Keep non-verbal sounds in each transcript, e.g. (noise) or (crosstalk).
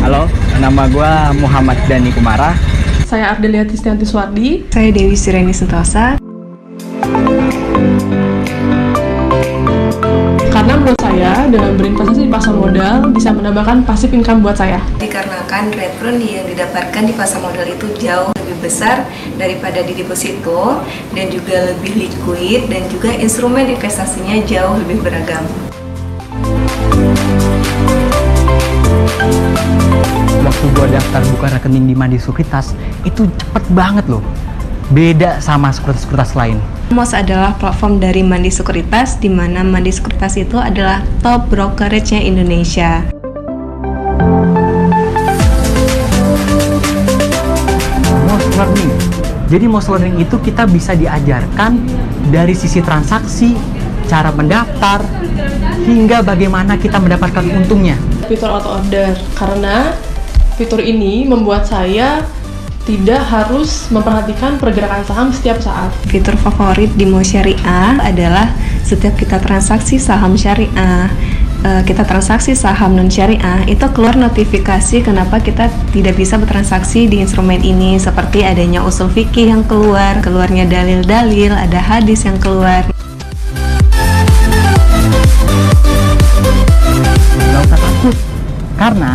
Halo, nama gue Muhammad Dani Kumara. Saya Ardelia Tistianti Suwardi. Saya Dewi Sireni Sentosa. Karena menurut saya, dengan berinvestasi di pasar modal bisa menambahkan pasif income buat saya. Dikarenakan return yang didapatkan di pasar modal itu jauh lebih besar daripada di deposito dan juga lebih liquid dan juga instrumen investasinya jauh lebih beragam. waktu gue daftar buka rekening di Mandi Sukritas itu cepet banget loh beda sama sekuritas-sekuritas lain. Mos adalah platform dari Mandi Sekuritas di mana Mandi Sekuritas itu adalah top brokerage-nya Indonesia. Mos learning. Jadi most learning itu kita bisa diajarkan dari sisi transaksi, cara mendaftar, hingga bagaimana kita mendapatkan untungnya fitur auto order karena fitur ini membuat saya tidak harus memperhatikan pergerakan saham setiap saat. Fitur favorit di Mo Syariah adalah setiap kita transaksi saham syariah, eh, kita transaksi saham non syariah, itu keluar notifikasi kenapa kita tidak bisa bertransaksi di instrumen ini seperti adanya usul fikih yang keluar, keluarnya dalil-dalil, ada hadis yang keluar. nggak usah takut karena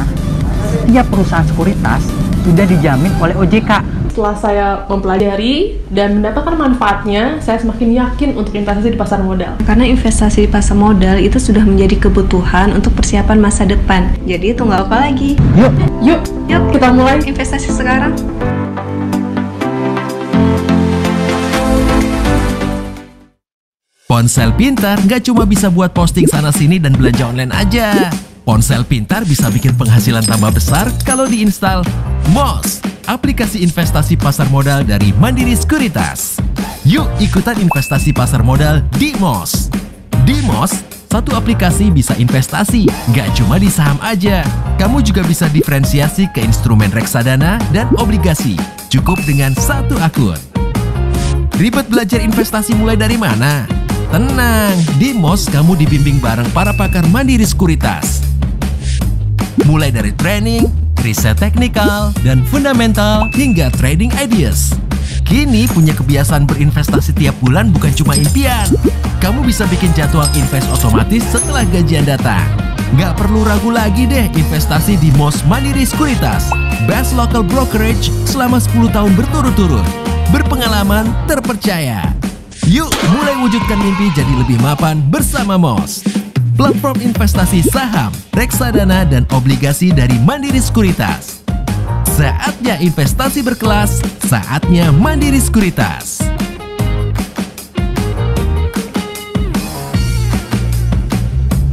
setiap perusahaan sekuritas sudah dijamin oleh OJK. Setelah saya mempelajari dan mendapatkan manfaatnya, saya semakin yakin untuk investasi di pasar modal. Karena investasi di pasar modal itu sudah menjadi kebutuhan untuk persiapan masa depan. Jadi tunggu apa lagi? Yuk, yuk, yuk kita mulai investasi sekarang. Ponsel pintar gak cuma bisa buat posting sana-sini dan belanja online aja. Ponsel pintar bisa bikin penghasilan tambah besar kalau diinstal MOS, aplikasi investasi pasar modal dari Mandiri Sekuritas. Yuk ikutan investasi pasar modal di MOS. Di MOS, satu aplikasi bisa investasi, gak cuma di saham aja. Kamu juga bisa diferensiasi ke instrumen reksadana dan obligasi, cukup dengan satu akun. Ribet belajar investasi mulai dari mana? Tenang, di MOS kamu dibimbing bareng para pakar mandiri sekuritas. Mulai dari training, riset teknikal, dan fundamental hingga trading ideas. Kini punya kebiasaan berinvestasi tiap bulan bukan cuma impian. Kamu bisa bikin jadwal invest otomatis setelah gajian datang. Nggak perlu ragu lagi deh investasi di MOS Mandiri Sekuritas. Best Local Brokerage selama 10 tahun berturut-turut. Berpengalaman, terpercaya. Yuk mulai wujudkan mimpi jadi lebih mapan bersama MOS. Platform investasi saham, reksadana, dan obligasi dari Mandiri Sekuritas. Saatnya investasi berkelas, saatnya Mandiri Sekuritas.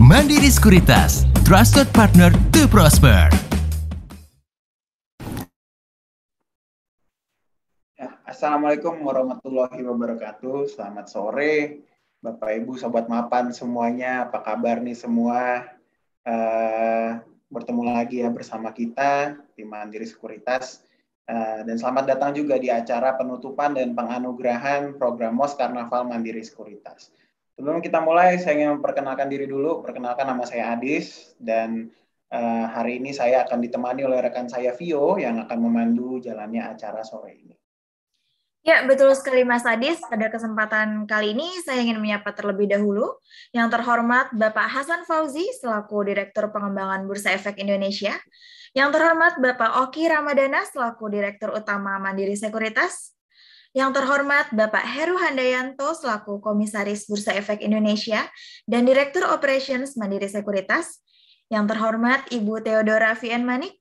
Mandiri Sekuritas, Trusted Partner to Prosper. Assalamualaikum warahmatullahi wabarakatuh. Selamat sore, Bapak Ibu, Sobat Mapan semuanya. Apa kabar nih semua? Uh, bertemu lagi ya bersama kita di Mandiri Sekuritas. Uh, dan selamat datang juga di acara penutupan dan penganugerahan program MOS Karnaval Mandiri Sekuritas. Sebelum kita mulai, saya ingin memperkenalkan diri dulu. Perkenalkan nama saya Adis dan uh, hari ini saya akan ditemani oleh rekan saya Vio yang akan memandu jalannya acara sore ini. Ya, betul sekali Mas Adis. Pada kesempatan kali ini saya ingin menyapa terlebih dahulu yang terhormat Bapak Hasan Fauzi selaku Direktur Pengembangan Bursa Efek Indonesia, yang terhormat Bapak Oki Ramadana selaku Direktur Utama Mandiri Sekuritas, yang terhormat Bapak Heru Handayanto selaku Komisaris Bursa Efek Indonesia dan Direktur Operations Mandiri Sekuritas, yang terhormat Ibu Theodora Vian Manik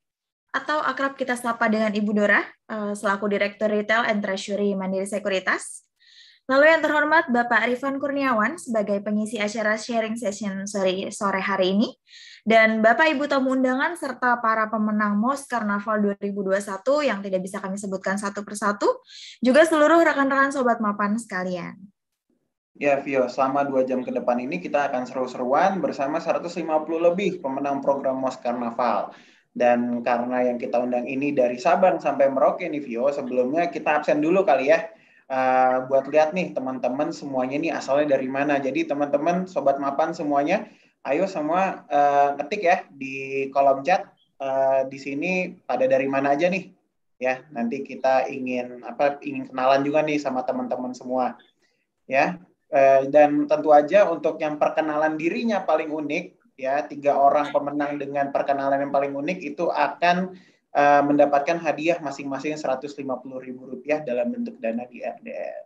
atau akrab kita sapa dengan Ibu Dora eh, selaku Direktur Retail and Treasury Mandiri Sekuritas. Lalu yang terhormat Bapak Arifan Kurniawan sebagai pengisi acara sharing session sore, sore hari ini dan Bapak Ibu tamu undangan serta para pemenang MOS Karnaval 2021 yang tidak bisa kami sebutkan satu persatu, juga seluruh rekan-rekan Sobat Mapan sekalian. Ya, Vio, selama dua jam ke depan ini kita akan seru-seruan bersama 150 lebih pemenang program MOS Karnaval. Dan karena yang kita undang ini dari Sabang sampai Merauke nih Vio, sebelumnya kita absen dulu kali ya. Uh, buat lihat nih teman-teman semuanya nih asalnya dari mana. Jadi teman-teman sobat mapan semuanya, ayo semua uh, ketik ya di kolom chat uh, di sini pada dari mana aja nih. Ya, nanti kita ingin apa ingin kenalan juga nih sama teman-teman semua. Ya. Uh, dan tentu aja untuk yang perkenalan dirinya paling unik ya tiga orang pemenang dengan perkenalan yang paling unik itu akan uh, mendapatkan hadiah masing-masing Rp150.000 dalam bentuk dana di RDN.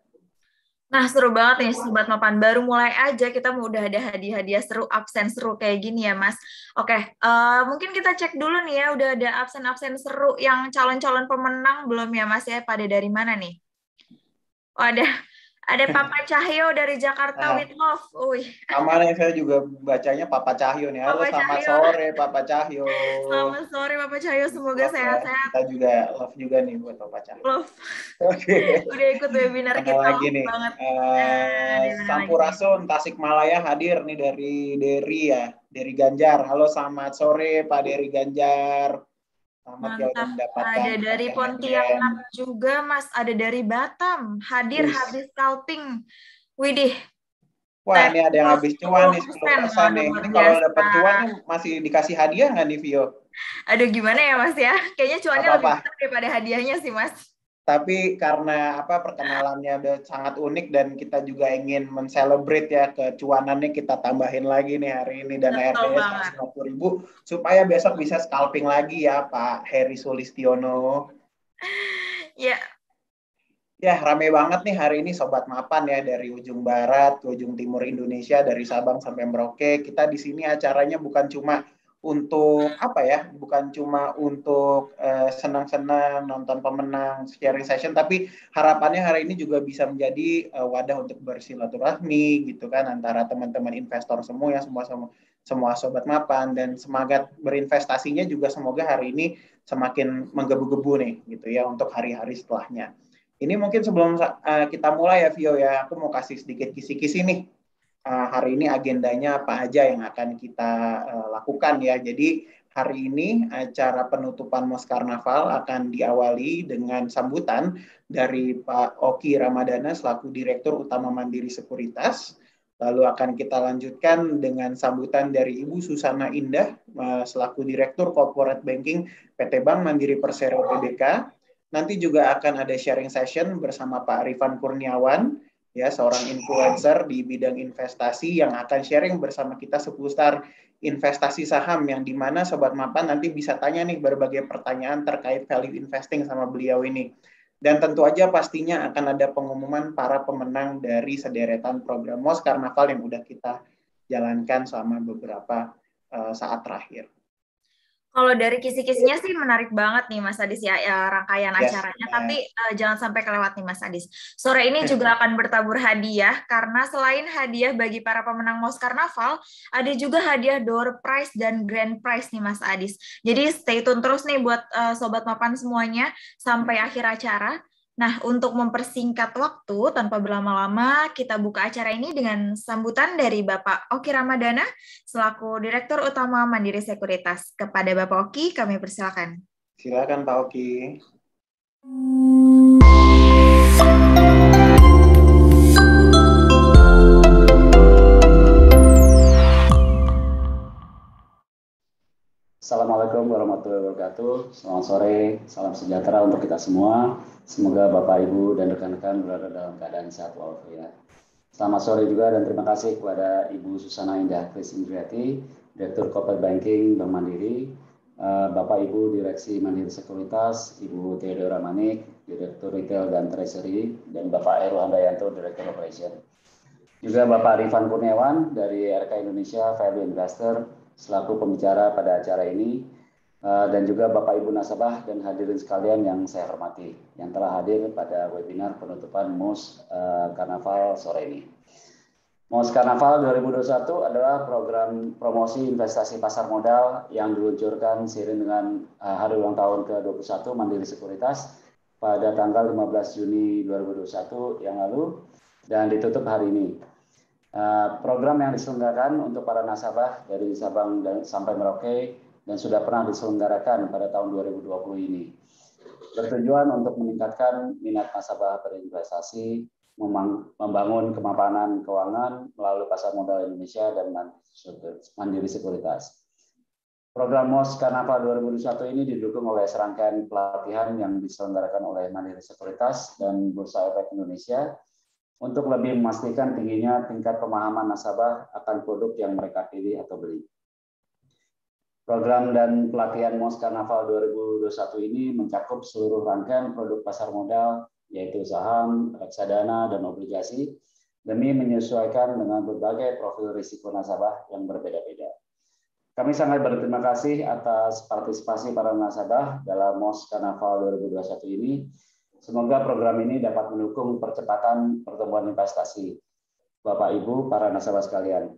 Nah, seru banget nih Sobat Mapan. Baru mulai aja kita udah ada hadiah-hadiah seru, absen seru kayak gini ya, Mas. Oke, uh, mungkin kita cek dulu nih ya, udah ada absen-absen seru yang calon-calon pemenang belum ya, Mas ya? Pada dari mana nih? Oh, ada ada (laughs) Papa Cahyo dari Jakarta nah, with love. Uy. Sama saya juga bacanya Papa Cahyo nih. Halo selamat Cahyo. sore Papa Cahyo. Selamat sore Papa Cahyo, semoga ya. sehat-sehat. Kita juga love juga nih buat Papa Cahyo. Love. (laughs) Oke. Okay. Udah ikut webinar kita. lagi nih. Banget. Uh, Sampurasun Tasikmalaya hadir nih dari Derya, ya, dari Ganjar. Halo selamat sore Pak Dery Ganjar. Mantap. Ya ada dari Pontianak juga, Mas. Ada dari Batam. Hadir Uish. habis scalping. Widih. Wah, ini ada yang habis cuan nih 10 persen nih. Ini kalau dapat cuan masih dikasih hadiah nggak nih, Vio? Aduh, gimana ya, Mas ya? Kayaknya cuannya apa -apa. lebih besar daripada hadiahnya sih, Mas tapi karena apa perkenalannya udah sangat unik dan kita juga ingin mencelebrate ya kecuanannya kita tambahin lagi nih hari ini dan RDS ribu supaya besok bisa scalping lagi ya Pak Heri Sulistiono. (laughs) Ya. Ya, rame banget nih hari ini Sobat Mapan ya dari ujung barat ke ujung timur Indonesia, dari Sabang sampai Merauke. Kita di sini acaranya bukan cuma untuk apa ya bukan cuma untuk uh, senang-senang nonton pemenang sharing session tapi harapannya hari ini juga bisa menjadi uh, wadah untuk bersilaturahmi gitu kan antara teman-teman investor semua ya semua semua semua sobat mapan dan semangat berinvestasinya juga semoga hari ini semakin menggebu-gebu nih gitu ya untuk hari-hari setelahnya ini mungkin sebelum uh, kita mulai ya Vio ya aku mau kasih sedikit kisi-kisi nih Eh, hari ini agendanya apa aja yang akan kita eh, lakukan ya. Jadi hari ini acara penutupan Mos Karnaval akan diawali dengan sambutan dari Pak Oki Ramadana selaku Direktur Utama Mandiri Sekuritas. Lalu akan kita lanjutkan dengan sambutan dari Ibu Susana Indah eh, selaku Direktur Corporate Banking PT Bank Mandiri Persero PBK. Nanti juga akan ada sharing session bersama Pak Rifan Kurniawan ya seorang influencer di bidang investasi yang akan sharing bersama kita seputar investasi saham yang dimana sobat mapan nanti bisa tanya nih berbagai pertanyaan terkait value investing sama beliau ini dan tentu aja pastinya akan ada pengumuman para pemenang dari sederetan program MOS Karnaval yang udah kita jalankan selama beberapa eh, saat terakhir. Kalau dari kisi-kisinya sih menarik banget nih Mas Adis ya, ya rangkaian yes. acaranya, yes. tapi uh, jangan sampai kelewat nih Mas Adis. Sore ini yes. juga akan bertabur hadiah karena selain hadiah bagi para pemenang Mos Karnaval, ada juga hadiah door prize dan grand prize nih Mas Adis. Jadi stay tune terus nih buat uh, sobat mapan semuanya sampai akhir acara Nah, untuk mempersingkat waktu tanpa berlama-lama, kita buka acara ini dengan sambutan dari Bapak Oki Ramadana selaku Direktur Utama Mandiri Sekuritas. Kepada Bapak Oki, kami persilakan. Silakan Pak Oki. Assalamualaikum warahmatullahi wabarakatuh. Selamat sore, salam sejahtera untuk kita semua. Semoga Bapak, Ibu, dan rekan-rekan berada dalam keadaan sehat walafiat. Selamat sore juga dan terima kasih kepada Ibu Susana Indah Kris Indriati, Direktur Corporate Banking Bank Mandiri, eh, Bapak Ibu Direksi Mandiri Sekuritas, Ibu Theodora Manik, Direktur Retail dan Treasury, dan Bapak Eru Handayanto, Direktur Operation. Juga Bapak Rifan Kurniawan dari RK Indonesia Value Investor, selaku pembicara pada acara ini eh, dan juga Bapak Ibu nasabah dan hadirin sekalian yang saya hormati yang telah hadir pada webinar penutupan MOS eh, Karnaval sore ini. MOS Karnaval 2021 adalah program promosi investasi pasar modal yang diluncurkan seiring dengan eh, hari ulang tahun ke-21 Mandiri Sekuritas pada tanggal 15 Juni 2021 yang lalu dan ditutup hari ini. Eh, program yang diselenggarakan untuk para nasabah dari Sabang dan sampai Merauke dan sudah pernah diselenggarakan pada tahun 2020 ini. Bertujuan untuk meningkatkan minat nasabah berinvestasi, membangun kemapanan keuangan melalui pasar modal Indonesia dan mandiri sekuritas. Program MOS Karnaval 2021 ini didukung oleh serangkaian pelatihan yang diselenggarakan oleh Mandiri Sekuritas dan Bursa Efek Indonesia untuk lebih memastikan tingginya tingkat pemahaman nasabah akan produk yang mereka pilih atau beli. Program dan pelatihan MOS Karnaval 2021 ini mencakup seluruh rangkaian produk pasar modal, yaitu saham, reksadana, dan obligasi, demi menyesuaikan dengan berbagai profil risiko nasabah yang berbeda-beda. Kami sangat berterima kasih atas partisipasi para nasabah dalam MOS Karnaval 2021 ini Semoga program ini dapat mendukung percepatan pertumbuhan investasi. Bapak, Ibu, para nasabah sekalian.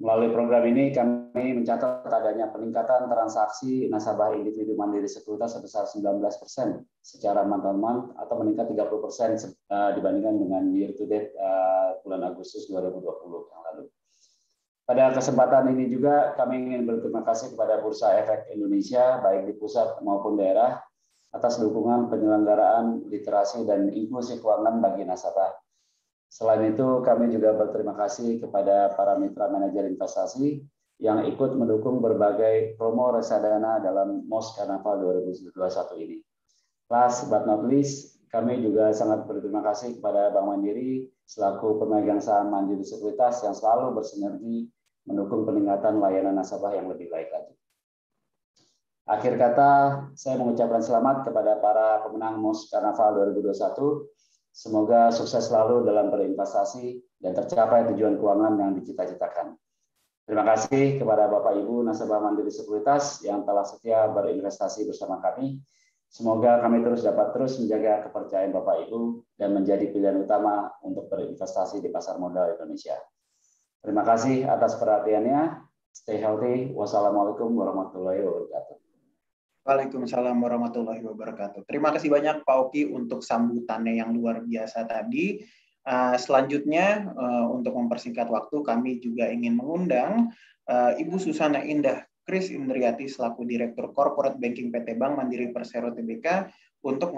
Melalui program ini, kami mencatat adanya peningkatan transaksi nasabah individu mandiri sekuritas sebesar 19 persen secara mantan atau meningkat 30 persen eh, dibandingkan dengan year to date eh, bulan Agustus 2020 yang lalu. Pada kesempatan ini juga kami ingin berterima kasih kepada Bursa Efek Indonesia, baik di pusat maupun daerah, atas dukungan penyelenggaraan literasi dan inklusi keuangan bagi nasabah. Selain itu, kami juga berterima kasih kepada para mitra manajer investasi yang ikut mendukung berbagai promo reksadana dalam MOS Karnaval 2021 ini. Last but not least, kami juga sangat berterima kasih kepada Bank Mandiri selaku pemegang saham Mandiri Sekuritas yang selalu bersinergi mendukung peningkatan layanan nasabah yang lebih baik lagi. Akhir kata, saya mengucapkan selamat kepada para pemenang MOS Karnaval 2021. Semoga sukses selalu dalam berinvestasi dan tercapai tujuan keuangan yang dicita-citakan. Terima kasih kepada Bapak Ibu nasabah Mandiri Sekuritas yang telah setia berinvestasi bersama kami. Semoga kami terus dapat terus menjaga kepercayaan Bapak Ibu dan menjadi pilihan utama untuk berinvestasi di pasar modal Indonesia. Terima kasih atas perhatiannya. Stay healthy. Wassalamualaikum warahmatullahi wabarakatuh. Waalaikumsalam warahmatullahi wabarakatuh. Terima kasih banyak Pak Oki untuk sambutannya yang luar biasa tadi. Ah, selanjutnya, eh, untuk mempersingkat waktu, kami juga ingin mengundang eh, Ibu Susana Indah Kris Indriati selaku Direktur Corporate Banking PT Bank Mandiri Persero TBK untuk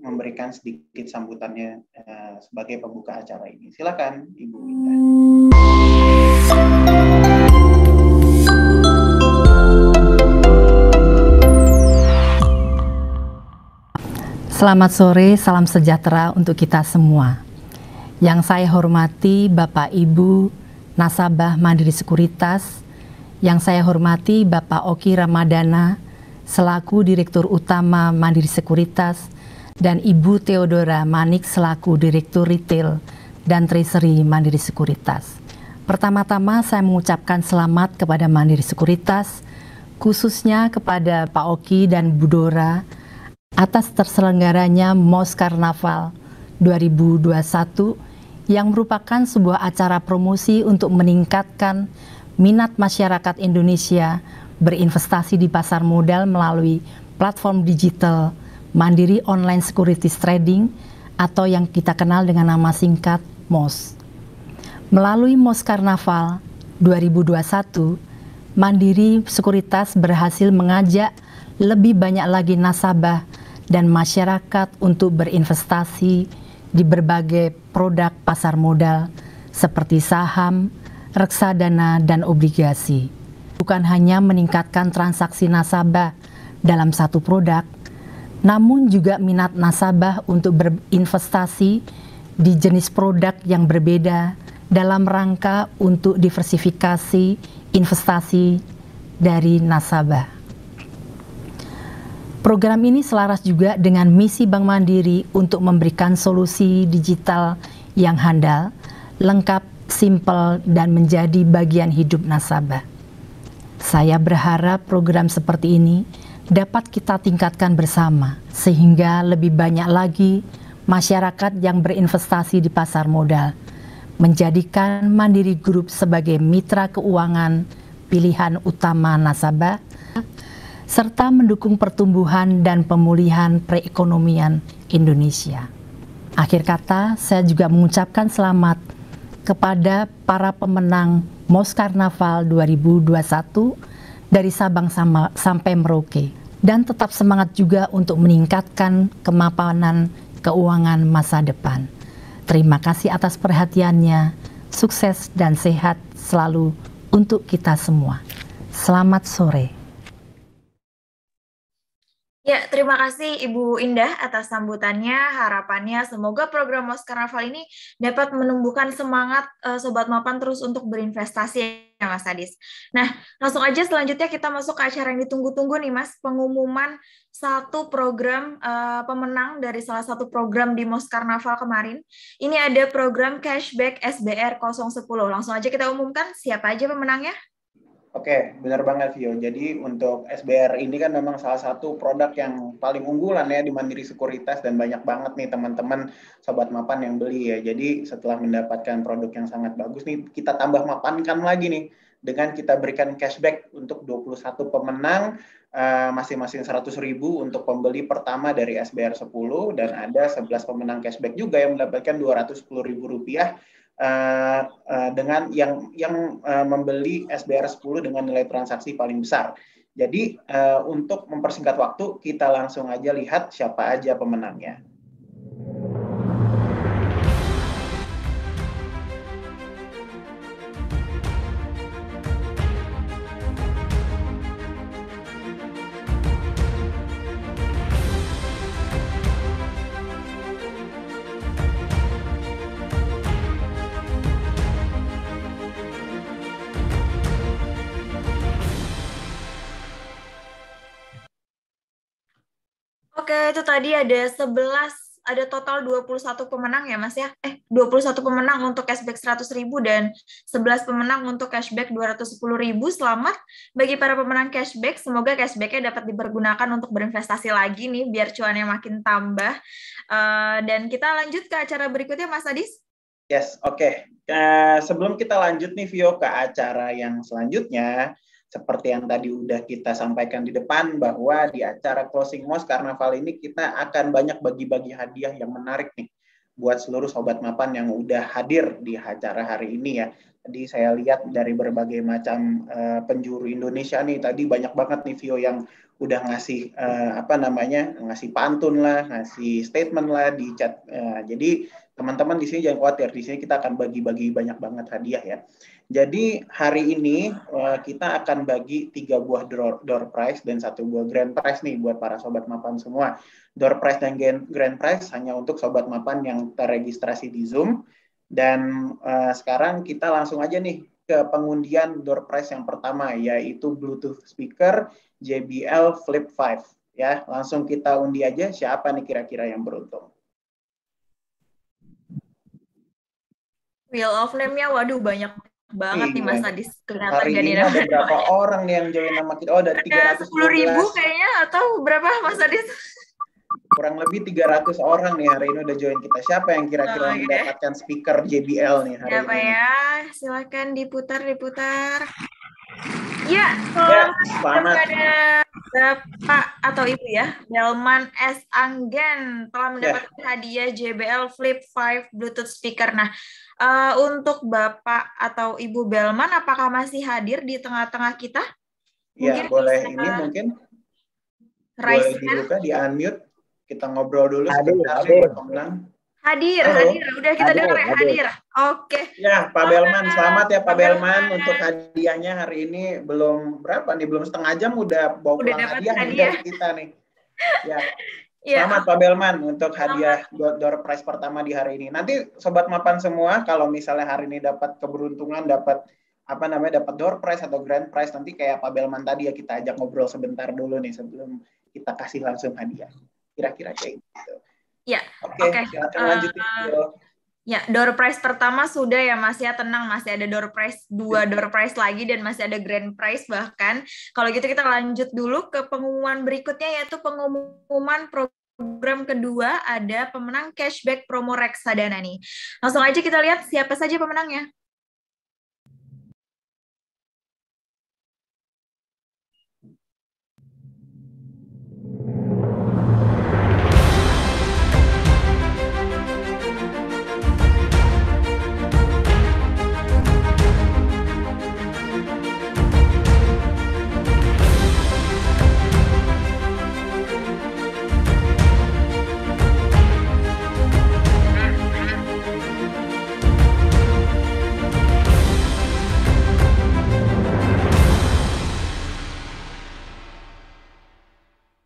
memberikan sedikit sambutannya eh, sebagai pembuka acara ini. Silakan Ibu Indah. Selamat sore, salam sejahtera untuk kita semua. Yang saya hormati Bapak Ibu nasabah Mandiri Sekuritas, yang saya hormati Bapak Oki Ramadana selaku Direktur Utama Mandiri Sekuritas dan Ibu Theodora Manik selaku Direktur Retail dan Treasury Mandiri Sekuritas. Pertama-tama saya mengucapkan selamat kepada Mandiri Sekuritas, khususnya kepada Pak Oki dan Budora Dora atas terselenggaranya MOS Karnaval 2021 yang merupakan sebuah acara promosi untuk meningkatkan minat masyarakat Indonesia berinvestasi di pasar modal melalui platform digital Mandiri Online Securities Trading atau yang kita kenal dengan nama singkat MOS. Melalui MOS Karnaval 2021, Mandiri Sekuritas berhasil mengajak lebih banyak lagi nasabah dan masyarakat untuk berinvestasi di berbagai produk pasar modal seperti saham, reksadana, dan obligasi. Bukan hanya meningkatkan transaksi nasabah dalam satu produk, namun juga minat nasabah untuk berinvestasi di jenis produk yang berbeda dalam rangka untuk diversifikasi investasi dari nasabah. Program ini selaras juga dengan misi Bank Mandiri untuk memberikan solusi digital yang handal, lengkap, simpel, dan menjadi bagian hidup nasabah. Saya berharap program seperti ini dapat kita tingkatkan bersama, sehingga lebih banyak lagi masyarakat yang berinvestasi di pasar modal, menjadikan Mandiri Group sebagai mitra keuangan pilihan utama nasabah serta mendukung pertumbuhan dan pemulihan perekonomian Indonesia. Akhir kata, saya juga mengucapkan selamat kepada para pemenang Mos Karnaval 2021 dari Sabang sama, sampai Merauke dan tetap semangat juga untuk meningkatkan kemapanan keuangan masa depan. Terima kasih atas perhatiannya. Sukses dan sehat selalu untuk kita semua. Selamat sore. Ya, terima kasih Ibu Indah atas sambutannya. Harapannya semoga program Oscar Naval ini dapat menumbuhkan semangat uh, Sobat Mapan terus untuk berinvestasi ya Mas Adis. Nah, langsung aja selanjutnya kita masuk ke acara yang ditunggu-tunggu nih Mas, pengumuman satu program uh, pemenang dari salah satu program di Mos Karnaval kemarin. Ini ada program cashback SBR 010. Langsung aja kita umumkan siapa aja pemenangnya. Oke, benar banget Vio. Jadi untuk SBR ini kan memang salah satu produk yang paling unggulan ya di Mandiri Sekuritas dan banyak banget nih teman-teman sobat mapan yang beli ya. Jadi setelah mendapatkan produk yang sangat bagus nih, kita tambah mapankan lagi nih dengan kita berikan cashback untuk 21 pemenang eh, masing-masing uh, 100 ribu untuk pembeli pertama dari SBR 10 dan ada 11 pemenang cashback juga yang mendapatkan 210 ribu rupiah uh, dengan yang yang uh, membeli SBR 10 dengan nilai transaksi paling besar. Jadi uh, untuk mempersingkat waktu kita langsung aja lihat siapa aja pemenangnya. Oke, itu tadi ada 11 ada total 21 pemenang ya Mas ya? Eh, 21 pemenang untuk cashback 100 ribu dan 11 pemenang untuk cashback 210 ribu. Selamat bagi para pemenang cashback. Semoga cashbacknya dapat dipergunakan untuk berinvestasi lagi nih, biar cuannya makin tambah. Uh, dan kita lanjut ke acara berikutnya Mas Adis. Yes, oke. Okay. Uh, eh, sebelum kita lanjut nih Vio ke acara yang selanjutnya, seperti yang tadi udah kita sampaikan di depan bahwa di acara Closing Mos Karnaval ini kita akan banyak bagi-bagi hadiah yang menarik nih buat seluruh sobat mapan yang udah hadir di acara hari ini ya. Tadi saya lihat dari berbagai macam uh, penjuru Indonesia nih tadi banyak banget nih Vio yang udah ngasih uh, apa namanya ngasih pantun lah ngasih statement lah di chat uh, jadi teman-teman di sini jangan khawatir di sini kita akan bagi-bagi banyak banget hadiah ya jadi hari ini eh, kita akan bagi tiga buah door, door prize dan satu buah grand prize nih buat para sobat mapan semua. Door prize dan grand prize hanya untuk sobat mapan yang terregistrasi di Zoom. Dan uh, sekarang kita langsung aja nih ke pengundian door prize yang pertama yaitu Bluetooth speaker JBL Flip 5 ya. Langsung kita undi aja siapa nih kira-kira yang beruntung. Wheel of name-nya waduh banyak banget iya. nih Mas iya. Adis kenapa Hari ini ada berapa banyak. orang yang join nama kita? Oh, ada tiga ratus ribu kayaknya atau berapa Mas Adis? Kurang lebih 300 orang nih hari ini udah join kita. Siapa yang kira-kira oh, okay. Iya. mendapatkan speaker JBL nih hari Siapa ini? Siapa ya? Silakan diputar, diputar. Ya, selamat ya, kepada Bapak atau Ibu ya, Delman S. Anggen telah mendapatkan ya. hadiah JBL Flip 5 Bluetooth speaker. Nah, uh, untuk Bapak atau Ibu Belman, apakah masih hadir di tengah-tengah kita? Ya, mungkin boleh bisa, ini mungkin boleh dibuka, di unmute, kita ngobrol dulu. Hadir, hadir. Hadir, Halo. hadir. Udah kita dengar ya, hadir. hadir. Oke. Ya, Pak Belman, selamat ya Pak, Pak Belman untuk hadiahnya hari ini belum berapa nih? Belum setengah jam udah bawa udah pulang hadiah, hadiah. dari kita nih. Ya. (laughs) Ya. Selamat Pak Belman untuk hadiah door, door prize pertama di hari ini. Nanti sobat mapan semua kalau misalnya hari ini dapat keberuntungan dapat apa namanya dapat door prize atau grand prize nanti kayak Pak Belman tadi ya kita ajak ngobrol sebentar dulu nih sebelum kita kasih langsung hadiah. Kira-kira kayak gitu. Ya, oke. Okay, okay. Uh, ya, door prize pertama sudah ya Mas ya, tenang masih ada door prize dua iya. door prize lagi dan masih ada grand prize bahkan. Kalau gitu kita lanjut dulu ke pengumuman berikutnya yaitu pengumuman program kedua ada pemenang cashback promo reksadana nih. Langsung aja kita lihat siapa saja pemenangnya.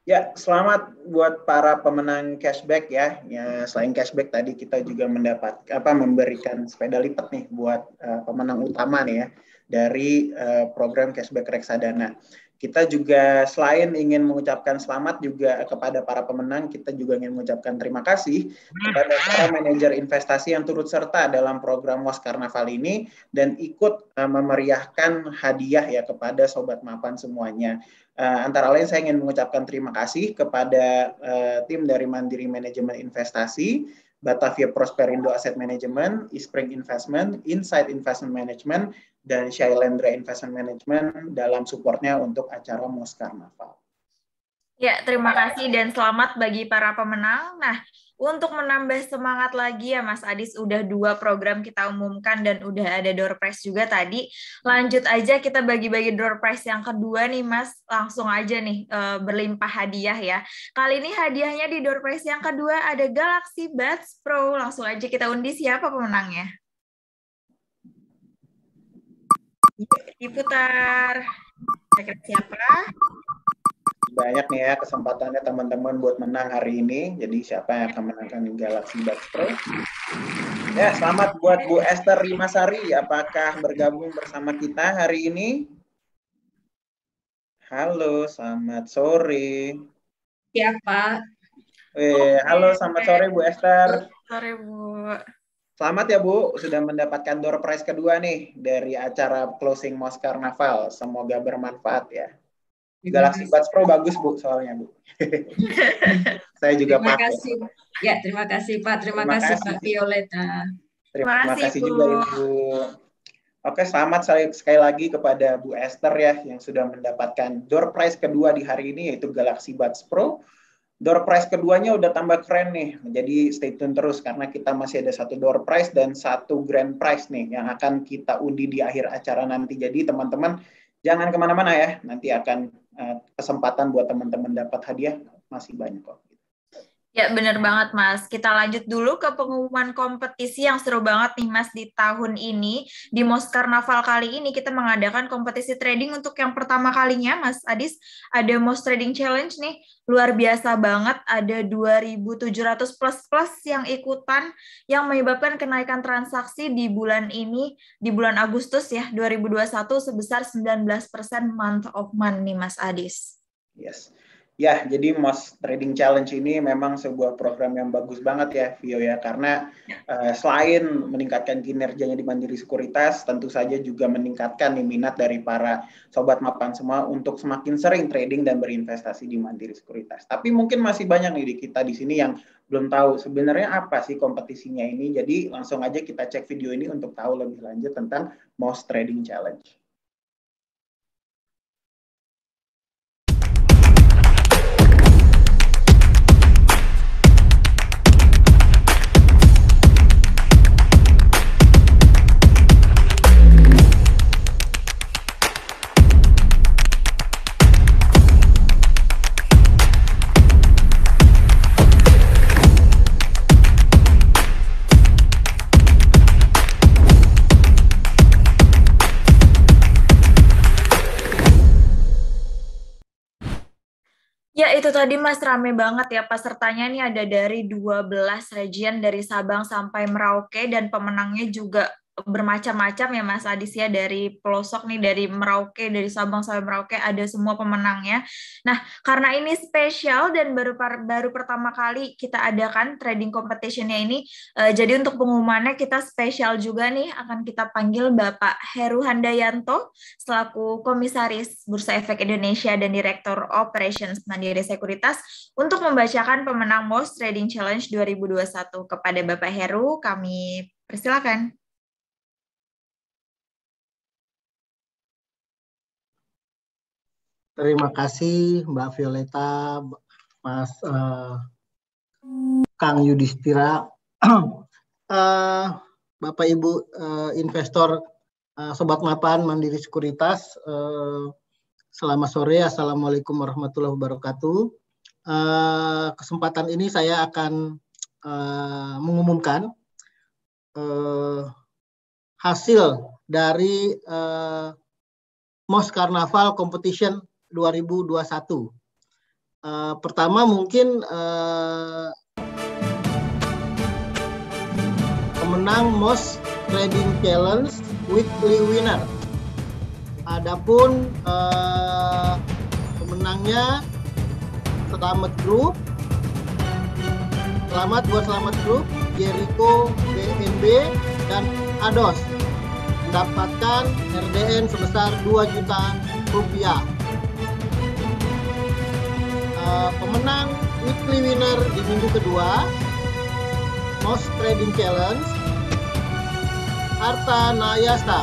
Ya, selamat buat para pemenang cashback ya. Ya, selain cashback tadi kita juga mendapat apa memberikan sepeda lipat nih buat uh, pemenang utama nih ya dari uh, program cashback reksadana. Kita juga selain ingin mengucapkan selamat juga kepada para pemenang, kita juga ingin mengucapkan terima kasih kepada para manajer investasi yang turut serta dalam program Was Karnaval ini dan ikut eh, memeriahkan hadiah ya kepada sobat mapan semuanya Uh, antara lain saya ingin mengucapkan terima kasih kepada uh, tim dari Mandiri Manajemen Investasi, Batavia Prosperindo Asset Management, Ispring Investment, Insight Investment Management, dan Shailendra Investment Management dalam supportnya untuk acara Mos Ya, terima kasih dan selamat bagi para pemenang. Nah, untuk menambah semangat lagi ya Mas Adis, udah dua program kita umumkan dan udah ada door prize juga tadi. Lanjut aja kita bagi-bagi door prize yang kedua nih Mas, langsung aja nih eh, berlimpah hadiah ya. Kali ini hadiahnya di door prize yang kedua ada Galaxy Buds Pro. Langsung aja kita undi siapa pemenangnya. Diputar. kita siapa? banyak nih ya kesempatannya teman-teman buat menang hari ini. Jadi siapa yang akan menangkan Galaxy Buds Pro? Ya, selamat buat Bu Esther Rimasari. Apakah bergabung bersama kita hari ini? Halo, selamat sore. Siapa? Eh halo, selamat sore Bu Esther. Selamat sore, Bu. Selamat ya Bu, sudah mendapatkan door prize kedua nih dari acara closing Mos Carnaval. Semoga bermanfaat ya. Galaxy Buds Pro bagus Bu soalnya Bu. (laughs) Saya juga terima pakai. kasih. Ya, terima kasih Pak. Terima, terima kasih, Pak Violeta. Terima, terima kasih Bu. juga Ibu. Oke, selamat sekali lagi kepada Bu Esther ya yang sudah mendapatkan door prize kedua di hari ini yaitu Galaxy Buds Pro. Door prize keduanya udah tambah keren nih. Jadi stay tune terus karena kita masih ada satu door prize dan satu grand prize nih yang akan kita undi di akhir acara nanti. Jadi teman-teman jangan kemana-mana ya. Nanti akan Eh, kesempatan buat teman-teman dapat hadiah masih banyak kok. Ya bener banget Mas. Kita lanjut dulu ke pengumuman kompetisi yang seru banget nih Mas di tahun ini. Di Mos Carnaval kali ini kita mengadakan kompetisi trading untuk yang pertama kalinya Mas Adis. Ada Mos Trading Challenge nih, luar biasa banget. Ada 2.700 plus-plus yang ikutan yang menyebabkan kenaikan transaksi di bulan ini, di bulan Agustus ya 2021 sebesar 19% month of month nih Mas Adis. Yes. Ya, jadi Most Trading Challenge ini memang sebuah program yang bagus banget ya, Vio ya, karena uh, selain meningkatkan kinerjanya di Mandiri Sekuritas, tentu saja juga meningkatkan nih, minat dari para sobat mapan semua untuk semakin sering trading dan berinvestasi di Mandiri Sekuritas. Tapi mungkin masih banyak nih di kita di sini yang belum tahu sebenarnya apa sih kompetisinya ini. Jadi langsung aja kita cek video ini untuk tahu lebih lanjut tentang Most Trading Challenge. tadi Mas rame banget ya pesertanya ini ada dari 12 region dari Sabang sampai Merauke dan pemenangnya juga bermacam-macam ya Mas Adis ya dari pelosok nih dari Merauke dari Sabang sampai Merauke ada semua pemenangnya. Nah karena ini spesial dan baru baru pertama kali kita adakan trading competitionnya ini, uh, jadi untuk pengumumannya kita spesial juga nih akan kita panggil Bapak Heru Handayanto selaku Komisaris Bursa Efek Indonesia dan Direktur Operations Mandiri Sekuritas untuk membacakan pemenang Most Trading Challenge 2021 kepada Bapak Heru kami persilakan. Terima kasih Mbak Violeta, Mas uh, Kang Yudhistira, uh, (clears throat) Bapak Ibu uh, investor uh, Sobat Mapan Mandiri Sekuritas. Uh, selamat sore, Assalamualaikum warahmatullahi wabarakatuh. Uh, kesempatan ini saya akan uh, mengumumkan uh, hasil dari uh, MOS Carnaval Competition 2021. Uh, eh, pertama mungkin uh, pemenang Most Trading Challenge Weekly Winner. Adapun uh, pemenangnya Selamat Group. Selamat buat Selamat Group, Jericho BNB dan Ados mendapatkan RDN sebesar 2 juta rupiah. Eh, pemenang weekly winner di minggu kedua most trading challenge Harta Nayasta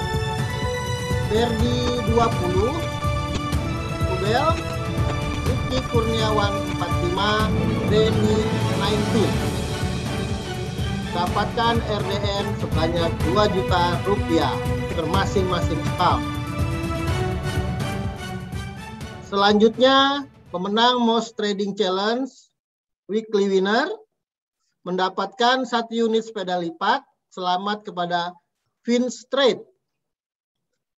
Berdi 20 Kubel Riki Kurniawan 45 Denny 19 dapatkan RDN sebanyak 2 juta rupiah per masing-masing account selanjutnya Pemenang Most Trading Challenge Weekly Winner mendapatkan satu unit sepeda lipat selamat kepada Vince Trade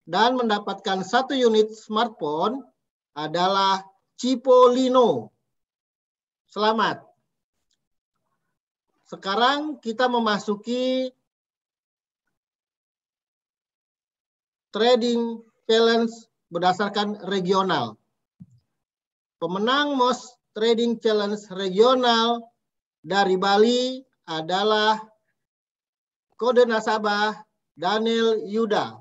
dan mendapatkan satu unit smartphone adalah Cipolino. Selamat. Sekarang kita memasuki trading balance berdasarkan regional. Pemenang Most Trading Challenge regional dari Bali adalah kode nasabah Daniel Yuda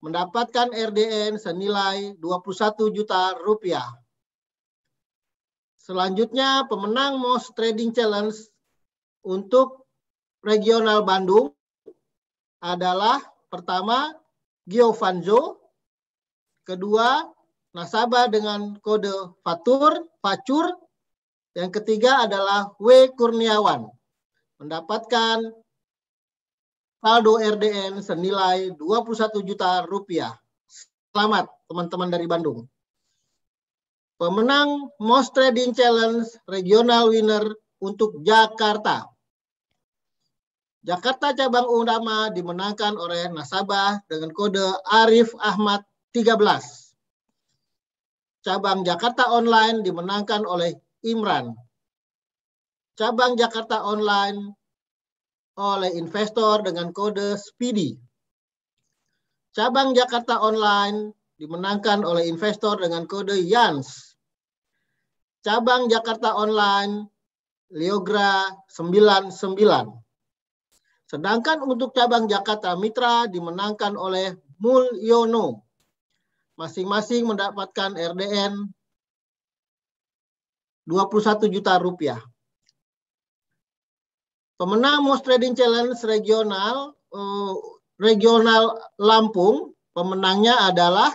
mendapatkan RDN senilai 21 juta rupiah. Selanjutnya pemenang Most Trading Challenge untuk regional Bandung adalah pertama Giovanzo, kedua nasabah dengan kode fatur, facur. Yang ketiga adalah W Kurniawan. Mendapatkan saldo RDN senilai 21 juta rupiah. Selamat teman-teman dari Bandung. Pemenang Most Trading Challenge Regional Winner untuk Jakarta. Jakarta cabang Undama dimenangkan oleh nasabah dengan kode Arif Ahmad 13 cabang Jakarta Online dimenangkan oleh Imran. Cabang Jakarta Online oleh investor dengan kode SPIDI. Cabang Jakarta Online dimenangkan oleh investor dengan kode YANS. Cabang Jakarta Online Leogra 99. Sedangkan untuk cabang Jakarta Mitra dimenangkan oleh Mulyono masing-masing mendapatkan RDN 21 juta rupiah. Pemenang Most Trading Challenge regional eh, regional Lampung, pemenangnya adalah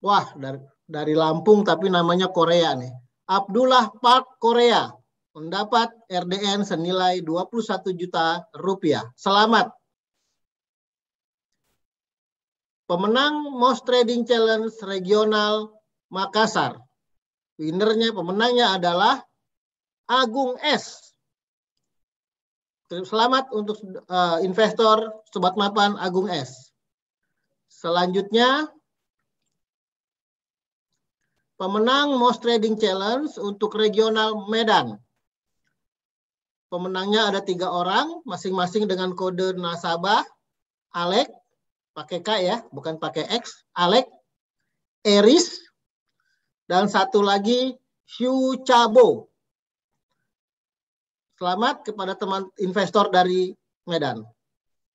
wah dari dari Lampung tapi namanya Korea nih. Abdullah Park Korea mendapat RDN senilai 21 juta rupiah. Selamat pemenang Most Trading Challenge Regional Makassar. Winernya, pemenangnya adalah Agung S. Selamat untuk uh, investor Sobat Mapan Agung S. Selanjutnya, pemenang Most Trading Challenge untuk regional Medan. Pemenangnya ada tiga orang, masing-masing dengan kode nasabah Alex pakai K ya, bukan pakai X, Alex, Eris, dan satu lagi Hugh Cabo. Selamat kepada teman investor dari Medan.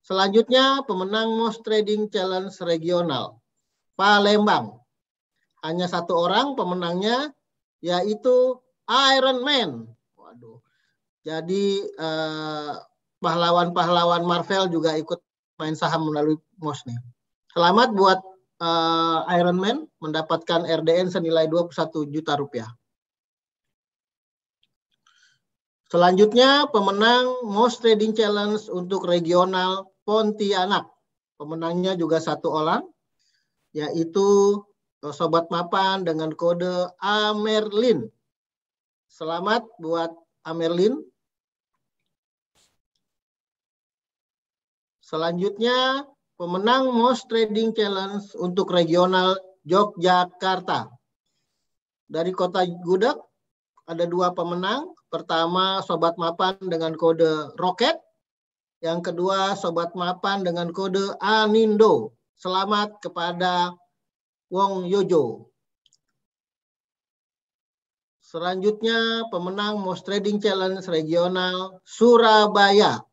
Selanjutnya pemenang Most Trading Challenge regional Palembang. Hanya satu orang pemenangnya yaitu Iron Man. Waduh. Jadi eh, pahlawan-pahlawan Marvel juga ikut main saham melalui MOS nih. Selamat buat uh, Man mendapatkan RDN senilai 21 juta rupiah. Selanjutnya pemenang Most Trading Challenge untuk regional Pontianak. Pemenangnya juga satu orang yaitu Sobat Mapan dengan kode Amerlin. Selamat buat Amerlin Selanjutnya, pemenang Most Trading Challenge untuk regional Yogyakarta. Dari kota Gudeg, ada dua pemenang. Pertama, Sobat Mapan dengan kode Roket. Yang kedua, Sobat Mapan dengan kode Anindo. Selamat kepada Wong Yojo. Selanjutnya, pemenang Most Trading Challenge Regional Surabaya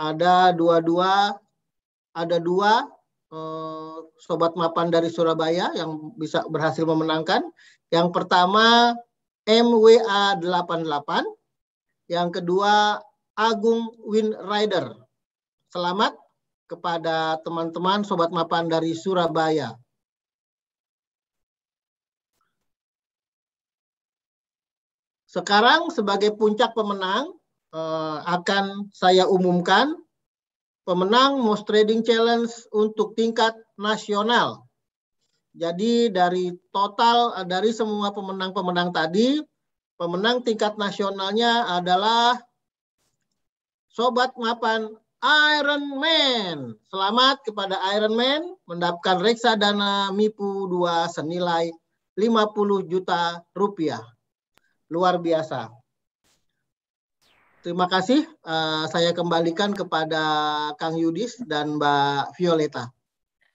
ada dua-dua ada dua eh, sobat mapan dari Surabaya yang bisa berhasil memenangkan. Yang pertama MWA 88, yang kedua Agung Win Rider. Selamat kepada teman-teman sobat mapan dari Surabaya. Sekarang sebagai puncak pemenang, Eh, akan saya umumkan pemenang Most Trading Challenge untuk tingkat nasional. Jadi dari total eh, dari semua pemenang-pemenang tadi, pemenang tingkat nasionalnya adalah Sobat Mapan Iron Man. Selamat kepada Iron Man mendapatkan reksadana MIPU 2 senilai 50 juta rupiah. Luar biasa. Terima kasih. Uh, saya kembalikan kepada Kang Yudis dan Mbak Violeta.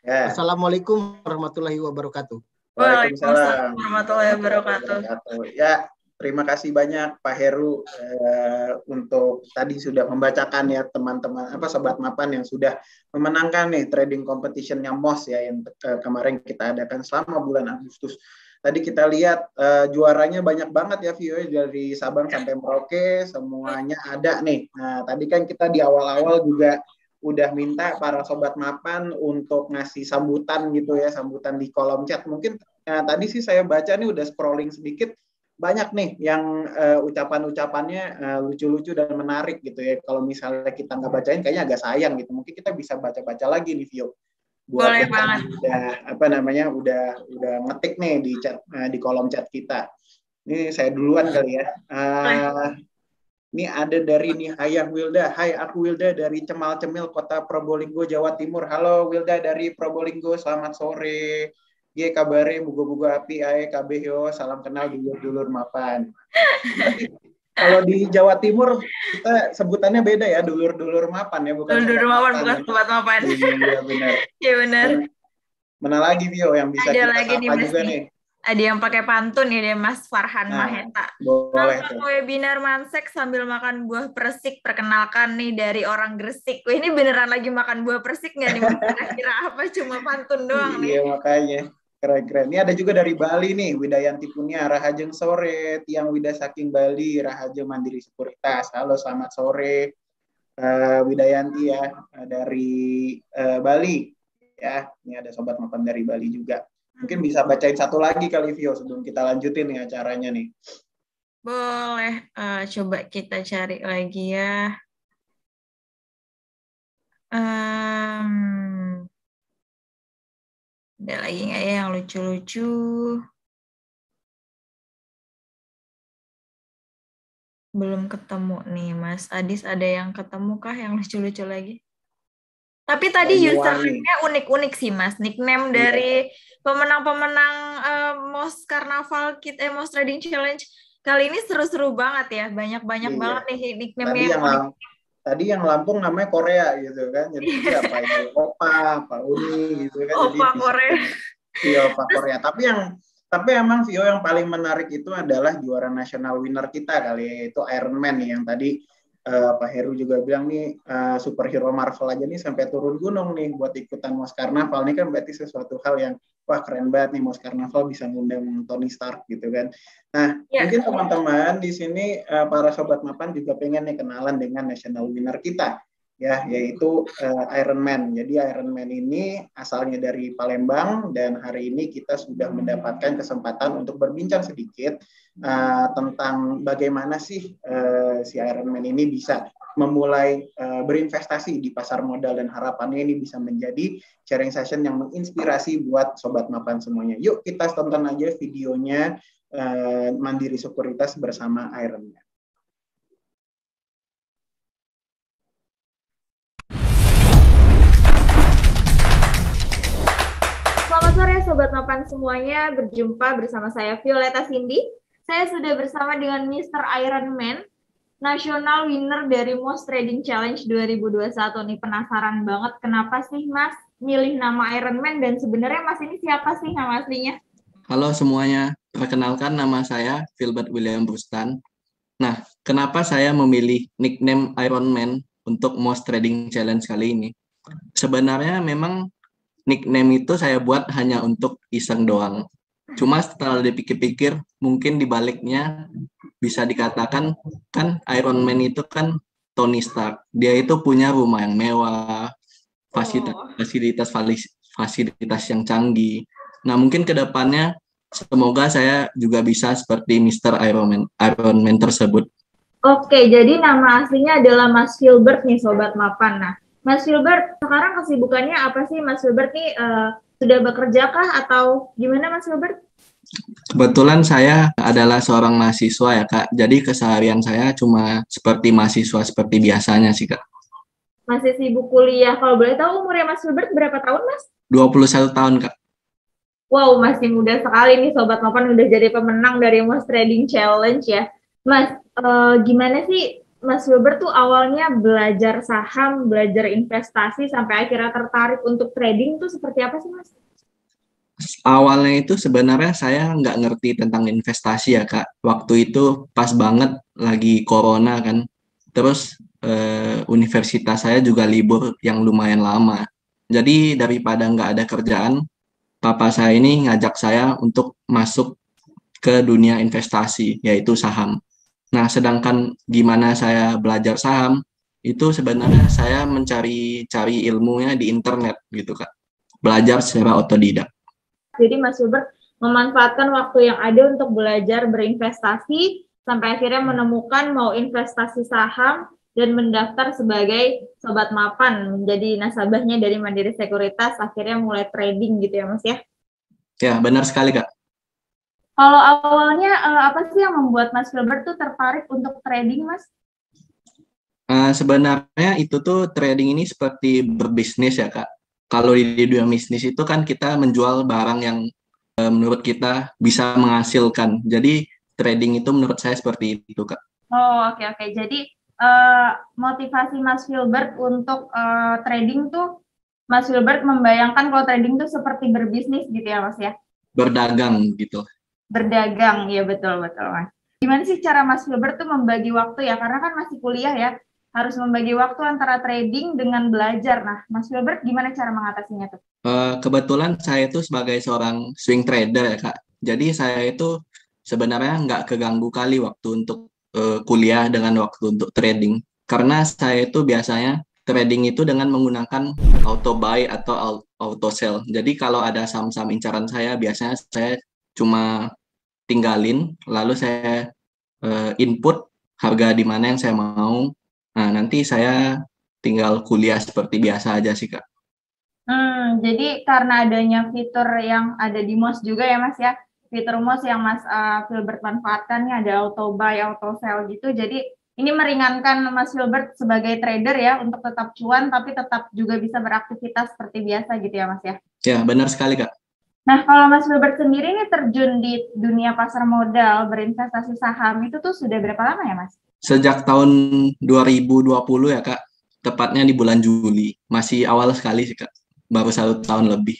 Yeah. Assalamualaikum warahmatullahi wabarakatuh. Waalaikumsalam warahmatullahi wabarakatuh. Ya, terima kasih banyak Pak Heru uh, untuk tadi sudah membacakan ya teman-teman apa sobat mapan yang sudah memenangkan nih trading competition yang MOS ya yang uh, kemarin kita adakan selama bulan Agustus tadi kita lihat uh, juaranya banyak banget ya Vio ya, dari Sabang sampai Merauke semuanya ada nih. Nah tadi kan kita di awal-awal juga udah minta para sobat mapan untuk ngasih sambutan gitu ya sambutan di kolom chat. Mungkin nah, tadi sih saya baca nih udah scrolling sedikit banyak nih yang uh, ucapan-ucapannya uh, lucu-lucu dan menarik gitu ya. Kalau misalnya kita nggak bacain kayaknya agak sayang gitu. Mungkin kita bisa baca-baca lagi nih Vio buat Boleh banget. udah apa namanya udah udah ngetik nih di chat eh, di kolom chat kita. Ini saya duluan kali ya. Uh, ini ada dari nih Ayah Wilda. Hai, aku Wilda dari Cemal Cemil, Kota Probolinggo, Jawa Timur. Halo Wilda dari Probolinggo, selamat sore. Ye kabare, bugo-bugo api, ae kabeh yo. Salam kenal dulur-dulur mapan. (laughs) kalau di Jawa Timur kita sebutannya beda ya, dulur-dulur mapan ya, bukan dulur-dulur mapan, bukan ya. tempat mapan. Iya, iya, iya benar. (laughs) Iya benar. Mana lagi Vio yang bisa Ada kita lagi nih, juga nih? Ada yang pakai pantun ya Mas Farhan nah, Mahenta. Boleh Nonton webinar Mansek sambil makan buah persik. Perkenalkan nih dari orang Gresik. Wih, ini beneran lagi makan buah persik nggak nih? Kira-kira apa? Cuma pantun doang iya, nih. Iya makanya. Keren-keren. Ini ada juga dari Bali nih, Widayanti punya Rahajeng Sore, Tiang Wida Saking Bali, Rahajeng Mandiri Sekuritas. Halo, selamat sore. Uh, Widayanti ya, eh, dari uh, Bali. Ya, ini ada sobat makan dari Bali juga. Mungkin bisa bacain satu lagi kali, Vio, sebelum kita lanjutin nih ya acaranya nih. Boleh, uh, coba kita cari lagi ya. Um, ada lagi nggak ya yang lucu-lucu? Belum ketemu nih, Mas Adis. Ada yang ketemu kah yang lucu-lucu lagi? Tapi tadi usernya unik-unik sih, Mas. Nickname iya. dari pemenang-pemenang uh, Most Carnaval Kit eh Most Trading Challenge kali ini seru-seru banget ya. Banyak-banyak iya. banget nih nickname-nya yang, yang tadi yang Lampung namanya Korea gitu kan jadi apa itu opa Pak uni gitu kan opa jadi Korea Vio iya, opa Korea tapi yang tapi emang Vio yang paling menarik itu adalah juara nasional winner kita kali itu ya, yaitu Ironman nih yang tadi uh, Pak Heru juga bilang nih uh, superhero Marvel aja nih sampai turun gunung nih buat ikutan Mos Karnaval ini kan berarti sesuatu hal yang wah keren banget nih Mos Karnaval bisa ngundang Tony Stark gitu kan. Nah ya. mungkin teman-teman di sini uh, para sobat mapan juga pengen nih kenalan dengan national winner kita ya yaitu uh, Iron Man. Jadi Iron Man ini asalnya dari Palembang dan hari ini kita sudah mendapatkan kesempatan untuk berbincang sedikit uh, tentang bagaimana sih uh, si Iron Man ini bisa memulai uh, berinvestasi di pasar modal dan harapannya ini bisa menjadi sharing session yang menginspirasi buat sobat mapan semuanya. Yuk kita tonton aja videonya uh, Mandiri Sekuritas bersama Iron Man. sore Sobat Mapan semuanya, berjumpa bersama saya Violeta Cindy. Saya sudah bersama dengan Mr. Iron Man, nasional winner dari Most Trading Challenge 2021 nih. Penasaran banget kenapa sih Mas milih nama Iron Man dan sebenarnya Mas ini siapa sih nama aslinya? Halo semuanya, perkenalkan nama saya Philbert William Brustan. Nah, kenapa saya memilih nickname Iron Man untuk Most Trading Challenge kali ini? Sebenarnya memang nickname itu saya buat hanya untuk iseng doang. Cuma setelah dipikir-pikir, mungkin dibaliknya bisa dikatakan kan Iron Man itu kan Tony Stark. Dia itu punya rumah yang mewah, oh. fasilitas fasilitas fasilitas yang canggih. Nah mungkin kedepannya semoga saya juga bisa seperti Mr. Iron Man, Iron Man tersebut. Oke, jadi nama aslinya adalah Mas Gilbert nih Sobat Mapan. Nah, Mas Gilbert, sekarang kesibukannya apa sih Mas Gilbert nih? Uh, sudah bekerja kah atau gimana Mas Gilbert? Kebetulan saya adalah seorang mahasiswa ya Kak, jadi keseharian saya cuma seperti mahasiswa seperti biasanya sih Kak. Masih sibuk kuliah, kalau boleh tahu umurnya Mas Gilbert berapa tahun Mas? 21 tahun Kak. Wow, masih muda sekali nih Sobat Mapan udah jadi pemenang dari Most Trading Challenge ya. Mas, uh, gimana sih Mas Wilber tuh awalnya belajar saham, belajar investasi sampai akhirnya tertarik untuk trading tuh seperti apa sih Mas? Awalnya itu sebenarnya saya nggak ngerti tentang investasi ya kak. Waktu itu pas banget lagi corona kan. Terus eh, universitas saya juga libur yang lumayan lama. Jadi daripada nggak ada kerjaan, papa saya ini ngajak saya untuk masuk ke dunia investasi yaitu saham. Nah, sedangkan gimana saya belajar saham itu sebenarnya saya mencari cari ilmunya di internet gitu kak. Belajar secara otodidak. Jadi Mas Hubert memanfaatkan waktu yang ada untuk belajar berinvestasi sampai akhirnya menemukan mau investasi saham dan mendaftar sebagai sobat mapan menjadi nasabahnya dari Mandiri Sekuritas akhirnya mulai trading gitu ya Mas ya. Ya, benar sekali Kak. Kalau awalnya uh, apa sih yang membuat Mas Gilbert tuh tertarik untuk trading, Mas? Uh, sebenarnya itu tuh trading ini seperti berbisnis ya kak. Kalau di dunia bisnis itu kan kita menjual barang yang uh, menurut kita bisa menghasilkan. Jadi trading itu menurut saya seperti itu kak. Oh oke okay, oke. Okay. Jadi uh, motivasi Mas Gilbert untuk uh, trading tuh Mas Gilbert membayangkan kalau trading tuh seperti berbisnis gitu ya Mas ya? Berdagang gitu berdagang ya betul betul mas gimana sih cara mas Wilber tuh membagi waktu ya karena kan masih kuliah ya harus membagi waktu antara trading dengan belajar. Nah, Mas Wilbert, gimana cara mengatasinya tuh? Uh, kebetulan saya itu sebagai seorang swing trader ya kak. Jadi saya itu sebenarnya nggak keganggu kali waktu untuk uh, kuliah dengan waktu untuk trading. Karena saya itu biasanya trading itu dengan menggunakan auto buy atau auto sell. Jadi kalau ada saham-saham incaran saya, biasanya saya cuma tinggalin lalu saya uh, input harga di mana yang saya mau. Nah, nanti saya tinggal kuliah seperti biasa aja sih, Kak. Hmm, jadi karena adanya fitur yang ada di MOS juga ya, Mas ya. Fitur MOS yang Mas uh, manfaatkan ya ada auto buy, auto sell gitu. Jadi ini meringankan Mas Gilbert sebagai trader ya untuk tetap cuan tapi tetap juga bisa beraktivitas seperti biasa gitu ya, Mas ya. Ya, benar sekali, Kak. Nah, kalau Mas Wilbert sendiri ini terjun di dunia pasar modal, berinvestasi saham itu tuh sudah berapa lama ya, Mas? Sejak tahun 2020 ya, Kak. Tepatnya di bulan Juli. Masih awal sekali sih, Kak. Baru satu tahun lebih.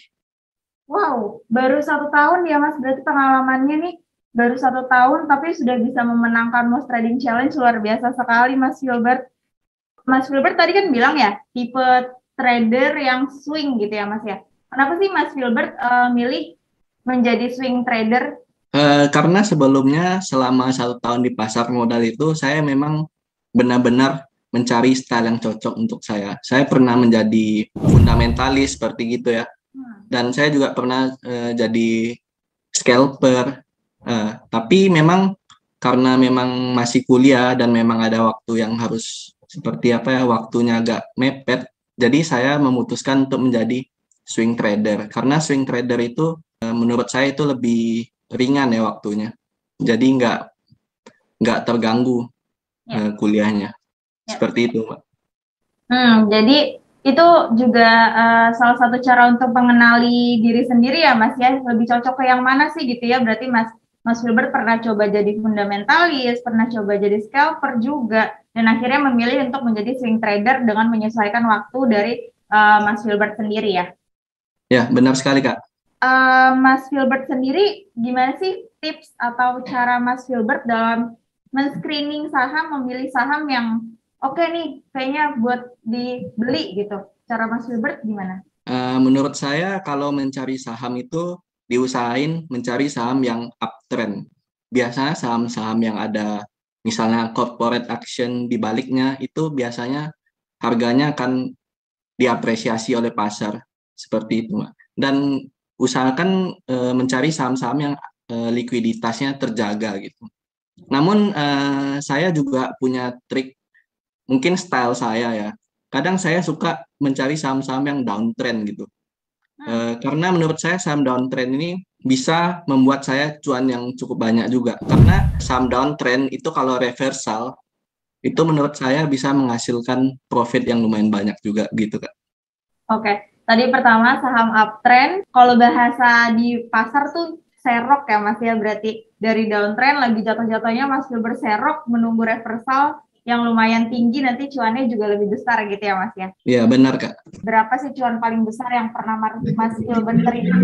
Wow, baru satu tahun ya, Mas. Berarti pengalamannya nih baru satu tahun, tapi sudah bisa memenangkan Most Trading Challenge luar biasa sekali, Mas Wilbert. Mas Wilbert tadi kan bilang ya, tipe trader yang swing gitu ya, Mas ya Kenapa sih Mas Gilbert uh, eh, milih menjadi swing trader? Uh, karena sebelumnya selama satu tahun di pasar modal itu saya memang benar-benar mencari style yang cocok untuk saya. Saya pernah menjadi fundamentalis seperti gitu ya. Hmm. Dan saya juga pernah uh, jadi scalper. Uh, tapi memang karena memang masih kuliah dan memang ada waktu yang harus seperti apa ya waktunya agak mepet. Jadi saya memutuskan untuk menjadi swing trader karena swing trader itu eh, menurut saya itu lebih ringan ya waktunya jadi nggak nggak terganggu ya. Eh, kuliahnya ya. seperti itu mbak hmm, jadi itu juga uh, salah satu cara untuk mengenali diri sendiri ya mas ya lebih cocok ke yang mana sih gitu ya berarti mas Mas Wilbert pernah coba jadi fundamentalis, pernah coba jadi scalper juga, dan akhirnya memilih untuk menjadi swing trader dengan menyesuaikan waktu dari uh, Mas Wilbert sendiri ya. Ya, benar sekali, Kak. Uh, Mas Gilbert sendiri gimana sih tips atau cara Mas Gilbert dalam men-screening saham, memilih saham yang oke okay nih, kayaknya buat dibeli gitu. Cara Mas Gilbert gimana? Uh, menurut saya kalau mencari saham itu diusahain mencari saham yang uptrend. Biasanya saham-saham yang ada misalnya corporate action di baliknya itu biasanya harganya akan diapresiasi oleh pasar seperti itu mbak dan usahakan e, mencari saham-saham yang e, likuiditasnya terjaga gitu namun e, saya juga punya trik mungkin style saya ya kadang saya suka mencari saham-saham yang downtrend gitu e, karena menurut saya saham downtrend ini bisa membuat saya cuan yang cukup banyak juga karena saham downtrend itu kalau reversal itu menurut saya bisa menghasilkan profit yang lumayan banyak juga gitu kak. Oke, okay. Tadi pertama saham uptrend, kalau bahasa di pasar tuh serok ya Mas ya berarti dari downtrend lagi jatuh-jatuhnya masih berserok menunggu reversal yang lumayan tinggi nanti cuannya juga lebih besar gitu ya Mas ya. Iya benar Kak. Berapa sih cuan paling besar yang pernah Mas Ilben terima?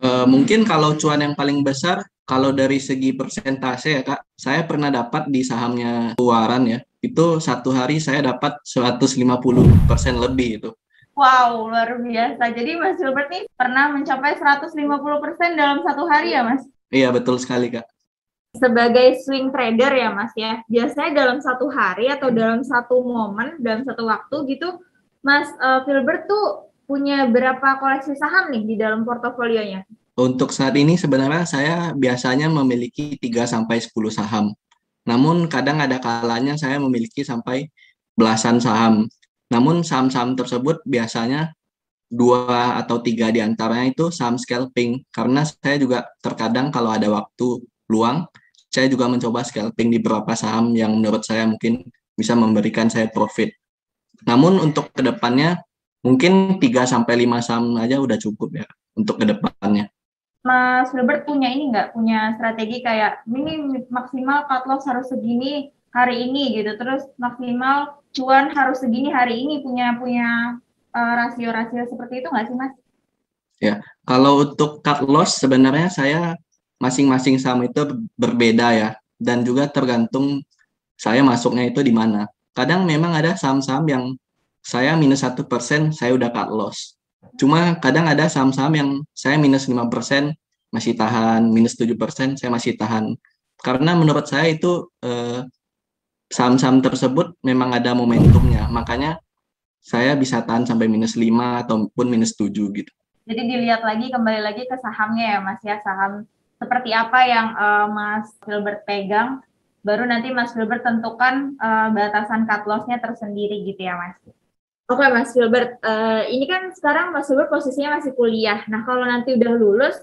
Uh, mungkin kalau cuan yang paling besar kalau dari segi persentase ya Kak, saya pernah dapat di sahamnya keluaran ya. Itu satu hari saya dapat 150% lebih itu. Wow, luar biasa. Jadi Mas Gilbert nih pernah mencapai 150% dalam satu hari ya, Mas? Iya, betul sekali, Kak. Sebagai swing trader ya, Mas ya. Biasanya dalam satu hari atau dalam satu momen, dalam satu waktu gitu, Mas uh, Gilbert tuh punya berapa koleksi saham nih di dalam portofolionya? Untuk saat ini sebenarnya saya biasanya memiliki 3 sampai 10 saham. Namun kadang ada kalanya saya memiliki sampai belasan saham namun saham-saham tersebut biasanya dua atau tiga di antaranya itu saham scalping karena saya juga terkadang kalau ada waktu luang saya juga mencoba scalping di beberapa saham yang menurut saya mungkin bisa memberikan saya profit. Namun untuk kedepannya mungkin 3 sampai lima saham aja udah cukup ya untuk kedepannya. Mas Robert punya ini nggak punya strategi kayak ini maksimal cut loss harus segini hari ini gitu terus maksimal cuan harus segini hari ini punya punya eh, rasio-rasio uh, seperti itu nggak sih mas? Ya, kalau untuk cut loss sebenarnya saya masing-masing saham itu berbeda ya dan juga tergantung saya masuknya itu di mana. Kadang memang ada saham-saham yang saya minus satu persen saya udah cut loss. Cuma kadang ada saham-saham yang saya minus lima persen masih tahan, minus tujuh persen saya masih tahan. Karena menurut saya itu eh, saham-saham tersebut memang ada momentumnya. Makanya saya bisa tahan sampai minus 5 ataupun minus 7 gitu. Jadi dilihat lagi kembali lagi ke sahamnya ya Mas ya, saham seperti apa yang uh, Mas Gilbert pegang, baru nanti Mas Gilbert tentukan uh, batasan cut loss-nya tersendiri gitu ya Mas. Oke okay, Mas Gilbert, uh, eh, ini kan sekarang Mas Gilbert posisinya masih kuliah. Nah kalau nanti udah lulus,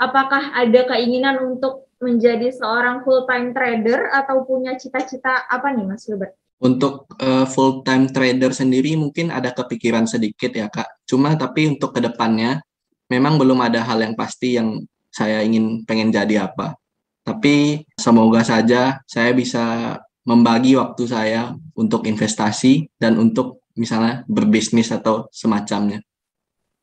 apakah ada keinginan untuk menjadi seorang full time trader atau punya cita-cita apa nih Mas Gilbert? Untuk uh, eh, full time trader sendiri mungkin ada kepikiran sedikit ya Kak. Cuma tapi untuk kedepannya memang belum ada hal yang pasti yang saya ingin pengen jadi apa. Tapi semoga saja saya bisa membagi waktu saya untuk investasi dan untuk misalnya berbisnis atau semacamnya.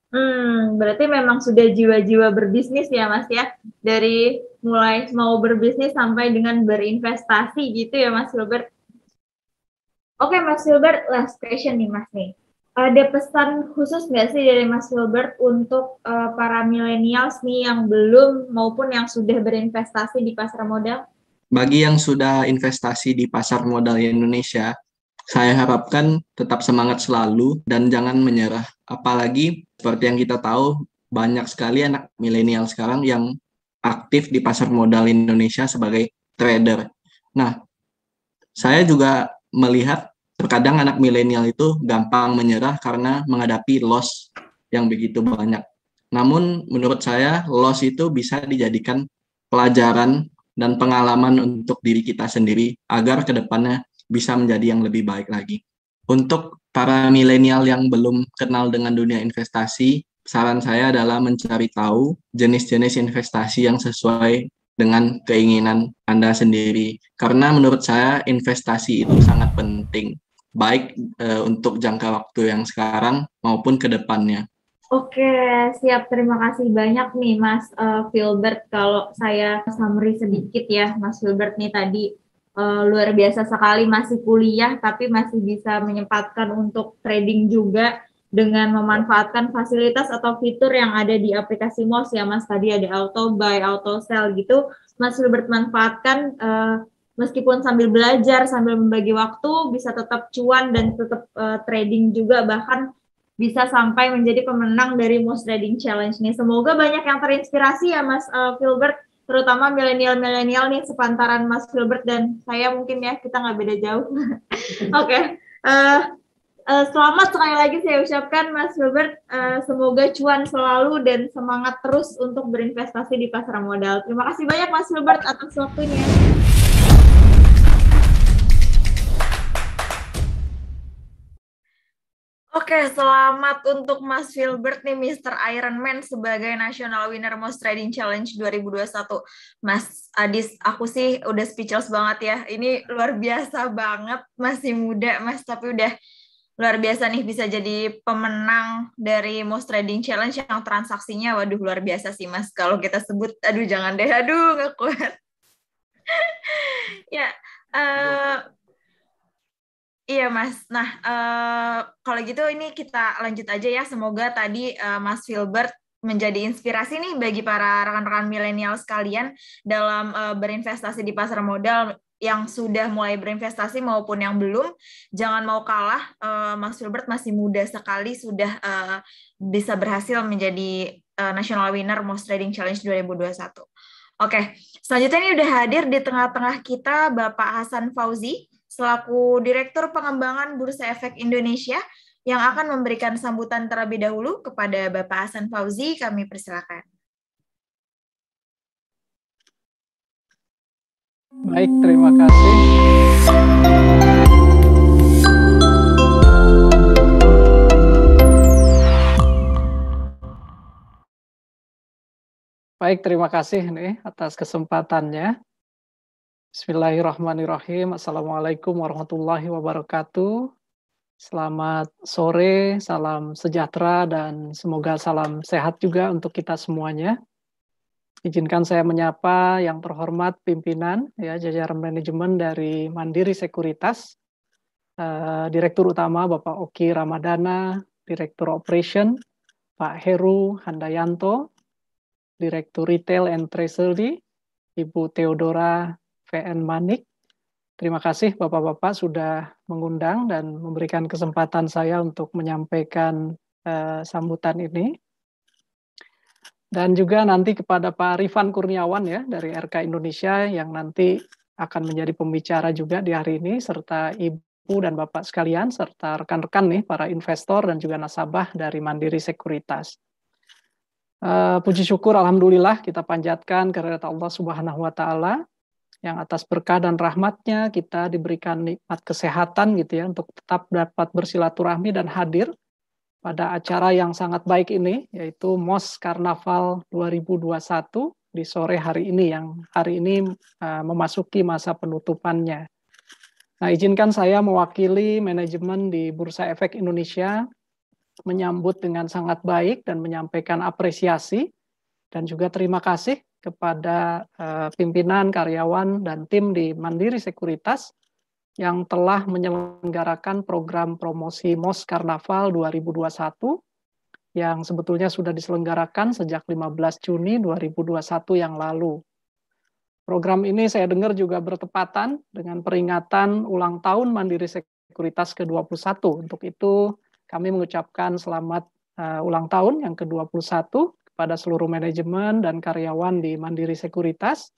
Hmm, berarti memang sudah jiwa-jiwa berbisnis ya Mas ya? Dari mulai mau berbisnis sampai dengan berinvestasi gitu ya Mas Gilbert. Oke Mas Gilbert, last question nih Mas nih. Ada pesan khusus nggak sih dari Mas Gilbert untuk uh, para milenials nih yang belum maupun yang sudah berinvestasi di pasar modal? Bagi yang sudah investasi di pasar modal Indonesia, saya harapkan tetap semangat selalu dan jangan menyerah. Apalagi seperti yang kita tahu, banyak sekali anak milenial sekarang yang aktif di pasar modal Indonesia sebagai trader. Nah, saya juga melihat terkadang anak milenial itu gampang menyerah karena menghadapi loss yang begitu banyak. Namun menurut saya loss itu bisa dijadikan pelajaran dan pengalaman untuk diri kita sendiri agar kedepannya bisa menjadi yang lebih baik lagi. Untuk para milenial yang belum kenal dengan dunia investasi, saran saya adalah mencari tahu jenis-jenis investasi yang sesuai dengan keinginan Anda sendiri. Karena menurut saya investasi itu sangat penting, baik e, untuk jangka waktu yang sekarang maupun ke depannya. Oke, siap. Terima kasih banyak nih Mas uh, Filbert. Kalau saya summary sedikit ya, Mas Filbert nih tadi uh, luar biasa sekali masih kuliah tapi masih bisa menyempatkan untuk trading juga dengan memanfaatkan fasilitas atau fitur yang ada di aplikasi MOS ya Mas tadi ada auto buy, auto sell gitu Mas Hilbert manfaatkan uh, eh, meskipun sambil belajar sambil membagi waktu bisa tetap cuan dan tetap uh, trading juga bahkan bisa sampai menjadi pemenang dari MOS Trading Challenge nih. Semoga banyak yang terinspirasi ya Mas uh, Filbert terutama milenial-milenial nih sepantaran Mas Gilbert dan saya mungkin ya kita nggak beda jauh. (laughs) Oke, okay. uh, eh, uh, eh, selamat sekali lagi saya ucapkan Mas Gilbert, uh, semoga cuan selalu dan semangat terus untuk berinvestasi di pasar modal. Terima kasih banyak Mas Gilbert atas waktunya. Oke, selamat untuk Mas Filbert nih, Mr. Man sebagai National Winner Most Trading Challenge 2021. Mas Adis, aku sih udah speechless banget ya. Ini luar biasa banget, masih muda Mas, tapi udah luar biasa nih bisa jadi pemenang dari Most Trading Challenge yang transaksinya waduh luar biasa sih Mas. Kalau kita sebut, aduh jangan deh, aduh nggak kuat. (laughs) ya, uh, Iya Mas. Nah uh, kalau gitu ini kita lanjut aja ya. Semoga tadi uh, Mas Filbert menjadi inspirasi nih bagi para rekan-rekan milenial sekalian dalam uh, berinvestasi di pasar modal yang sudah mulai berinvestasi maupun yang belum jangan mau kalah uh, Mas Filbert masih muda sekali sudah uh, bisa berhasil menjadi uh, national winner Most Trading Challenge 2021. Oke, selanjutnya ini udah hadir di tengah-tengah kita Bapak Hasan Fauzi selaku Direktur Pengembangan Bursa Efek Indonesia yang akan memberikan sambutan terlebih dahulu kepada Bapak Hasan Fauzi. Kami persilakan. Baik, terima kasih. Baik, terima kasih nih atas kesempatannya. Bismillahirrahmanirrahim. Assalamualaikum warahmatullahi wabarakatuh. Selamat sore, salam sejahtera, dan semoga salam sehat juga untuk kita semuanya. Izinkan saya menyapa yang terhormat pimpinan ya jajaran manajemen dari Mandiri Sekuritas, uh, Direktur Utama Bapak Oki Ramadana, Direktur Operation Pak Heru Handayanto, Direktur Retail and Treasury, Ibu Theodora VN Manik. Terima kasih Bapak-Bapak sudah mengundang dan memberikan kesempatan saya untuk menyampaikan uh, sambutan ini. Dan juga nanti kepada Pak Rifan Kurniawan ya dari RK Indonesia yang nanti akan menjadi pembicara juga di hari ini serta Ibu dan Bapak sekalian serta rekan-rekan nih para investor dan juga nasabah dari Mandiri Sekuritas. Uh, puji syukur alhamdulillah kita panjatkan kepada Allah Subhanahu wa taala yang atas berkah dan rahmatnya kita diberikan nikmat kesehatan gitu ya untuk tetap dapat bersilaturahmi dan hadir pada acara yang sangat baik ini yaitu MOS Karnaval 2021 di sore hari ini yang hari ini uh, memasuki masa penutupannya. Nah, izinkan saya mewakili manajemen di Bursa Efek Indonesia menyambut dengan sangat baik dan menyampaikan apresiasi dan juga terima kasih kepada eh, pimpinan, karyawan, dan tim di Mandiri Sekuritas yang telah menyelenggarakan program promosi MOS Karnaval 2021 yang sebetulnya sudah diselenggarakan sejak 15 Juni 2021 yang lalu. Program ini saya dengar juga bertepatan dengan peringatan ulang tahun Mandiri Sekuritas ke-21. Untuk itu kami mengucapkan selamat uh, ulang tahun yang ke-21 pada seluruh manajemen dan karyawan di Mandiri Sekuritas.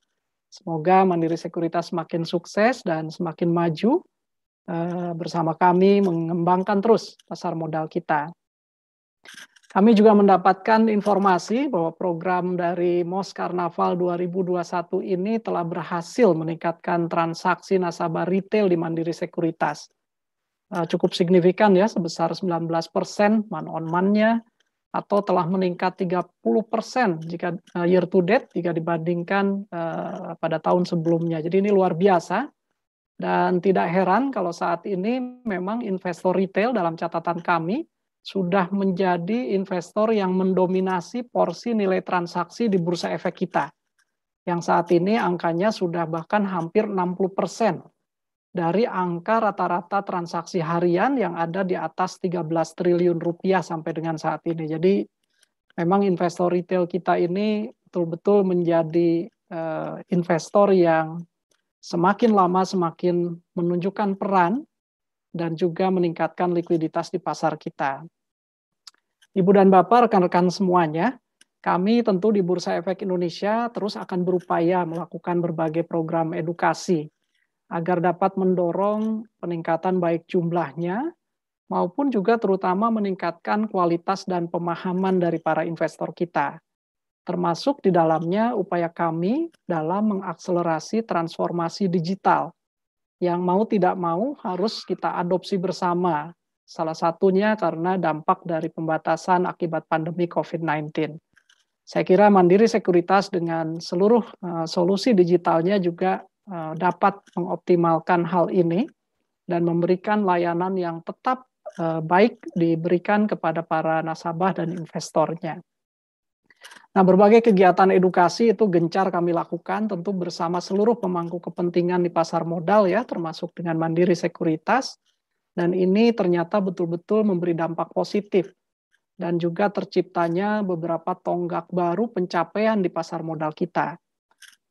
Semoga Mandiri Sekuritas semakin sukses dan semakin maju eh, bersama kami mengembangkan terus pasar modal kita. Kami juga mendapatkan informasi bahwa program dari MOS Karnaval 2021 ini telah berhasil meningkatkan transaksi nasabah retail di Mandiri Sekuritas. Eh, cukup signifikan ya, sebesar 19 persen man-on-man-nya, atau telah meningkat 30% persen jika eh, year to date jika dibandingkan eh, pada tahun sebelumnya. Jadi ini luar biasa dan tidak heran kalau saat ini memang investor retail dalam catatan kami sudah menjadi investor yang mendominasi porsi nilai transaksi di bursa efek kita. Yang saat ini angkanya sudah bahkan hampir 60 persen dari angka rata-rata transaksi harian yang ada di atas 13 triliun rupiah sampai dengan saat ini. Jadi memang investor retail kita ini betul-betul menjadi uh, investor yang semakin lama semakin menunjukkan peran dan juga meningkatkan likuiditas di pasar kita. Ibu dan Bapak, rekan-rekan semuanya, kami tentu di Bursa Efek Indonesia terus akan berupaya melakukan berbagai program edukasi agar dapat mendorong peningkatan baik jumlahnya maupun juga terutama meningkatkan kualitas dan pemahaman dari para investor kita. Termasuk di dalamnya upaya kami dalam mengakselerasi transformasi digital yang mau tidak mau harus kita adopsi bersama. Salah satunya karena dampak dari pembatasan akibat pandemi COVID-19. Saya kira Mandiri Sekuritas dengan seluruh eh, solusi digitalnya juga Eh, dapat mengoptimalkan hal ini dan memberikan layanan yang tetap eh, baik diberikan kepada para nasabah dan investornya. Nah, berbagai kegiatan edukasi itu gencar kami lakukan tentu bersama seluruh pemangku kepentingan di pasar modal ya, termasuk dengan Mandiri Sekuritas. Dan ini ternyata betul-betul memberi dampak positif dan juga terciptanya beberapa tonggak baru pencapaian di pasar modal kita.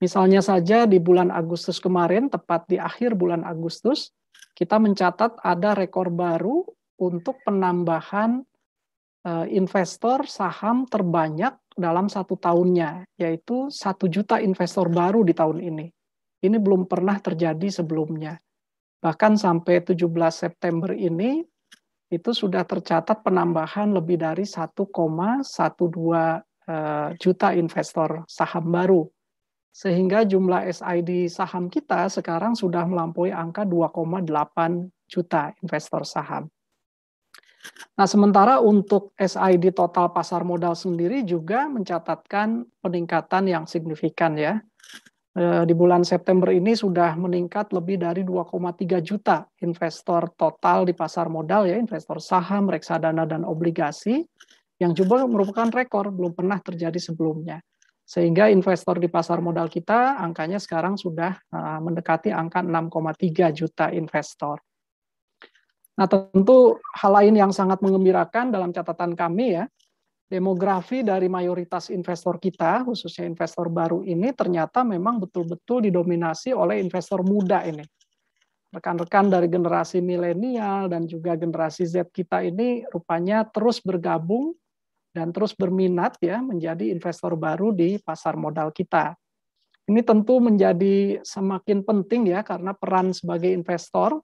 Misalnya saja di bulan Agustus kemarin, tepat di akhir bulan Agustus, kita mencatat ada rekor baru untuk penambahan eh, investor saham terbanyak dalam satu tahunnya, yaitu satu juta investor baru di tahun ini. Ini belum pernah terjadi sebelumnya. Bahkan sampai 17 September ini, itu sudah tercatat penambahan lebih dari 1,12 eh, juta investor saham baru sehingga jumlah SID saham kita sekarang sudah melampaui angka 2,8 juta investor saham. Nah, sementara untuk SID total pasar modal sendiri juga mencatatkan peningkatan yang signifikan ya. Eh, di bulan September ini sudah meningkat lebih dari 2,3 juta investor total di pasar modal ya, investor saham, reksadana dan obligasi yang juga merupakan rekor belum pernah terjadi sebelumnya. Sehingga investor di pasar modal kita angkanya sekarang sudah eh, mendekati angka 6,3 juta investor. Nah, tentu hal lain yang sangat mengembirakan dalam catatan kami ya, demografi dari mayoritas investor kita, khususnya investor baru ini, ternyata memang betul-betul didominasi oleh investor muda ini. Rekan-rekan dari generasi milenial dan juga generasi Z kita ini rupanya terus bergabung dan terus berminat ya menjadi investor baru di pasar modal kita. Ini tentu menjadi semakin penting ya karena peran sebagai investor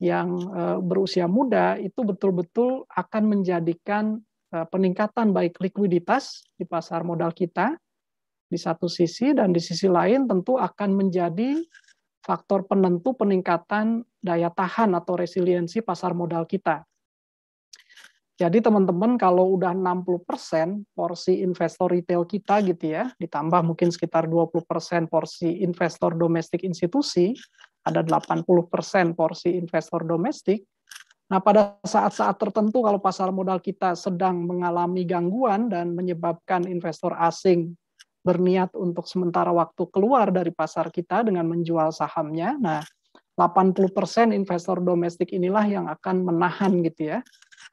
yang eh, berusia muda itu betul-betul akan menjadikan eh, peningkatan baik likuiditas di pasar modal kita di satu sisi dan di sisi lain tentu akan menjadi faktor penentu peningkatan daya tahan atau resiliensi pasar modal kita. Jadi teman-teman kalau udah 60% porsi investor retail kita gitu ya, ditambah mungkin sekitar 20% porsi investor domestik institusi, ada 80% porsi investor domestik. Nah, pada saat-saat tertentu kalau pasar modal kita sedang mengalami gangguan dan menyebabkan investor asing berniat untuk sementara waktu keluar dari pasar kita dengan menjual sahamnya. Nah, 80% investor domestik inilah yang akan menahan gitu ya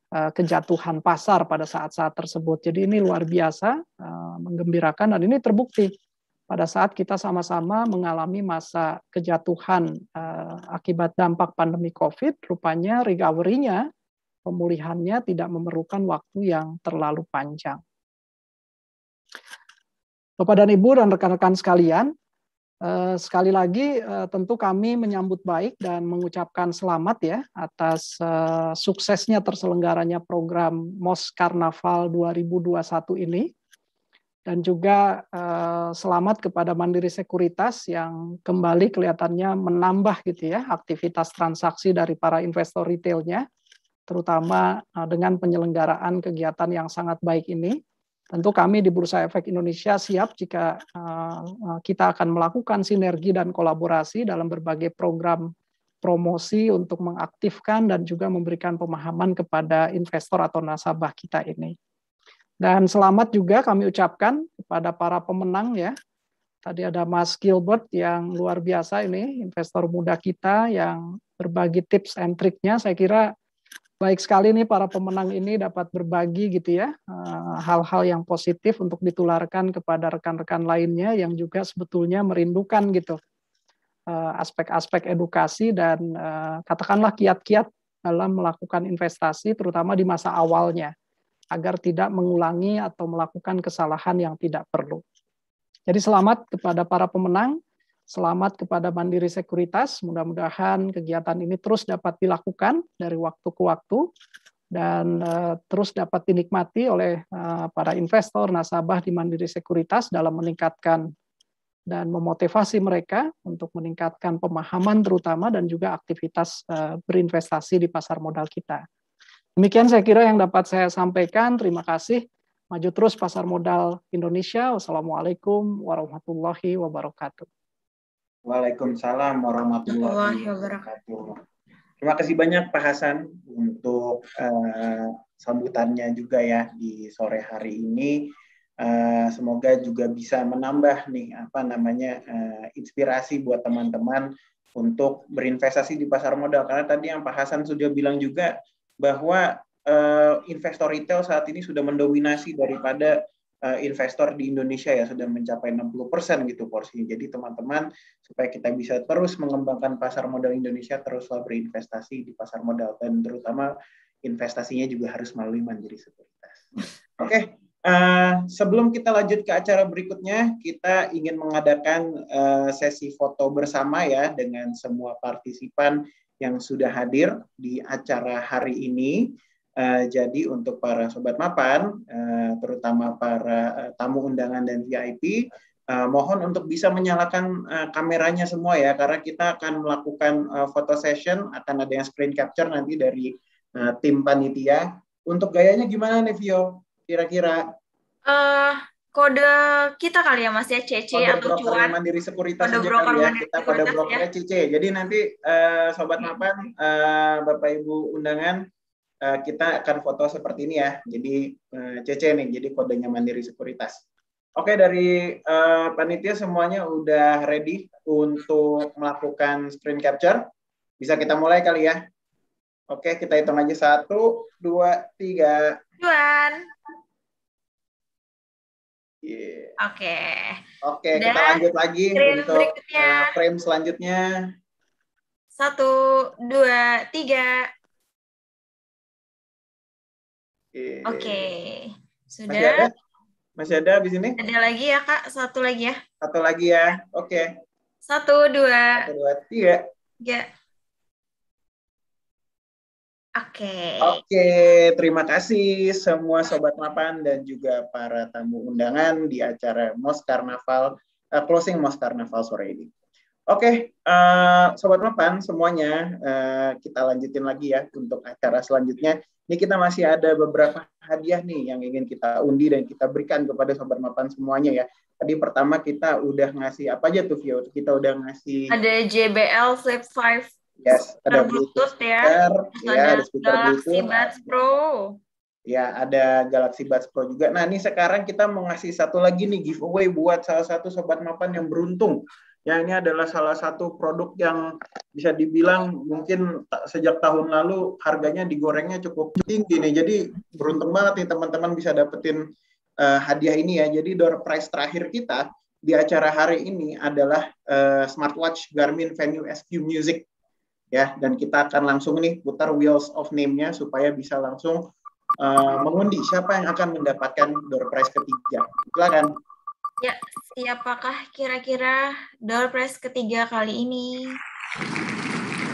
Eh, kejatuhan pasar pada saat-saat tersebut. Jadi ini luar biasa eh, menggembirakan dan ini terbukti pada saat kita sama-sama mengalami masa kejatuhan eh, akibat dampak pandemi Covid, rupanya recovery-nya pemulihannya tidak memerlukan waktu yang terlalu panjang. Bapak dan Ibu dan rekan-rekan sekalian, Eh, sekali lagi eh, tentu kami menyambut baik dan mengucapkan selamat ya atas eh, suksesnya terselenggaranya program MOS Karnaval 2021 ini dan juga selamat kepada Mandiri Sekuritas yang kembali kelihatannya menambah gitu ya aktivitas transaksi dari para investor retailnya terutama dengan penyelenggaraan kegiatan yang sangat baik ini Tentu kami di Bursa Efek Indonesia siap jika eh, eh, kita akan melakukan sinergi dan kolaborasi dalam berbagai program promosi untuk mengaktifkan dan juga memberikan pemahaman kepada investor atau nasabah kita ini. Dan selamat juga kami ucapkan kepada para pemenang ya. Tadi ada Mas Gilbert yang luar biasa ini, investor muda kita yang berbagi tips and triknya. Saya kira baik sekali nih para pemenang ini dapat berbagi gitu ya eh, hal-hal yang positif untuk ditularkan kepada rekan-rekan lainnya yang juga sebetulnya merindukan gitu eh, aspek-aspek edukasi dan eh, katakanlah kiat-kiat dalam melakukan investasi terutama di masa awalnya agar tidak mengulangi atau melakukan kesalahan yang tidak perlu. Jadi selamat kepada para pemenang Selamat kepada Mandiri Sekuritas. Mudah-mudahan kegiatan ini terus dapat dilakukan dari waktu ke waktu dan eh, terus dapat dinikmati oleh eh, para investor, nasabah di Mandiri Sekuritas dalam meningkatkan dan memotivasi mereka untuk meningkatkan pemahaman terutama dan juga aktivitas eh, berinvestasi di pasar modal kita. Demikian saya kira yang dapat saya sampaikan. Terima kasih. Maju terus pasar modal Indonesia. Wassalamualaikum warahmatullahi wabarakatuh. Waalaikumsalam warahmatullahi wabarakatuh. Terima kasih banyak Pak Hasan untuk uh, sambutannya juga ya di sore hari ini. Uh, semoga juga bisa menambah nih apa namanya uh, inspirasi buat teman-teman untuk berinvestasi di pasar modal karena tadi yang Pak Hasan sudah bilang juga bahwa uh, investor retail saat ini sudah mendominasi daripada Eh, investor di Indonesia ya sudah mencapai 60% gitu porsinya. Jadi teman-teman supaya kita bisa terus mengembangkan pasar modal Indonesia teruslah berinvestasi di pasar modal dan terutama investasinya juga harus melalui mandiri sekuritas. Hmm. Oke, okay. uh, eh, sebelum kita lanjut ke acara berikutnya, kita ingin mengadakan uh, sesi foto bersama ya dengan semua partisipan yang sudah hadir di acara hari ini. Eh, jadi untuk para sobat mapan, uh, terutama para uh, tamu undangan dan VIP, uh, mohon untuk bisa menyalakan uh, kameranya semua ya, karena kita akan melakukan uh, photo session, akan ada yang screen capture nanti dari uh, tim panitia. Untuk gayanya gimana nih Vio? Kira-kira? Uh, kode kita kali ya Mas ya CC kode atau cuan mandiri sekuritas kode broker ya. kita kode brokernya ya. CC jadi nanti uh, sobat hmm. mapan uh, Bapak Ibu undangan Eh, kita akan foto seperti ini ya. Jadi eh, CC nih, jadi kodenya Mandiri Sekuritas. Oke, dari eh, panitia semuanya udah ready untuk melakukan screen capture. Bisa kita mulai kali ya. Oke, kita hitung aja. Satu, dua, tiga. Tuan. Yeah. Oke. Okay. Oke, kita lanjut lagi untuk Uh, frame selanjutnya. Satu, dua, tiga. Oke. Okay. Sudah. Masih ada? Masih ada di sini? Ada lagi ya, Kak? Satu lagi ya. Satu lagi ya. Oke. Okay. Satu, dua. Satu, dua, tiga. Tiga. Oke. Okay. Oke, okay, terima kasih semua sobat mapan dan juga para tamu undangan di acara Mos Karnaval uh, closing Mos Karnaval sore ini. Oke, okay, uh, eh, sobat mapan semuanya uh, kita lanjutin lagi ya untuk acara selanjutnya ini kita masih ada beberapa hadiah nih yang ingin kita undi dan kita berikan kepada sobat mapan semuanya ya. Tadi pertama kita udah ngasih apa aja tuh Vio? Kita udah ngasih ada JBL Flip 5 Yes, ada Bluetooth, Bluetooth ya. ya, ada, ada speaker Galaxy Bluetooth. Buds Pro. Ya, ada Galaxy Buds Pro juga. Nah, ini sekarang kita mau ngasih satu lagi nih giveaway buat salah satu sobat mapan yang beruntung ya ini adalah salah satu produk yang bisa dibilang mungkin sejak tahun lalu harganya digorengnya cukup tinggi nih. Jadi beruntung banget nih teman-teman bisa dapetin uh, hadiah ini ya. Jadi door prize terakhir kita di acara hari ini adalah uh, smartwatch Garmin Venue SQ Music ya dan kita akan langsung nih putar wheels of name-nya supaya bisa langsung uh, mengundi siapa yang akan mendapatkan door prize ketiga. Silakan. Ya, siapakah kira-kira door prize ketiga kali ini?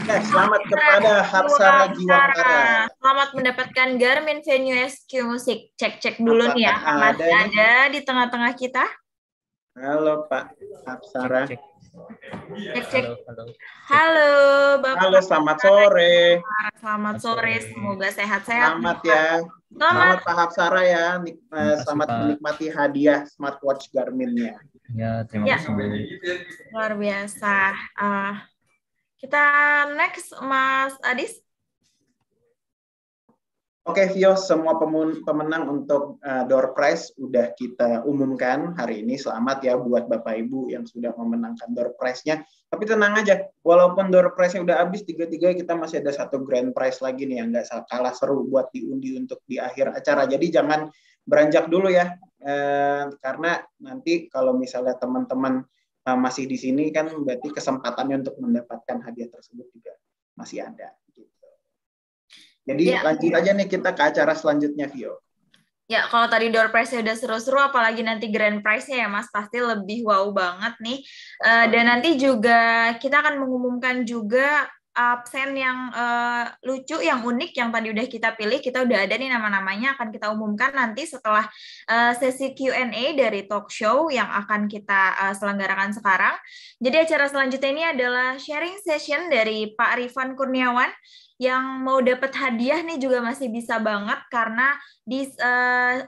Ya, selamat kepada Hapsara, Hapsara Selamat mendapatkan Garmin Venue SQ Music. Cek-cek dulu Apakah nih ya, ada, ada di tengah-tengah kita. Halo Pak Hapsara. Cek, cek. Cek, cek. Halo, halo. halo Bapak. Halo, selamat sore. Selamat sore, semoga sehat-sehat. Selamat ya. Selamat, selamat Pak Hapsara ya, Nik eh, kasih, selamat Pak. menikmati hadiah smartwatch Garmin-nya. Ya, terima ya. kasih. Luar biasa. Uh, kita next, Mas Adis. Oke, okay, Vio, semua pemenang untuk uh, door prize udah kita umumkan hari ini. Selamat ya buat Bapak Ibu yang sudah memenangkan door prize-nya. Tapi tenang aja, walaupun door prize-nya udah habis tiga-tiga, kita masih ada satu grand prize lagi nih yang nggak kalah seru buat diundi untuk di akhir acara. Jadi jangan beranjak dulu ya, eh, karena nanti kalau misalnya teman-teman eh, masih di sini kan berarti kesempatannya untuk mendapatkan hadiah tersebut juga masih ada. Jadi ya. lanjut aja nih kita ke acara selanjutnya, Vio. Ya, kalau tadi door prize-nya udah seru-seru, apalagi nanti grand prize-nya ya, Mas, pasti lebih wow banget nih. Uh, dan nanti juga kita akan mengumumkan juga absen yang uh, lucu, yang unik, yang tadi udah kita pilih, kita udah ada nih nama-namanya, akan kita umumkan nanti setelah uh, sesi Q&A dari talk show yang akan kita uh, selenggarakan sekarang. Jadi acara selanjutnya ini adalah sharing session dari Pak Rifan Kurniawan, yang mau dapat hadiah nih juga masih bisa banget karena di uh,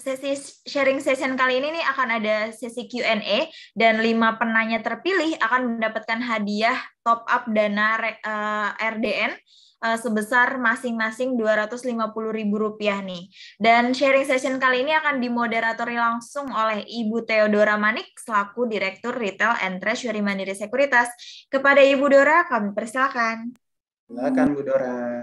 sesi sharing session kali ini nih akan ada sesi Q&A dan lima penanya terpilih akan mendapatkan hadiah top up dana uh, eh, RDN uh, eh, sebesar masing-masing Rp250.000 nih. Dan sharing session kali ini akan dimoderatori langsung oleh Ibu Theodora Manik selaku Direktur Retail and Treasury Mandiri Sekuritas. Kepada Ibu Dora kami persilakan. Silakan Bu Dora. Oke, okay.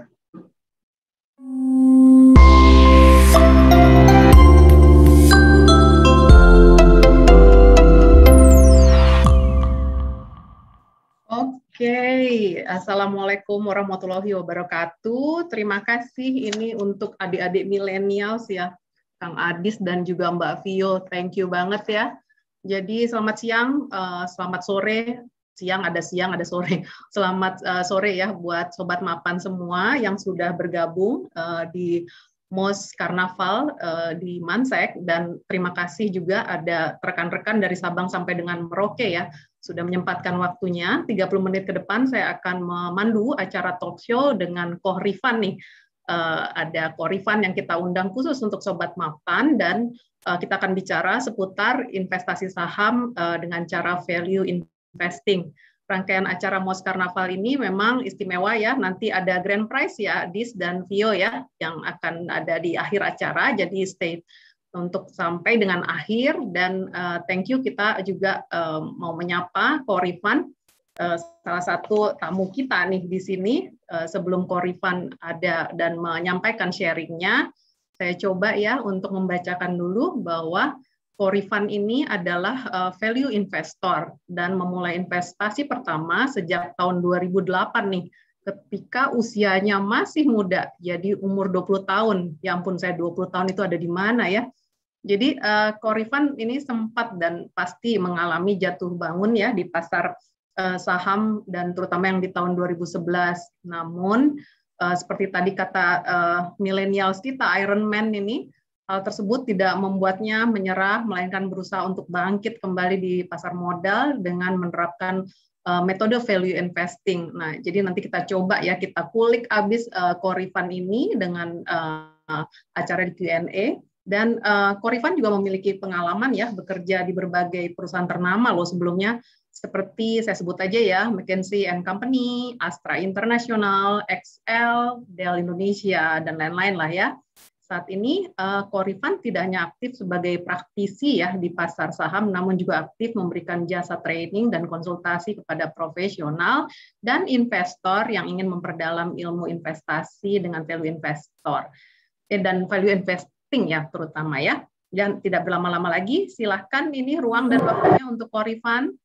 Assalamualaikum warahmatullahi wabarakatuh. Terima kasih ini untuk adik-adik milenials ya, Kang Adis dan juga Mbak Vio. Thank you banget ya. Jadi selamat siang, eh, selamat sore, siang ada siang ada sore. (laughs) Selamat uh, sore ya buat sobat mapan semua yang sudah bergabung uh, di MOS Karnaval uh, di Mansek dan terima kasih juga ada rekan-rekan dari Sabang sampai dengan Merauke ya sudah menyempatkan waktunya. 30 menit ke depan saya akan memandu acara talk show dengan Koh Rifan nih. Uh, ada Koh Rifan yang kita undang khusus untuk sobat mapan dan kita akan bicara seputar investasi saham dengan cara value in investing. Rangkaian acara MOS Karnaval ini memang istimewa ya. Nanti ada grand prize ya, Dis dan Vio ya, yang akan ada di akhir acara. Jadi stay untuk sampai dengan akhir dan uh, thank you kita juga uh, mau menyapa Korifan uh, eh, salah satu tamu kita nih di sini uh, sebelum Korifan ada dan menyampaikan sharingnya saya coba ya untuk membacakan dulu bahwa Korifan ini adalah eh, value investor dan memulai investasi pertama sejak tahun 2008 nih ketika usianya masih muda, jadi umur 20 tahun. Ya ampun, saya 20 tahun itu ada di mana ya? Jadi Korifan eh, ini sempat dan pasti mengalami jatuh bangun ya di pasar eh, saham dan terutama yang di tahun 2011. Namun seperti tadi kata milenials kita Iron Man ini Hal tersebut tidak membuatnya menyerah, melainkan berusaha untuk bangkit kembali di pasar modal dengan menerapkan eh, metode value investing. Nah, jadi nanti kita coba ya, kita kulik abis eh, Korifan ini dengan eh, acara di Q&A. Dan Korifan juga memiliki pengalaman ya bekerja di berbagai perusahaan ternama loh sebelumnya seperti saya sebut aja ya McKinsey and Company, Astra International, XL, Dell Indonesia dan lain-lain lah ya. Saat ini eh, Korifan tidak hanya aktif sebagai praktisi ya di pasar saham, namun juga aktif memberikan jasa training dan konsultasi kepada profesional dan investor yang ingin memperdalam ilmu investasi dengan value investor eh, dan value investing ya terutama ya. Dan tidak berlama-lama lagi, silahkan ini ruang dan waktunya untuk Korifan.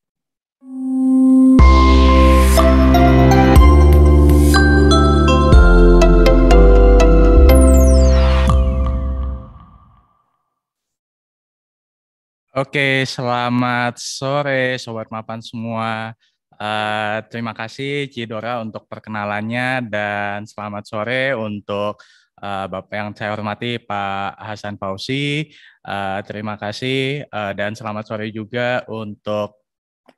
Oke, selamat sore Sobat Mapan semua. Uh, terima kasih Cidora untuk perkenalannya dan selamat sore untuk uh, Bapak yang saya hormati Pak Hasan Fauzi. Uh, terima kasih uh, dan selamat sore juga untuk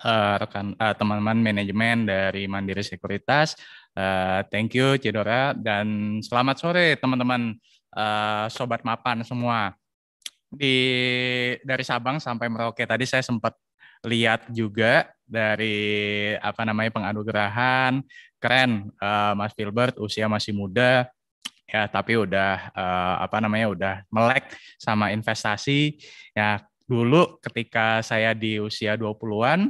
uh, rekan uh, teman-teman manajemen dari Mandiri Sekuritas. Uh, thank you Cidora dan selamat sore teman-teman uh, Sobat Mapan semua di dari Sabang sampai Merauke tadi saya sempat lihat juga dari apa namanya penganugerahan keren uh, Mas Filbert usia masih muda ya tapi udah uh, apa namanya udah melek sama investasi ya dulu ketika saya di usia 20-an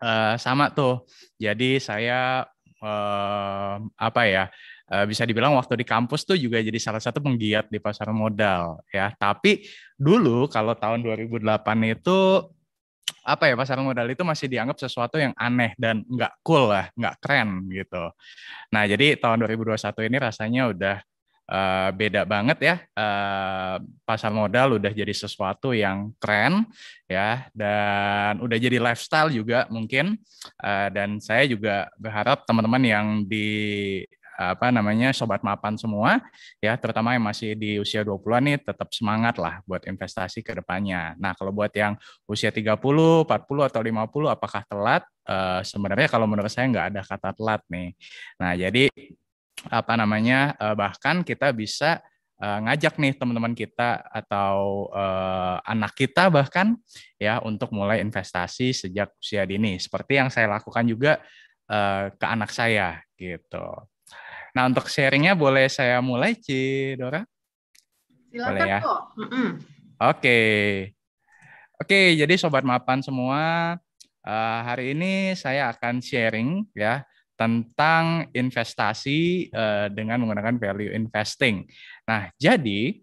uh, eh, sama tuh jadi saya uh, apa ya Eh, bisa dibilang waktu di kampus tuh juga jadi salah satu penggiat di pasar modal ya. Tapi dulu kalau tahun 2008 itu apa ya pasar modal itu masih dianggap sesuatu yang aneh dan nggak cool lah, nggak keren gitu. Nah jadi tahun 2021 ini rasanya udah uh, beda banget ya uh, pasar modal udah jadi sesuatu yang keren ya dan udah jadi lifestyle juga mungkin uh, dan saya juga berharap teman-teman yang di apa namanya sobat mapan semua ya terutama yang masih di usia 20-an nih tetap semangat lah buat investasi ke depannya. Nah, kalau buat yang usia 30, 40 atau 50 apakah telat? E, sebenarnya kalau menurut saya nggak ada kata telat nih. Nah, jadi apa namanya e, bahkan kita bisa eh, ngajak nih teman-teman kita atau uh, anak kita bahkan ya untuk mulai investasi sejak usia dini seperti yang saya lakukan juga ke anak saya gitu. Nah untuk sharingnya boleh saya mulai, Ci Dora? Silakan boleh ya. kok. Mm -hmm. Oke. Okay. Oke, okay, jadi sobat mapan semua, eh, hari ini saya akan sharing ya tentang investasi eh, dengan menggunakan value investing. Nah, jadi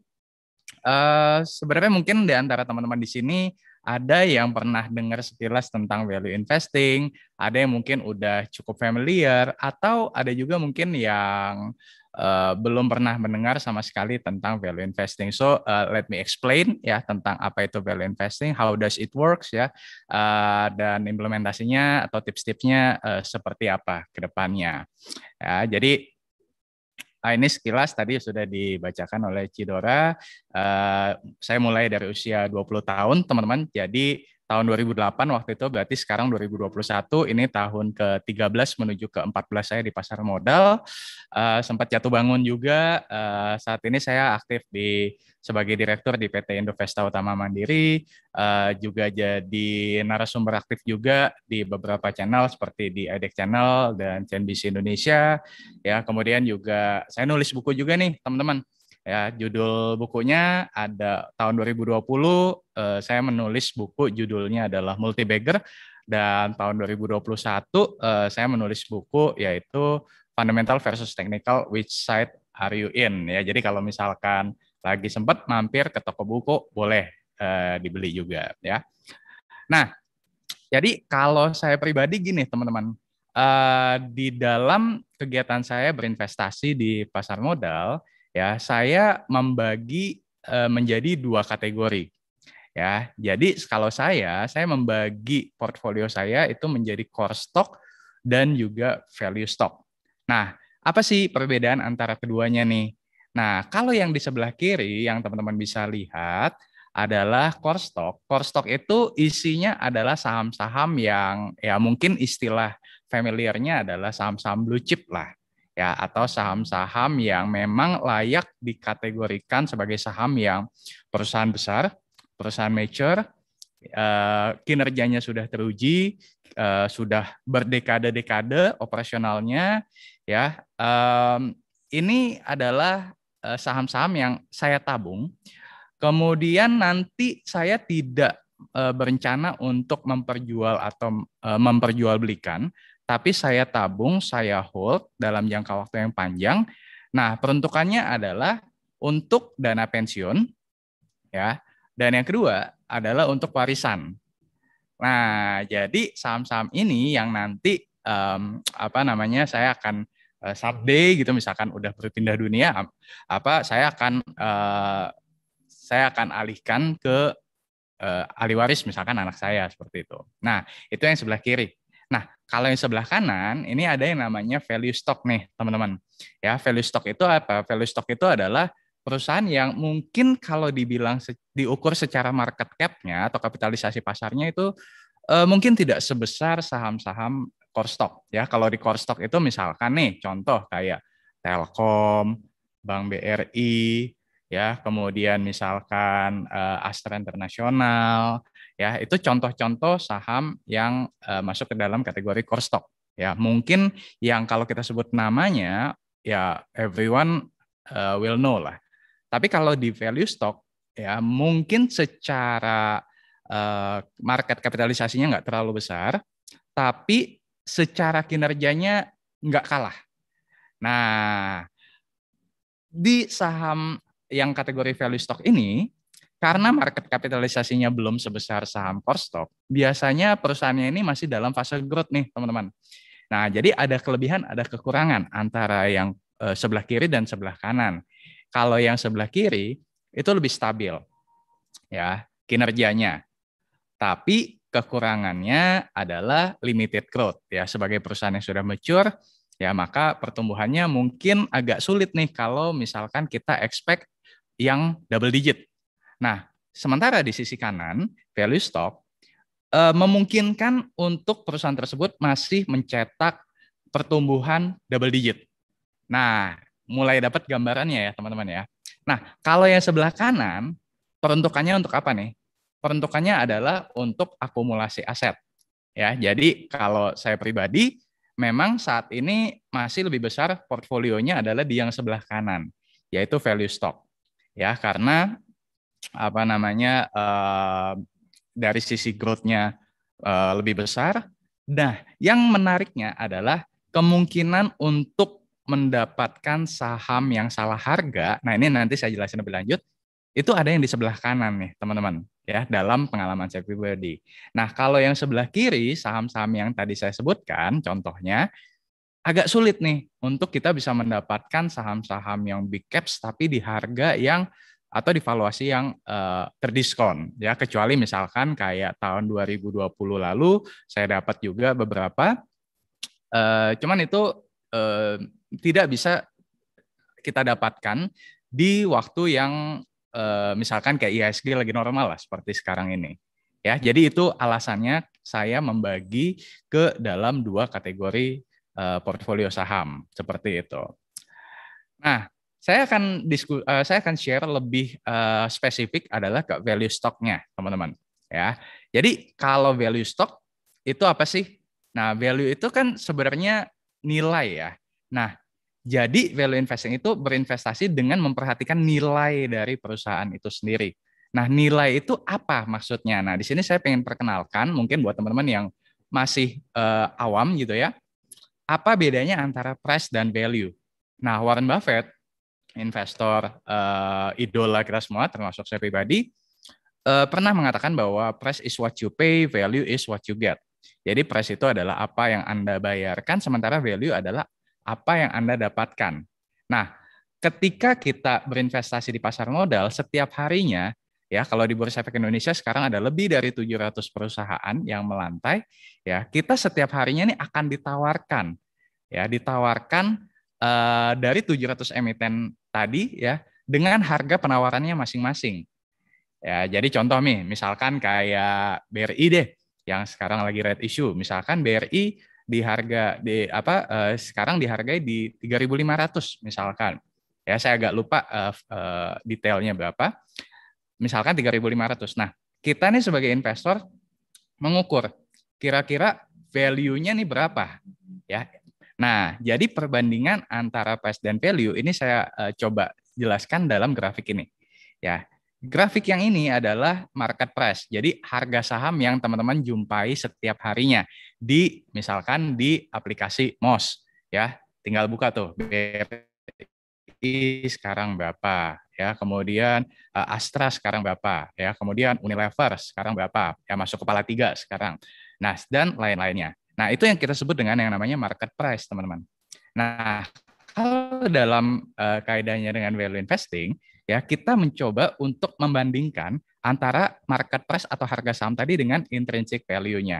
uh, sebenarnya mungkin di antara teman-teman di sini ada yang pernah dengar sekilas tentang value investing, ada yang mungkin udah cukup familiar, atau ada juga mungkin yang uh, belum pernah mendengar sama sekali tentang value investing. So uh, let me explain ya tentang apa itu value investing, how does it works ya, uh, dan implementasinya atau tips-tipsnya uh, seperti apa kedepannya. Ya, jadi Ah, ini sekilas tadi sudah dibacakan oleh Cidora. Eh, saya mulai dari usia 20 tahun, teman-teman. Jadi tahun 2008 waktu itu berarti sekarang 2021 ini tahun ke-13 menuju ke-14 saya di pasar modal. Uh, sempat jatuh bangun juga. Uh, saat ini saya aktif di sebagai direktur di PT Indovesta Utama Mandiri, uh, juga jadi narasumber aktif juga di beberapa channel seperti di IDEC Channel dan CNBC Indonesia. Ya, kemudian juga saya nulis buku juga nih, teman-teman. Ya, judul bukunya ada tahun 2020 eh, saya menulis buku judulnya adalah Multibagger dan tahun 2021 eh, saya menulis buku yaitu Fundamental versus Technical Which Side Are You In ya. Jadi kalau misalkan lagi sempat mampir ke toko buku boleh eh, dibeli juga ya. Nah, jadi kalau saya pribadi gini teman-teman, uh, di dalam kegiatan saya berinvestasi di pasar modal ya saya membagi eh, menjadi dua kategori ya jadi kalau saya saya membagi portfolio saya itu menjadi core stock dan juga value stock nah apa sih perbedaan antara keduanya nih nah kalau yang di sebelah kiri yang teman-teman bisa lihat adalah core stock. Core stock itu isinya adalah saham-saham yang ya mungkin istilah familiarnya adalah saham-saham blue chip lah ya atau saham-saham yang memang layak dikategorikan sebagai saham yang perusahaan besar, perusahaan mature, eh, kinerjanya sudah teruji, eh, sudah berdekade-dekade operasionalnya, ya. Ini adalah eh, saham-saham yang saya tabung. Kemudian nanti saya tidak berencana untuk memperjual atau memperjualbelikan, tapi saya tabung, saya hold dalam jangka waktu yang panjang. Nah, peruntukannya adalah untuk dana pensiun, ya. Dan yang kedua adalah untuk warisan. Nah, jadi saham-saham ini yang nanti um, apa namanya saya akan uh, eh, someday gitu misalkan udah berpindah dunia apa saya akan uh, saya akan alihkan ke uh, ahli waris misalkan anak saya seperti itu. Nah, itu yang sebelah kiri. Kalau yang sebelah kanan, ini ada yang namanya value stock nih, teman-teman. Ya, value stock itu apa? Value stock itu adalah perusahaan yang mungkin kalau dibilang diukur secara market capnya atau kapitalisasi pasarnya itu eh, mungkin tidak sebesar saham-saham core stock ya. Kalau di core stock itu misalkan nih contoh kayak Telkom, Bank BRI, ya, kemudian misalkan eh, Astra Internasional, Ya, itu contoh-contoh saham yang uh, masuk ke dalam kategori core stock. Ya, mungkin yang kalau kita sebut namanya ya everyone uh, will know lah. Tapi kalau di value stock ya mungkin secara uh, market kapitalisasinya nggak terlalu besar, tapi secara kinerjanya nggak kalah. Nah, di saham yang kategori value stock ini karena market kapitalisasinya belum sebesar saham core stock, biasanya perusahaannya ini masih dalam fase growth nih, teman-teman. Nah, jadi ada kelebihan, ada kekurangan antara yang eh, sebelah kiri dan sebelah kanan. Kalau yang sebelah kiri itu lebih stabil ya, kinerjanya. Tapi kekurangannya adalah limited growth ya sebagai perusahaan yang sudah mature ya maka pertumbuhannya mungkin agak sulit nih kalau misalkan kita expect yang double digit Nah, sementara di sisi kanan, value stock eh, memungkinkan untuk perusahaan tersebut masih mencetak pertumbuhan double digit. Nah, mulai dapat gambarannya ya teman-teman ya. Nah, kalau yang sebelah kanan, peruntukannya untuk apa nih? Peruntukannya adalah untuk akumulasi aset. Ya, jadi kalau saya pribadi memang saat ini masih lebih besar portfolionya adalah di yang sebelah kanan, yaitu value stock. Ya, karena apa namanya uh, dari sisi growth-nya uh, lebih besar. Nah, yang menariknya adalah kemungkinan untuk mendapatkan saham yang salah harga. Nah, ini nanti saya jelasin lebih lanjut. Itu ada yang di sebelah kanan nih, teman-teman, ya, dalam pengalaman saya pribadi. Nah, kalau yang sebelah kiri, saham-saham yang tadi saya sebutkan, contohnya agak sulit nih untuk kita bisa mendapatkan saham-saham yang big caps tapi di harga yang atau di valuasi yang uh, terdiskon ya kecuali misalkan kayak tahun 2020 lalu saya dapat juga beberapa uh, cuman itu uh, tidak bisa kita dapatkan di waktu yang uh, misalkan kayak ISG lagi normal lah seperti sekarang ini ya jadi itu alasannya saya membagi ke dalam dua kategori uh, portfolio saham seperti itu nah saya akan disku, uh, saya akan share lebih uh, spesifik adalah ke value stocknya teman-teman ya jadi kalau value stock itu apa sih nah value itu kan sebenarnya nilai ya nah jadi value investing itu berinvestasi dengan memperhatikan nilai dari perusahaan itu sendiri nah nilai itu apa maksudnya nah di sini saya ingin perkenalkan mungkin buat teman-teman yang masih uh, awam gitu ya apa bedanya antara price dan value nah Warren Buffett investor uh, idola kita semua, termasuk saya pribadi, uh, pernah mengatakan bahwa price is what you pay, value is what you get. Jadi price itu adalah apa yang Anda bayarkan, sementara value adalah apa yang Anda dapatkan. Nah, ketika kita berinvestasi di pasar modal, setiap harinya, ya kalau di Bursa Efek Indonesia sekarang ada lebih dari 700 perusahaan yang melantai, ya kita setiap harinya ini akan ditawarkan, ya ditawarkan uh, dari 700 emiten tadi ya dengan harga penawarannya masing-masing. Ya, jadi contoh nih, misalkan kayak BRI deh yang sekarang lagi red issue, misalkan BRI di harga di apa eh, sekarang dihargai di 3.500 misalkan. Ya, saya agak lupa eh, eh detailnya berapa. Misalkan 3.500. Nah, kita nih sebagai investor mengukur kira-kira value-nya nih berapa. Ya, Nah, jadi perbandingan antara price dan value ini saya uh, coba jelaskan dalam grafik ini. Ya, grafik yang ini adalah market price. Jadi harga saham yang teman-teman jumpai setiap harinya di misalkan di aplikasi MOS ya. Tinggal buka tuh BRI sekarang berapa ya. Kemudian uh, Astra sekarang berapa ya. Kemudian Unilever sekarang berapa ya masuk kepala tiga sekarang. Nah, dan lain-lainnya. Nah, itu yang kita sebut dengan yang namanya market price, teman-teman. Nah, kalau dalam uh, kaidahnya dengan value investing, ya kita mencoba untuk membandingkan antara market price atau harga saham tadi dengan intrinsic value-nya.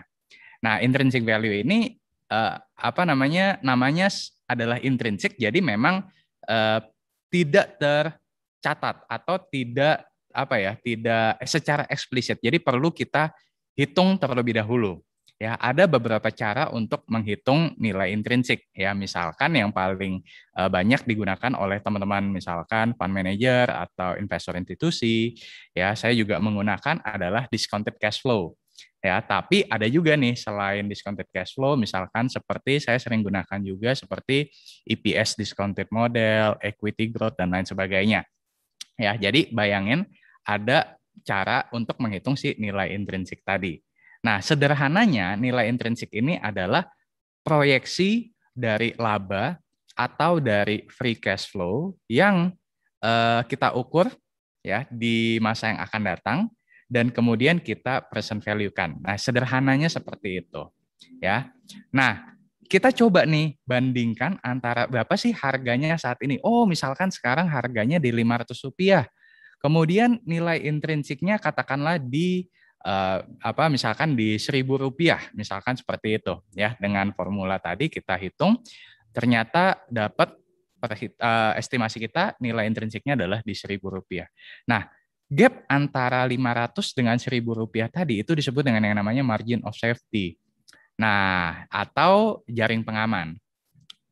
Nah, intrinsic value ini uh, apa namanya? Namanya adalah intrinsic jadi memang uh, tidak tercatat atau tidak apa ya, tidak secara eksplisit. Jadi perlu kita hitung terlebih dahulu ya ada beberapa cara untuk menghitung nilai intrinsik ya misalkan yang paling uh, banyak digunakan oleh teman-teman misalkan fund manager atau investor institusi ya saya juga menggunakan adalah discounted cash flow ya tapi ada juga nih selain discounted cash flow misalkan seperti saya sering gunakan juga seperti EPS discounted model equity growth dan lain sebagainya ya jadi bayangin ada cara untuk menghitung si nilai intrinsik tadi Nah, sederhananya nilai intrinsik ini adalah proyeksi dari laba atau dari free cash flow yang eh, kita ukur ya di masa yang akan datang dan kemudian kita present value kan. Nah, sederhananya seperti itu ya. Nah, kita coba nih bandingkan antara berapa sih harganya saat ini. Oh, misalkan sekarang harganya di 500 rupiah. Kemudian nilai intrinsiknya katakanlah di eh, apa misalkan di seribu rupiah misalkan seperti itu ya dengan formula tadi kita hitung ternyata dapat eh, estimasi kita nilai intrinsiknya adalah di seribu rupiah. Nah gap antara 500 dengan seribu rupiah tadi itu disebut dengan yang namanya margin of safety. Nah, atau jaring pengaman.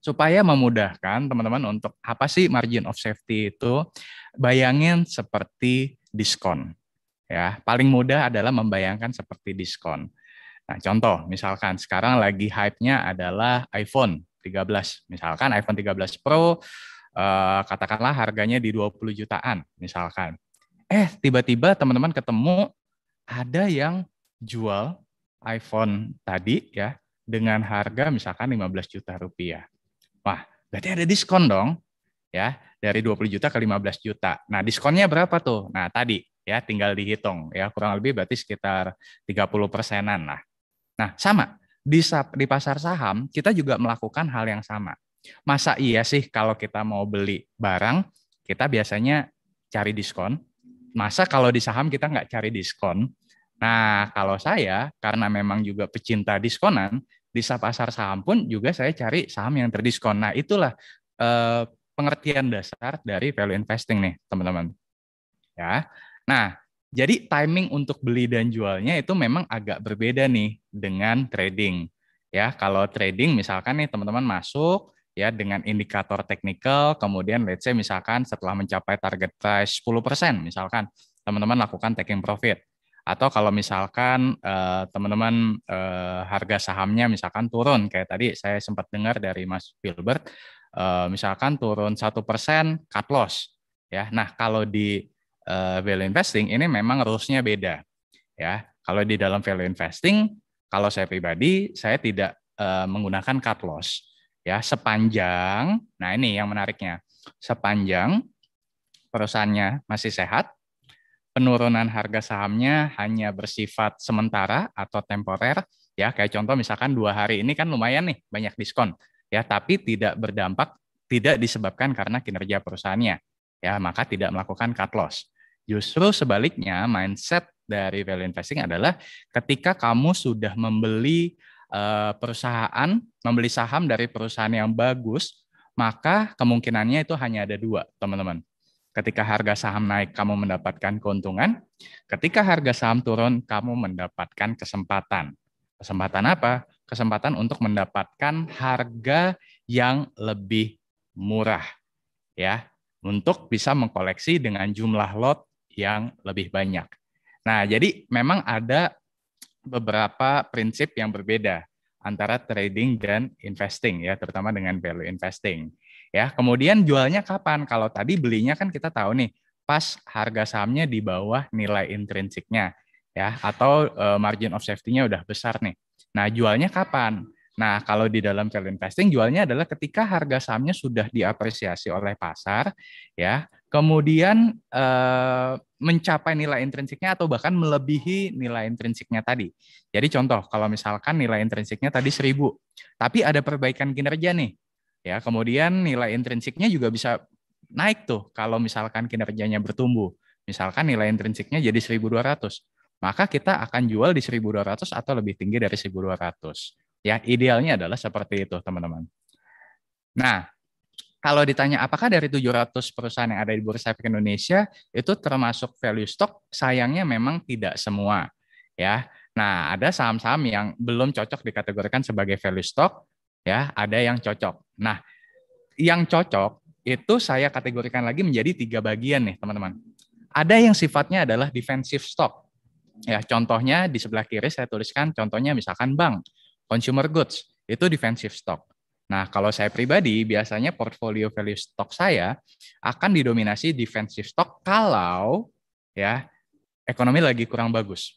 Supaya memudahkan teman-teman untuk apa sih margin of safety itu, bayangin seperti diskon. Ya, paling mudah adalah membayangkan seperti diskon. Nah, contoh misalkan sekarang lagi hype-nya adalah iPhone 13. Misalkan iPhone 13 Pro eh, katakanlah harganya di 20 jutaan misalkan. Eh, tiba-tiba teman-teman ketemu ada yang jual iPhone tadi ya dengan harga misalkan 15 juta rupiah. Wah, berarti ada diskon dong ya dari 20 juta ke 15 juta. Nah, diskonnya berapa tuh? Nah, tadi ya tinggal dihitung ya kurang lebih berarti sekitar 30 persenan lah. Nah sama di, di pasar saham kita juga melakukan hal yang sama. Masa iya sih kalau kita mau beli barang kita biasanya cari diskon. Masa kalau di saham kita nggak cari diskon? Nah kalau saya karena memang juga pecinta diskonan di pasar saham pun juga saya cari saham yang terdiskon. Nah itulah eh, pengertian dasar dari value investing nih teman-teman. Ya, Nah, jadi timing untuk beli dan jualnya itu memang agak berbeda nih dengan trading. Ya, kalau trading misalkan nih teman-teman masuk ya dengan indikator teknikal, kemudian let's say misalkan setelah mencapai target price 10% misalkan, teman-teman lakukan taking profit. Atau kalau misalkan eh, teman-teman eh, harga sahamnya misalkan turun, kayak tadi saya sempat dengar dari Mas Gilbert, eh, misalkan turun satu persen cut loss. Ya, nah kalau di Eh, value investing ini memang rulesnya beda ya kalau di dalam value investing kalau saya pribadi saya tidak eh, menggunakan cut loss ya sepanjang nah ini yang menariknya sepanjang perusahaannya masih sehat penurunan harga sahamnya hanya bersifat sementara atau temporer ya kayak contoh misalkan dua hari ini kan lumayan nih banyak diskon ya tapi tidak berdampak tidak disebabkan karena kinerja perusahaannya ya maka tidak melakukan cut loss Justru sebaliknya, mindset dari value investing adalah ketika kamu sudah membeli eh, perusahaan, membeli saham dari perusahaan yang bagus, maka kemungkinannya itu hanya ada dua, teman-teman. Ketika harga saham naik, kamu mendapatkan keuntungan. Ketika harga saham turun, kamu mendapatkan kesempatan. Kesempatan apa? Kesempatan untuk mendapatkan harga yang lebih murah, ya, untuk bisa mengkoleksi dengan jumlah lot yang lebih banyak. Nah, jadi memang ada beberapa prinsip yang berbeda antara trading dan investing ya, terutama dengan value investing. Ya, kemudian jualnya kapan? Kalau tadi belinya kan kita tahu nih, pas harga sahamnya di bawah nilai intrinsiknya ya atau eh, margin of safety-nya udah besar nih. Nah, jualnya kapan? Nah, kalau di dalam value investing jualnya adalah ketika harga sahamnya sudah diapresiasi oleh pasar ya kemudian eh, mencapai nilai intrinsiknya atau bahkan melebihi nilai intrinsiknya tadi. Jadi contoh kalau misalkan nilai intrinsiknya tadi seribu, tapi ada perbaikan kinerja nih. Ya, kemudian nilai intrinsiknya juga bisa naik tuh kalau misalkan kinerjanya bertumbuh. Misalkan nilai intrinsiknya jadi 1200, maka kita akan jual di 1200 atau lebih tinggi dari 1200. Ya, idealnya adalah seperti itu, teman-teman. Nah, kalau ditanya apakah dari 700 perusahaan yang ada di Bursa Efek Indonesia itu termasuk value stock, sayangnya memang tidak semua. Ya. Nah, ada saham-saham yang belum cocok dikategorikan sebagai value stock, ya, ada yang cocok. Nah, yang cocok itu saya kategorikan lagi menjadi tiga bagian nih, teman-teman. Ada yang sifatnya adalah defensive stock. Ya, contohnya di sebelah kiri saya tuliskan contohnya misalkan bank, consumer goods, itu defensive stock Nah, kalau saya pribadi biasanya portfolio value stock saya akan didominasi defensive stock kalau ya ekonomi lagi kurang bagus.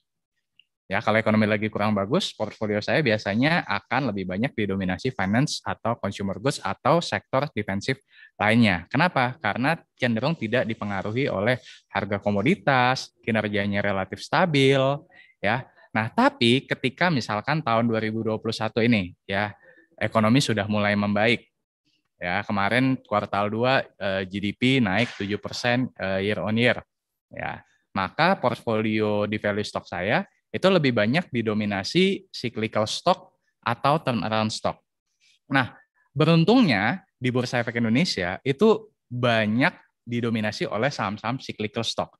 Ya, kalau ekonomi lagi kurang bagus, portfolio saya biasanya akan lebih banyak didominasi finance atau consumer goods atau sektor defensif lainnya. Kenapa? Karena cenderung tidak dipengaruhi oleh harga komoditas, kinerjanya relatif stabil, ya. Nah, tapi ketika misalkan tahun 2021 ini, ya, ekonomi sudah mulai membaik. Ya, kemarin kuartal 2 eh, GDP naik 7% eh, year on year. Ya, maka portfolio di value stock saya itu lebih banyak didominasi cyclical stock atau turnaround stock. Nah, beruntungnya di Bursa Efek Indonesia itu banyak didominasi oleh saham-saham cyclical stock.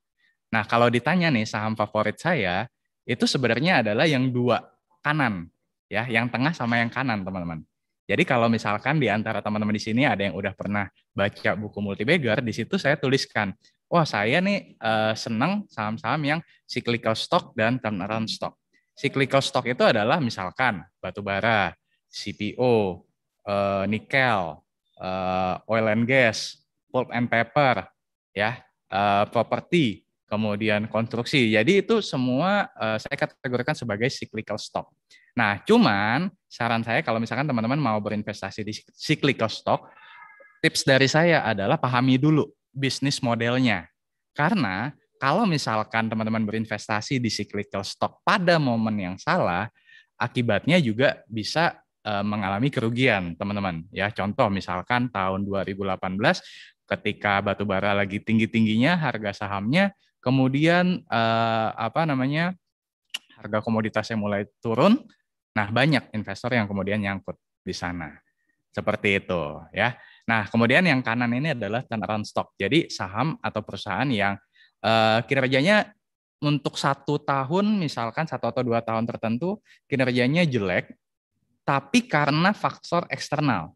Nah, kalau ditanya nih saham favorit saya, itu sebenarnya adalah yang dua kanan ya yang tengah sama yang kanan teman-teman. Jadi kalau misalkan di antara teman-teman di sini ada yang udah pernah baca buku multibagger, di situ saya tuliskan, wah saya nih uh, eh, senang saham-saham yang cyclical stock dan turnaround stock. Cyclical stock itu adalah misalkan batu bara, CPO, uh, eh, nikel, uh, oil and gas, pulp and paper, ya, uh, properti, kemudian konstruksi. Jadi itu semua uh, saya kategorikan sebagai cyclical stock. Nah, cuman saran saya kalau misalkan teman-teman mau berinvestasi di cyclical stock, tips dari saya adalah pahami dulu bisnis modelnya. Karena kalau misalkan teman-teman berinvestasi di cyclical stock pada momen yang salah, akibatnya juga bisa eh, mengalami kerugian, teman-teman. Ya, contoh misalkan tahun 2018 ketika batu bara lagi tinggi-tingginya harga sahamnya, kemudian eh, apa namanya? harga komoditasnya mulai turun, Nah, banyak investor yang kemudian nyangkut di sana. Seperti itu ya. Nah, kemudian yang kanan ini adalah turnaround stock. Jadi saham atau perusahaan yang uh, kinerjanya untuk satu tahun misalkan satu atau dua tahun tertentu kinerjanya jelek, tapi karena faktor eksternal.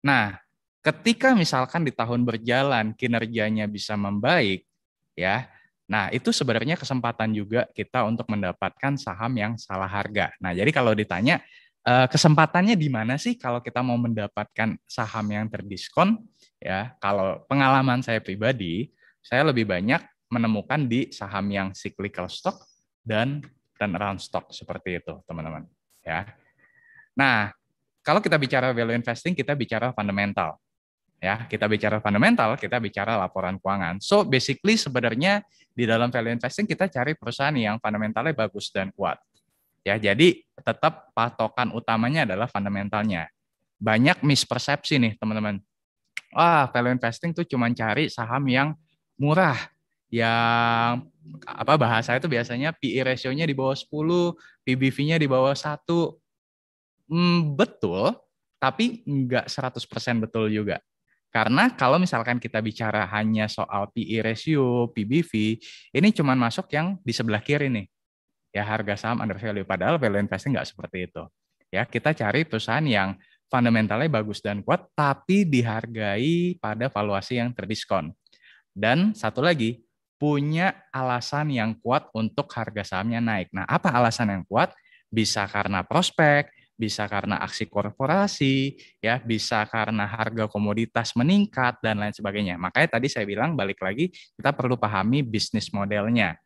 Nah, ketika misalkan di tahun berjalan kinerjanya bisa membaik, ya Nah, itu sebenarnya kesempatan juga kita untuk mendapatkan saham yang salah harga. Nah, jadi kalau ditanya eh, kesempatannya di mana sih kalau kita mau mendapatkan saham yang terdiskon? Ya, kalau pengalaman saya pribadi, saya lebih banyak menemukan di saham yang cyclical stock dan turnaround stock seperti itu, teman-teman. Ya. Nah, kalau kita bicara value investing, kita bicara fundamental ya kita bicara fundamental kita bicara laporan keuangan so basically sebenarnya di dalam value investing kita cari perusahaan yang fundamentalnya bagus dan kuat ya jadi tetap patokan utamanya adalah fundamentalnya banyak mispersepsi nih teman-teman wah value investing tuh cuma cari saham yang murah yang apa bahasa itu biasanya PE ratio-nya di bawah 10, PBV-nya di bawah 1. Hmm, betul, tapi nggak 100% betul juga. Karena kalau misalkan kita bicara hanya soal PE ratio, PBV, ini cuma masuk yang di sebelah kiri nih. Ya harga saham under value, padahal value investing nggak seperti itu. Ya kita cari perusahaan yang fundamentalnya bagus dan kuat, tapi dihargai pada valuasi yang terdiskon. Dan satu lagi, punya alasan yang kuat untuk harga sahamnya naik. Nah, apa alasan yang kuat? Bisa karena prospek, bisa karena aksi korporasi, ya, bisa karena harga komoditas meningkat dan lain sebagainya. Makanya tadi saya bilang balik lagi kita perlu pahami bisnis modelnya.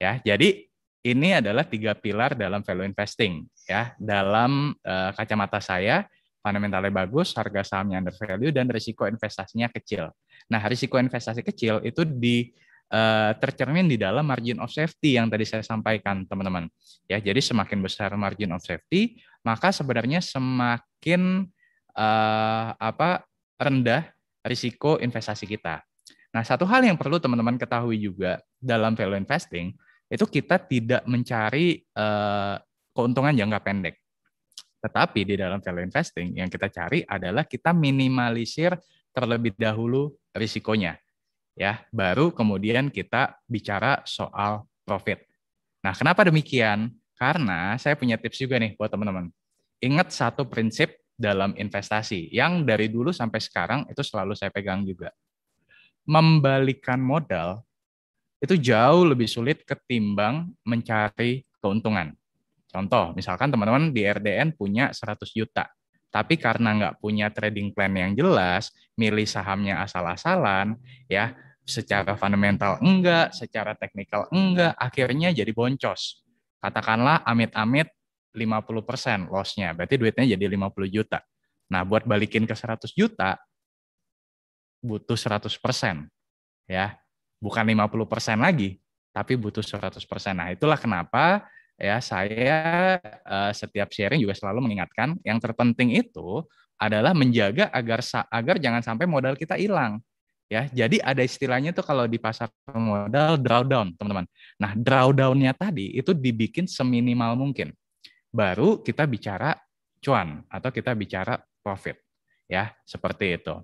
Ya, jadi ini adalah tiga pilar dalam value investing ya. Dalam uh, kacamata saya fundamentalnya bagus, harga sahamnya under value dan risiko investasinya kecil. Nah, risiko investasi kecil itu di Eh, tercermin di dalam margin of safety yang tadi saya sampaikan, teman-teman. Ya, jadi semakin besar margin of safety, maka sebenarnya semakin uh, apa rendah risiko investasi kita. Nah, satu hal yang perlu teman-teman ketahui juga dalam value investing itu kita tidak mencari uh, keuntungan jangka pendek. Tetapi di dalam value investing yang kita cari adalah kita minimalisir terlebih dahulu risikonya ya baru kemudian kita bicara soal profit. Nah, kenapa demikian? Karena saya punya tips juga nih buat teman-teman. Ingat satu prinsip dalam investasi yang dari dulu sampai sekarang itu selalu saya pegang juga. Membalikan modal itu jauh lebih sulit ketimbang mencari keuntungan. Contoh, misalkan teman-teman di RDN punya 100 juta. Tapi karena nggak punya trading plan yang jelas, milih sahamnya asal-asalan, ya secara fundamental enggak, secara teknikal enggak, akhirnya jadi boncos. Katakanlah amit-amit 50% loss-nya, berarti duitnya jadi 50 juta. Nah, buat balikin ke 100 juta, butuh 100%. Ya, bukan 50% lagi, tapi butuh 100%. Nah, itulah kenapa ya saya uh, setiap sharing juga selalu mengingatkan yang terpenting itu adalah menjaga agar agar jangan sampai modal kita hilang ya jadi ada istilahnya tuh kalau di pasar modal drawdown teman-teman nah drawdownnya tadi itu dibikin seminimal mungkin baru kita bicara cuan atau kita bicara profit ya seperti itu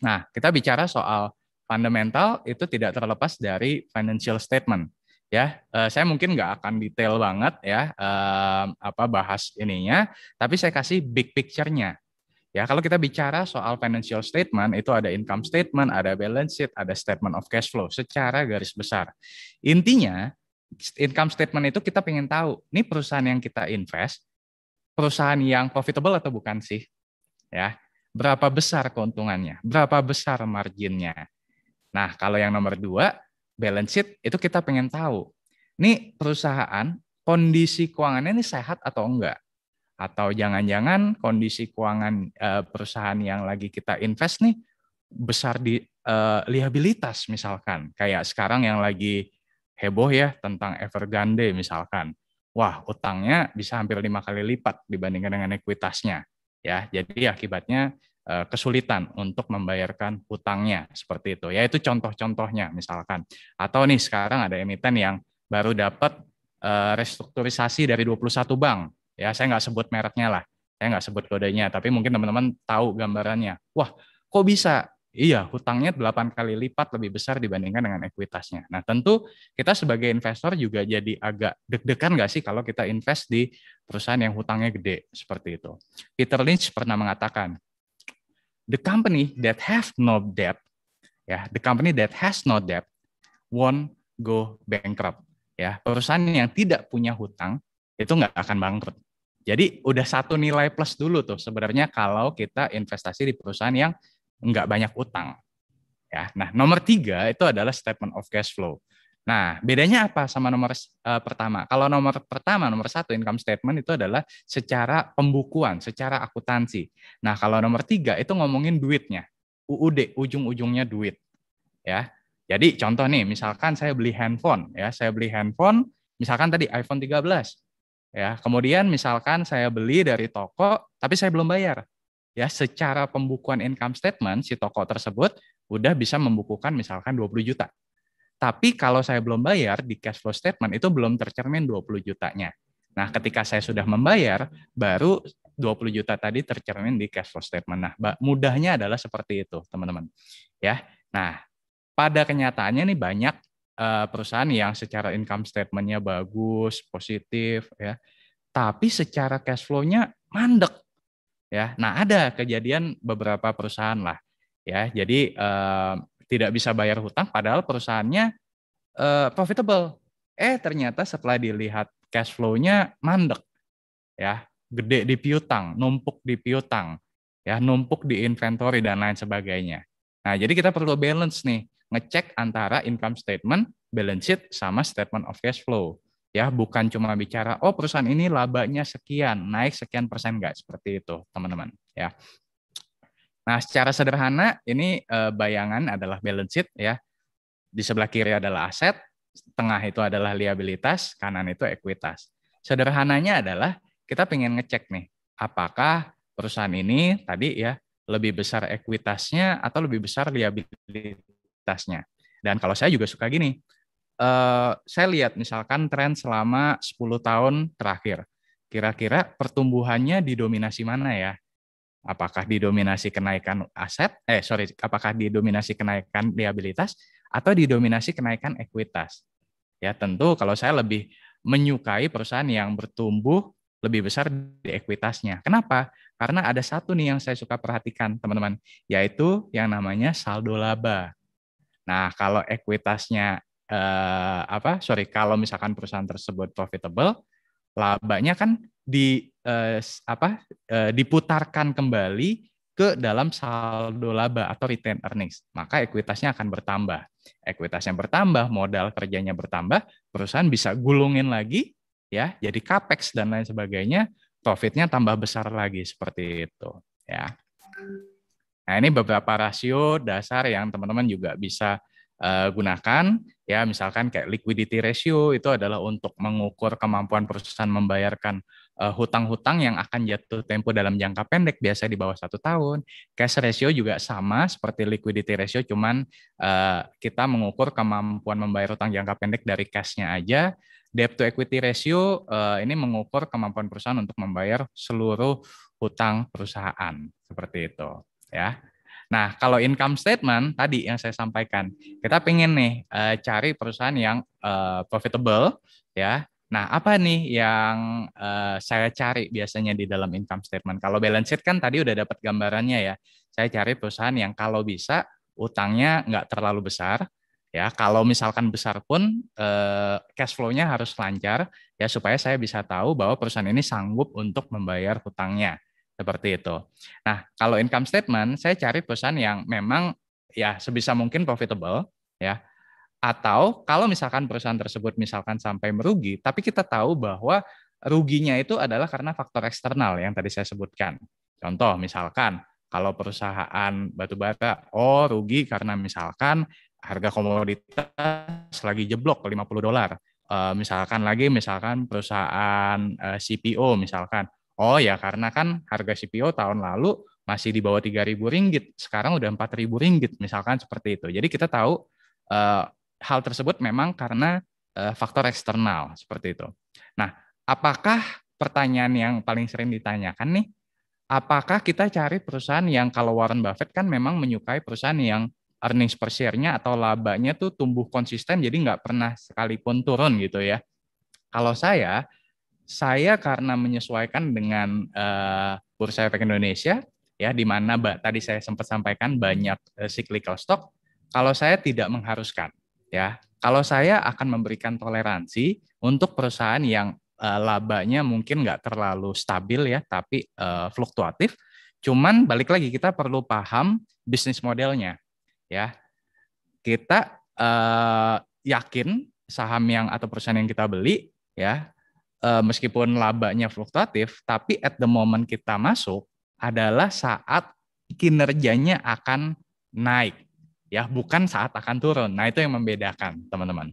nah kita bicara soal fundamental itu tidak terlepas dari financial statement ya uh, saya mungkin nggak akan detail banget ya uh, apa bahas ininya tapi saya kasih big picture-nya ya kalau kita bicara soal financial statement itu ada income statement ada balance sheet ada statement of cash flow secara garis besar intinya income statement itu kita pengen tahu ini perusahaan yang kita invest perusahaan yang profitable atau bukan sih ya berapa besar keuntungannya berapa besar marginnya nah kalau yang nomor dua balance sheet itu kita pengen tahu ini perusahaan kondisi keuangannya ini sehat atau enggak atau jangan-jangan kondisi keuangan uh, perusahaan yang lagi kita invest nih besar di uh, liabilitas misalkan kayak sekarang yang lagi heboh ya tentang Evergrande misalkan wah utangnya bisa hampir lima kali lipat dibandingkan dengan ekuitasnya ya jadi akibatnya Eh, kesulitan untuk membayarkan hutangnya seperti itu. Yaitu contoh-contohnya misalkan. Atau nih sekarang ada emiten yang baru dapat eh, restrukturisasi dari 21 bank. Ya, saya nggak sebut mereknya lah. Saya nggak sebut kodenya, tapi mungkin teman-teman tahu gambarannya. Wah, kok bisa? Iya, hutangnya 8 kali lipat lebih besar dibandingkan dengan ekuitasnya. Nah, tentu kita sebagai investor juga jadi agak deg-degan nggak sih kalau kita invest di perusahaan yang hutangnya gede seperti itu. Peter Lynch pernah mengatakan, the company that have no debt, ya, the company that has no debt won't go bankrupt. Ya, perusahaan yang tidak punya hutang itu nggak akan bangkrut. Jadi udah satu nilai plus dulu tuh sebenarnya kalau kita investasi di perusahaan yang nggak banyak utang. Ya, nah nomor tiga itu adalah statement of cash flow. Nah, bedanya apa sama nomor uh, pertama? Kalau nomor pertama, nomor satu income statement itu adalah secara pembukuan, secara akuntansi. Nah, kalau nomor tiga itu ngomongin duitnya, UUD, ujung-ujungnya duit. Ya, jadi contoh nih, misalkan saya beli handphone, ya, saya beli handphone, misalkan tadi iPhone 13, ya, kemudian misalkan saya beli dari toko, tapi saya belum bayar, ya, secara pembukuan income statement si toko tersebut udah bisa membukukan misalkan 20 juta, tapi kalau saya belum bayar di cash flow statement itu belum tercermin 20 jutanya. Nah, ketika saya sudah membayar, baru 20 juta tadi tercermin di cash flow statement. Nah, mudahnya adalah seperti itu, teman-teman. Ya. Nah, pada kenyataannya nih banyak eh, perusahaan yang secara income statementnya bagus, positif ya. Tapi secara cash flow-nya mandek. Ya. Nah, ada kejadian beberapa perusahaan lah. Ya, jadi eh, tidak bisa bayar hutang padahal perusahaannya uh, profitable. Eh ternyata setelah dilihat cash flow-nya mandek. Ya, gede di piutang, numpuk di piutang, ya, numpuk di inventory dan lain sebagainya. Nah, jadi kita perlu balance nih, ngecek antara income statement, balance sheet sama statement of cash flow. Ya, bukan cuma bicara oh perusahaan ini labanya sekian, naik sekian persen enggak seperti itu, teman-teman, ya. Nah, secara sederhana ini uh, bayangan adalah balance sheet ya. Di sebelah kiri adalah aset, tengah itu adalah liabilitas, kanan itu ekuitas. Sederhananya adalah kita pengen ngecek nih, apakah perusahaan ini tadi ya lebih besar ekuitasnya atau lebih besar liabilitasnya. Dan kalau saya juga suka gini, uh, saya lihat misalkan tren selama 10 tahun terakhir, kira-kira pertumbuhannya didominasi mana ya? Apakah didominasi kenaikan aset? Eh, sorry, apakah didominasi kenaikan liabilitas atau didominasi kenaikan ekuitas? Ya, tentu kalau saya lebih menyukai perusahaan yang bertumbuh lebih besar di ekuitasnya. Kenapa? Karena ada satu nih yang saya suka perhatikan, teman-teman, yaitu yang namanya saldo laba. Nah, kalau ekuitasnya eh, apa? Sorry, kalau misalkan perusahaan tersebut profitable, labanya kan di eh, apa eh, diputarkan kembali ke dalam saldo laba atau retained earnings, maka ekuitasnya akan bertambah. ekuitas yang bertambah, modal kerjanya bertambah, perusahaan bisa gulungin lagi ya, jadi capex dan lain sebagainya, profitnya tambah besar lagi seperti itu ya. Nah, ini beberapa rasio dasar yang teman-teman juga bisa uh, gunakan ya misalkan kayak liquidity ratio itu adalah untuk mengukur kemampuan perusahaan membayarkan Eh, hutang-hutang yang akan jatuh tempo dalam jangka pendek biasa di bawah satu tahun. Cash ratio juga sama seperti liquidity ratio, cuman uh, kita mengukur kemampuan membayar hutang jangka pendek dari cashnya aja. Debt to equity ratio uh, ini mengukur kemampuan perusahaan untuk membayar seluruh hutang perusahaan seperti itu, ya. Nah, kalau income statement tadi yang saya sampaikan, kita pengen nih uh, cari perusahaan yang uh, profitable, ya Nah, apa nih yang uh, saya cari biasanya di dalam income statement? Kalau balance sheet kan tadi udah dapat gambarannya ya. Saya cari perusahaan yang kalau bisa utangnya nggak terlalu besar, ya kalau misalkan besar pun eh, cash flow-nya harus lancar ya supaya saya bisa tahu bahwa perusahaan ini sanggup untuk membayar hutangnya seperti itu. Nah kalau income statement saya cari perusahaan yang memang ya sebisa mungkin profitable ya atau kalau misalkan perusahaan tersebut misalkan sampai merugi, tapi kita tahu bahwa ruginya itu adalah karena faktor eksternal yang tadi saya sebutkan. Contoh misalkan kalau perusahaan batubara, oh rugi karena misalkan harga komoditas lagi jeblok ke 50 dolar. E, misalkan lagi misalkan perusahaan e, eh, CPO misalkan, oh ya karena kan harga CPO tahun lalu masih di bawah 3.000 ringgit, sekarang udah 4.000 ringgit misalkan seperti itu. Jadi kita tahu eh, hal tersebut memang karena uh, faktor eksternal seperti itu. Nah, apakah pertanyaan yang paling sering ditanyakan nih, apakah kita cari perusahaan yang kalau Warren Buffett kan memang menyukai perusahaan yang earnings per share-nya atau labanya tuh tumbuh konsisten jadi nggak pernah sekalipun turun gitu ya. Kalau saya, saya karena menyesuaikan dengan uh, Bursa Efek Indonesia, ya di mana tadi saya sempat sampaikan banyak uh, cyclical stock, kalau saya tidak mengharuskan ya kalau saya akan memberikan toleransi untuk perusahaan yang uh, labanya mungkin nggak terlalu stabil ya tapi uh, fluktuatif cuman balik lagi kita perlu paham bisnis modelnya ya kita uh, yakin saham yang atau perusahaan yang kita beli ya uh, meskipun labanya fluktuatif tapi at the moment kita masuk adalah saat kinerjanya akan naik ya bukan saat akan turun. Nah itu yang membedakan teman-teman.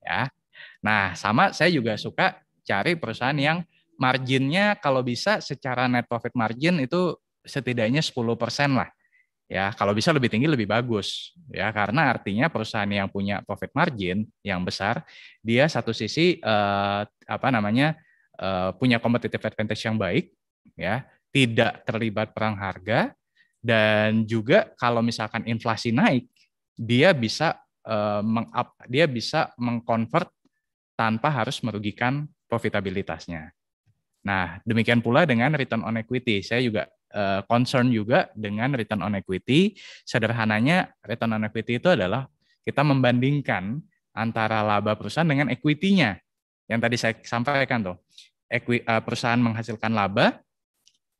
Ya, nah sama saya juga suka cari perusahaan yang marginnya kalau bisa secara net profit margin itu setidaknya 10% lah. Ya, kalau bisa lebih tinggi lebih bagus. Ya, karena artinya perusahaan yang punya profit margin yang besar, dia satu sisi eh, apa namanya? Eh, punya competitive advantage yang baik, ya, tidak terlibat perang harga, dan juga kalau misalkan inflasi naik, dia bisa eh, mengup dia bisa mengkonvert tanpa harus merugikan profitabilitasnya. Nah, demikian pula dengan return on equity. Saya juga eh, concern juga dengan return on equity. Sederhananya, return on equity itu adalah kita membandingkan antara laba perusahaan dengan equity-nya. Yang tadi saya sampaikan tuh. Eh, perusahaan menghasilkan laba,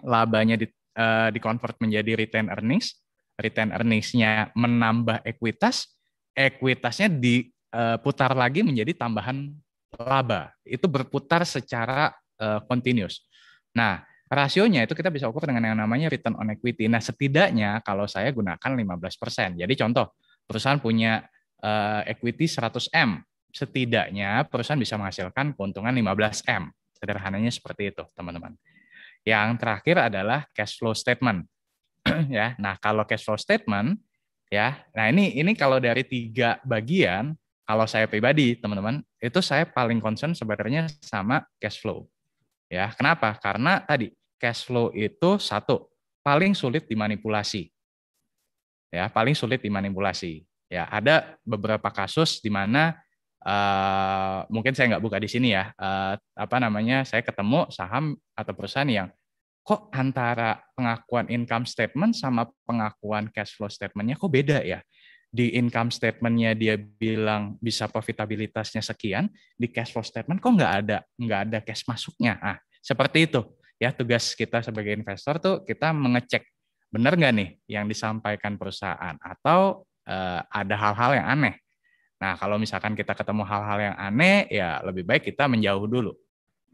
labanya di, uh, eh, dikonvert menjadi retain earnings, retain earningsnya menambah ekuitas, ekuitasnya diputar eh, lagi menjadi tambahan laba. Itu berputar secara uh, continuous. Nah, rasionya itu kita bisa ukur dengan yang namanya return on equity. Nah, setidaknya kalau saya gunakan 15%. Jadi contoh, perusahaan punya uh, equity 100M. Setidaknya perusahaan bisa menghasilkan keuntungan 15M. Sederhananya seperti itu, teman-teman. Yang terakhir adalah cash flow statement. (clears throat) ya. Nah, kalau cash flow statement ya. Nah, ini ini kalau dari tiga bagian kalau saya pribadi, teman-teman, itu saya paling concern sebenarnya sama cash flow. Ya, kenapa? Karena tadi cash flow itu satu paling sulit dimanipulasi. Ya, paling sulit dimanipulasi. Ya, ada beberapa kasus di mana Eh, mungkin saya nggak buka di sini ya, uh, apa namanya, saya ketemu saham atau perusahaan yang kok antara pengakuan income statement sama pengakuan cash flow statementnya kok beda ya? Di income statementnya dia bilang bisa profitabilitasnya sekian, di cash flow statement kok nggak ada nggak ada cash masuknya. Ah, seperti itu ya tugas kita sebagai investor tuh kita mengecek benar nggak nih yang disampaikan perusahaan atau uh, ada hal-hal yang aneh Nah, kalau misalkan kita ketemu hal-hal yang aneh, ya lebih baik kita menjauh dulu.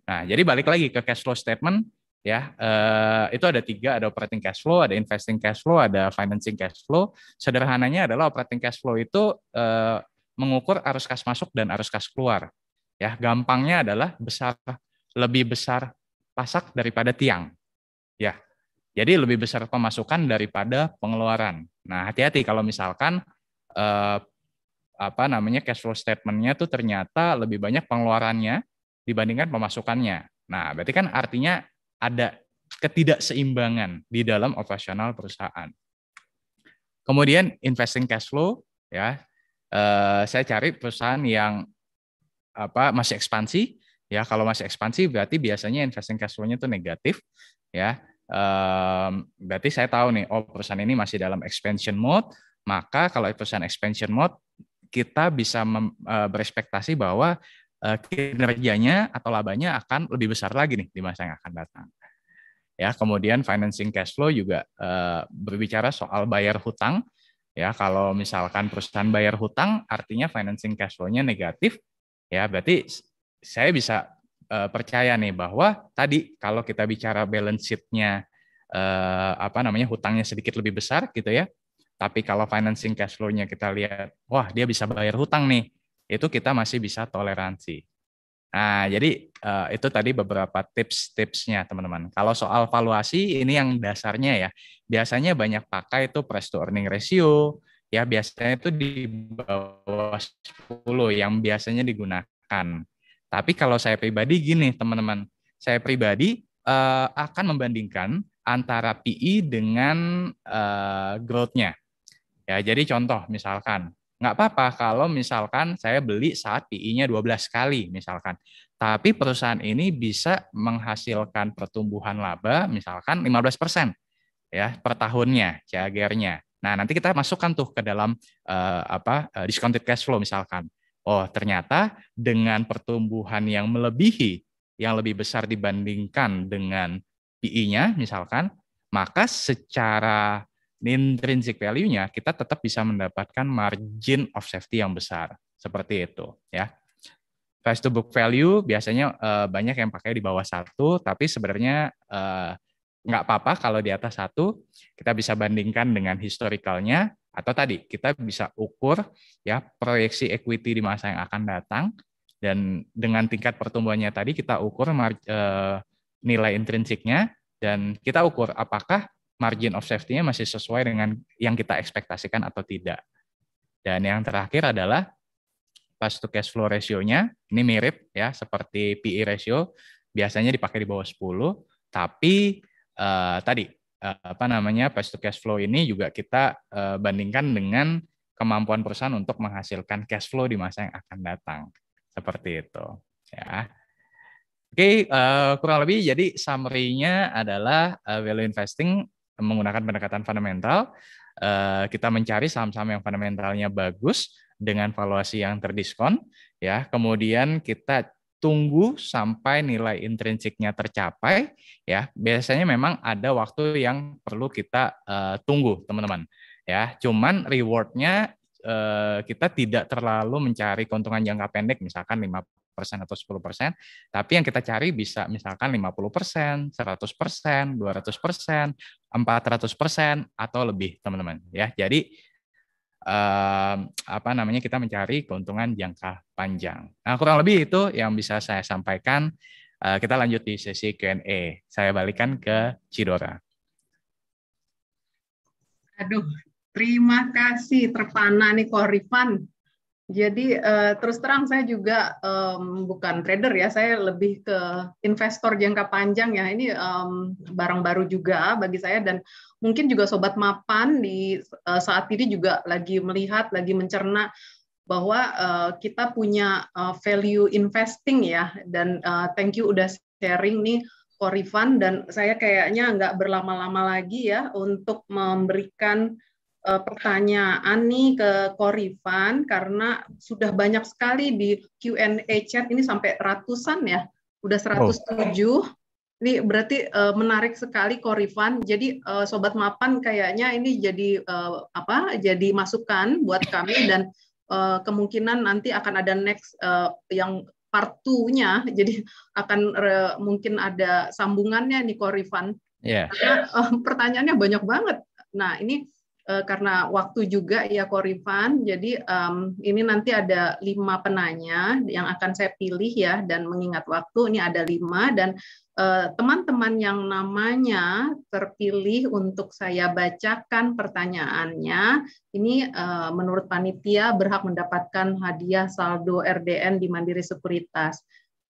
Nah, jadi balik lagi ke cash flow statement, ya eh, itu ada tiga, ada operating cash flow, ada investing cash flow, ada financing cash flow. Sederhananya adalah operating cash flow itu eh, mengukur arus kas masuk dan arus kas keluar. Ya, gampangnya adalah besar lebih besar pasak daripada tiang. Ya, jadi lebih besar pemasukan daripada pengeluaran. Nah, hati-hati kalau misalkan eh, apa namanya cash flow statementnya tuh ternyata lebih banyak pengeluarannya dibandingkan pemasukannya. Nah, berarti kan artinya ada ketidakseimbangan di dalam operasional perusahaan. Kemudian investing cash flow ya. Eh, saya cari perusahaan yang apa masih ekspansi ya. Kalau masih ekspansi berarti biasanya investing cash flow-nya itu negatif ya. Eh, berarti saya tahu nih oh perusahaan ini masih dalam expansion mode, maka kalau perusahaan expansion mode kita bisa mem, uh, eh, berespektasi bahwa uh, kinerjanya atau labanya akan lebih besar lagi nih di masa yang akan datang. Ya, kemudian financing cash flow juga uh, berbicara soal bayar hutang. Ya, kalau misalkan perusahaan bayar hutang, artinya financing cash flow-nya negatif. Ya, berarti saya bisa uh, percaya nih bahwa tadi kalau kita bicara balance sheet-nya apa namanya hutangnya sedikit lebih besar gitu ya tapi kalau financing cash flow-nya kita lihat, wah dia bisa bayar hutang nih, itu kita masih bisa toleransi. Nah, jadi uh, itu tadi beberapa tips-tipsnya teman-teman. Kalau soal valuasi ini yang dasarnya ya, biasanya banyak pakai itu price to earning ratio, ya biasanya itu di bawah 10 yang biasanya digunakan. Tapi kalau saya pribadi gini teman-teman, saya pribadi uh, akan membandingkan antara PI e dengan uh, growth-nya. Ya, jadi contoh misalkan, nggak apa-apa kalau misalkan saya beli saat PI-nya 12 kali misalkan. Tapi perusahaan ini bisa menghasilkan pertumbuhan laba misalkan 15% ya per tahunnya CAGR-nya. Nah, nanti kita masukkan tuh ke dalam eh, apa eh, discounted cash flow misalkan. Oh, ternyata dengan pertumbuhan yang melebihi yang lebih besar dibandingkan dengan PI-nya misalkan, maka secara intrinsic value-nya, kita tetap bisa mendapatkan margin of safety yang besar. Seperti itu, ya. Price to book value biasanya uh, banyak yang pakai di bawah satu, tapi sebenarnya uh, nggak apa-apa kalau di atas satu. Kita bisa bandingkan dengan historicalnya, atau tadi kita bisa ukur ya proyeksi equity di masa yang akan datang, dan dengan tingkat pertumbuhannya tadi kita ukur uh, nilai intrinsiknya dan kita ukur apakah margin of safety-nya masih sesuai dengan yang kita ekspektasikan atau tidak. Dan yang terakhir adalah pas to cash flow ratio-nya, ini mirip ya seperti PE ratio, biasanya dipakai di bawah 10, tapi eh, tadi eh, apa namanya pas to cash flow ini juga kita eh, bandingkan dengan kemampuan perusahaan untuk menghasilkan cash flow di masa yang akan datang. Seperti itu, ya. Oke, okay, uh, eh, kurang lebih jadi summary-nya adalah uh, value investing menggunakan pendekatan fundamental, eh, kita mencari saham-saham yang fundamentalnya bagus dengan valuasi yang terdiskon, ya. Kemudian kita tunggu sampai nilai intrinsiknya tercapai, ya. Biasanya memang ada waktu yang perlu kita eh, tunggu, teman-teman. Ya, cuman rewardnya eh, kita tidak terlalu mencari keuntungan jangka pendek misalkan atau 10%, tapi yang kita cari bisa misalkan 50%, 100%, 200%, 400% atau lebih, teman-teman, ya. Jadi eh, apa namanya kita mencari keuntungan jangka panjang. Nah, kurang lebih itu yang bisa saya sampaikan. Eh, kita lanjut di sesi Q&A. Saya balikan ke Cidora. Aduh, terima kasih terpana nih Korifan jadi uh, terus terang saya juga um, bukan trader ya, saya lebih ke investor jangka panjang ya. Ini um, barang baru juga bagi saya dan mungkin juga sobat mapan di uh, saat ini juga lagi melihat, lagi mencerna bahwa uh, kita punya uh, value investing ya. Dan uh, thank you udah sharing nih Korifan dan saya kayaknya nggak berlama-lama lagi ya untuk memberikan Eh, pertanyaan nih ke Korifan karena sudah banyak sekali di Q&A chat ini sampai ratusan ya, udah 107. Oh. Ini berarti uh, menarik sekali Korifan. Jadi uh, sobat mapan kayaknya ini jadi uh, apa? Jadi masukan buat kami (laughs) dan uh, kemungkinan nanti akan ada next uh, yang part 2-nya. Jadi akan re, mungkin ada sambungannya nih Korifan. Yeah. Karena uh, pertanyaannya banyak banget. Nah, ini Eh, karena waktu juga ya Korifan. Jadi um, ini nanti ada lima penanya yang akan saya pilih ya dan mengingat waktu ini ada lima dan eh, teman-teman uh, yang namanya terpilih untuk saya bacakan pertanyaannya ini uh, menurut panitia berhak mendapatkan hadiah saldo RDN di Mandiri Sekuritas.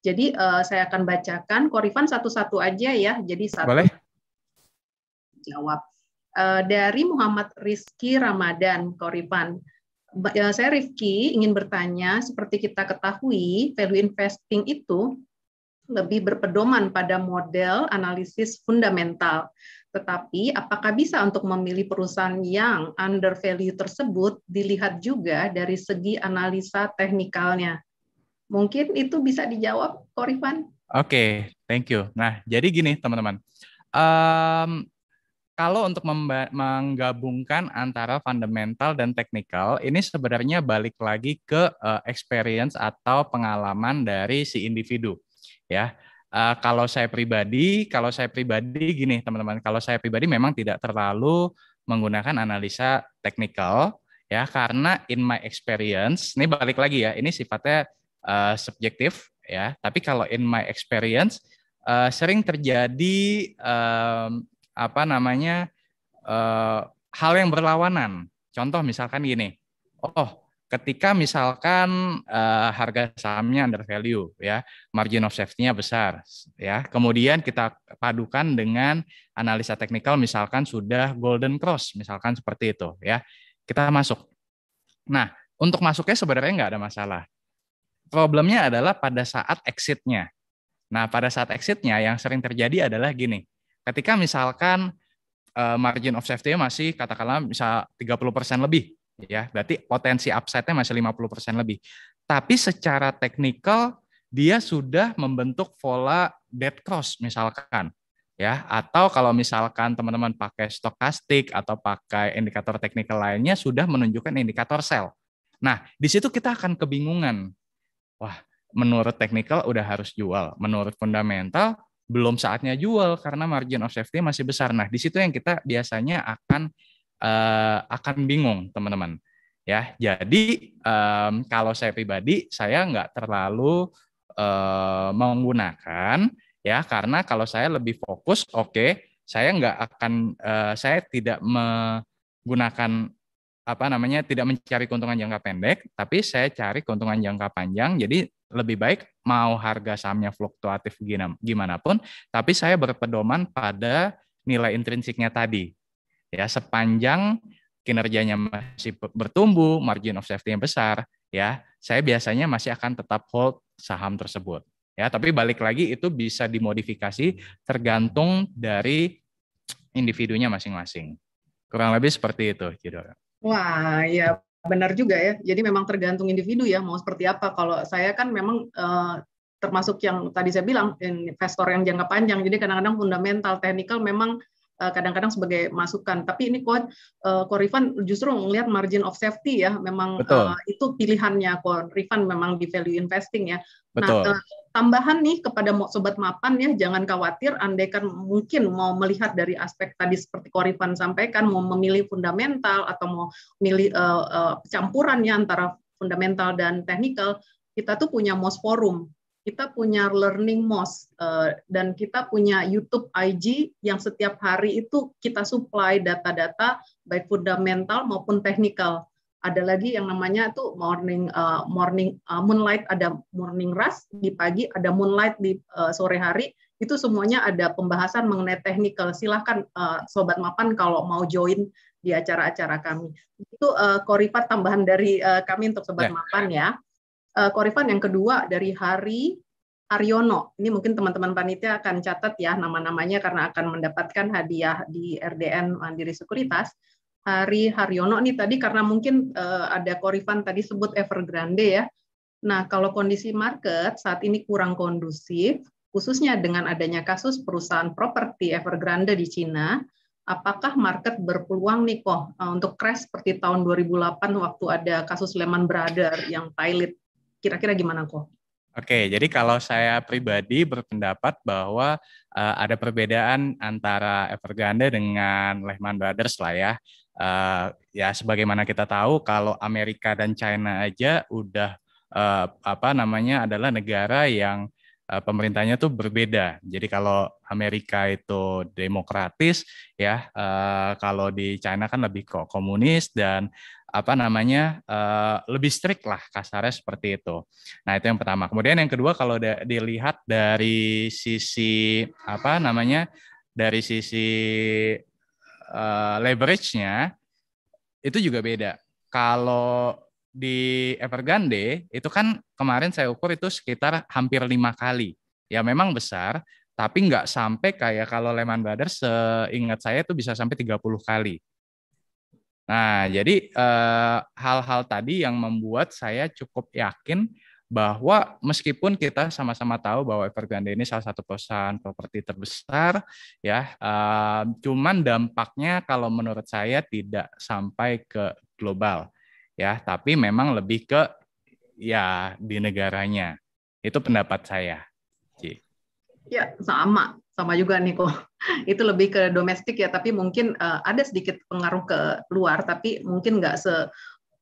Jadi uh, saya akan bacakan Korifan satu-satu aja ya. Jadi satu Boleh? jawab. Eh, dari Muhammad Rizky Ramadan Koripan. Eh, saya Rizky ingin bertanya, seperti kita ketahui, value investing itu lebih berpedoman pada model analisis fundamental. Tetapi apakah bisa untuk memilih perusahaan yang under value tersebut dilihat juga dari segi analisa teknikalnya? Mungkin itu bisa dijawab, Korifan. Oke, okay, thank you. Nah, jadi gini teman-teman. Um, kalau untuk menggabungkan antara fundamental dan teknikal, ini sebenarnya balik lagi ke uh, experience atau pengalaman dari si individu, ya. Uh, kalau saya pribadi, kalau saya pribadi gini teman-teman, kalau saya pribadi memang tidak terlalu menggunakan analisa teknikal, ya, karena in my experience, ini balik lagi ya, ini sifatnya uh, subjektif, ya. Tapi kalau in my experience, uh, sering terjadi um, apa namanya uh, hal yang berlawanan. Contoh misalkan gini, oh ketika misalkan uh, harga sahamnya under value ya, margin of safety-nya besar ya. Kemudian kita padukan dengan analisa teknikal misalkan sudah golden cross misalkan seperti itu ya. Kita masuk. Nah, untuk masuknya sebenarnya nggak ada masalah. Problemnya adalah pada saat exitnya. Nah, pada saat exitnya yang sering terjadi adalah gini, Ketika misalkan uh, margin of safety masih katakanlah bisa 30% lebih ya, berarti potensi upside-nya masih 50% lebih. Tapi secara teknikal dia sudah membentuk pola dead cross misalkan ya atau kalau misalkan teman-teman pakai stokastik atau pakai indikator teknikal lainnya sudah menunjukkan indikator sell. Nah, di situ kita akan kebingungan. Wah, menurut teknikal udah harus jual, menurut fundamental belum saatnya jual karena margin of safety masih besar. Nah, di situ yang kita biasanya akan uh, akan bingung, teman-teman. Ya, jadi um, kalau saya pribadi, saya nggak terlalu uh, menggunakan ya, karena kalau saya lebih fokus, oke, okay, saya nggak akan, uh, saya tidak menggunakan apa namanya tidak mencari keuntungan jangka pendek, tapi saya cari keuntungan jangka panjang. Jadi lebih baik mau harga sahamnya fluktuatif gimana pun, tapi saya berpedoman pada nilai intrinsiknya tadi. Ya, sepanjang kinerjanya masih bertumbuh, margin of safety yang besar, ya, saya biasanya masih akan tetap hold saham tersebut. Ya, tapi balik lagi itu bisa dimodifikasi tergantung dari individunya masing-masing. Kurang lebih seperti itu, Cidora. Wah, ya benar juga ya. Jadi memang tergantung individu ya mau seperti apa. Kalau saya kan memang uh, termasuk yang tadi saya bilang investor yang jangka panjang. Jadi kadang-kadang fundamental, teknikal memang Eh, kadang-kadang sebagai masukan. Tapi ini kok eh, Korifan justru melihat margin of safety ya, memang eh, Betul. itu pilihannya Korifan memang di value investing ya. Nah, Betul. Nah, tambahan nih kepada sobat mapan ya, jangan khawatir andaikan mungkin mau melihat dari aspek tadi seperti Korifan sampaikan mau memilih fundamental atau mau milih campurannya antara fundamental dan teknikal, kita tuh punya MOS forum kita punya learning mos eh, dan kita punya YouTube IG yang setiap hari itu kita supply data-data baik fundamental maupun teknikal. Ada lagi yang namanya itu morning uh, morning eh, moonlight ada morning rush di pagi, ada moonlight di sore hari. Itu semuanya ada pembahasan mengenai teknikal. Silahkan sobat mapan kalau mau join di acara-acara kami. Itu koripat tambahan dari kami untuk sobat ya. mapan ya. Eh, Korifan yang kedua dari Hari Aryono. Ini mungkin teman-teman panitia akan catat ya nama-namanya karena akan mendapatkan hadiah di RDN Mandiri Sekuritas. Hari Haryono nih tadi karena mungkin eh, ada Korifan tadi sebut Evergrande ya. Nah, kalau kondisi market saat ini kurang kondusif, khususnya dengan adanya kasus perusahaan properti Evergrande di Cina, apakah market berpeluang nih kok eh, untuk crash seperti tahun 2008 waktu ada kasus Lehman Brothers yang pilot Kira-kira gimana kok? Oke, jadi kalau saya pribadi berpendapat bahwa uh, ada perbedaan antara Evergrande dengan Lehman Brothers lah ya. Uh, ya sebagaimana kita tahu kalau Amerika dan China aja udah uh, apa namanya adalah negara yang uh, pemerintahnya tuh berbeda. Jadi kalau Amerika itu demokratis ya, uh, kalau di China kan lebih kok komunis dan apa namanya uh, lebih strict lah kasarnya seperti itu. Nah itu yang pertama. Kemudian yang kedua kalau da dilihat dari sisi apa namanya dari sisi uh, leverage-nya itu juga beda. Kalau di Evergrande itu kan kemarin saya ukur itu sekitar hampir lima kali. Ya memang besar, tapi nggak sampai kayak kalau Lehman Brothers seingat saya itu bisa sampai 30 kali. Nah, jadi eh, hal-hal eh, tadi yang membuat saya cukup yakin bahwa meskipun kita sama-sama tahu bahwa Evergrande ini salah satu perusahaan properti terbesar, ya, eh, cuman dampaknya kalau menurut saya tidak sampai ke global, ya, tapi memang lebih ke ya di negaranya. Itu pendapat saya. Ya, sama sama juga nih kok. (laughs) Itu lebih ke domestik ya, tapi mungkin uh, ada sedikit pengaruh ke luar, tapi mungkin nggak se,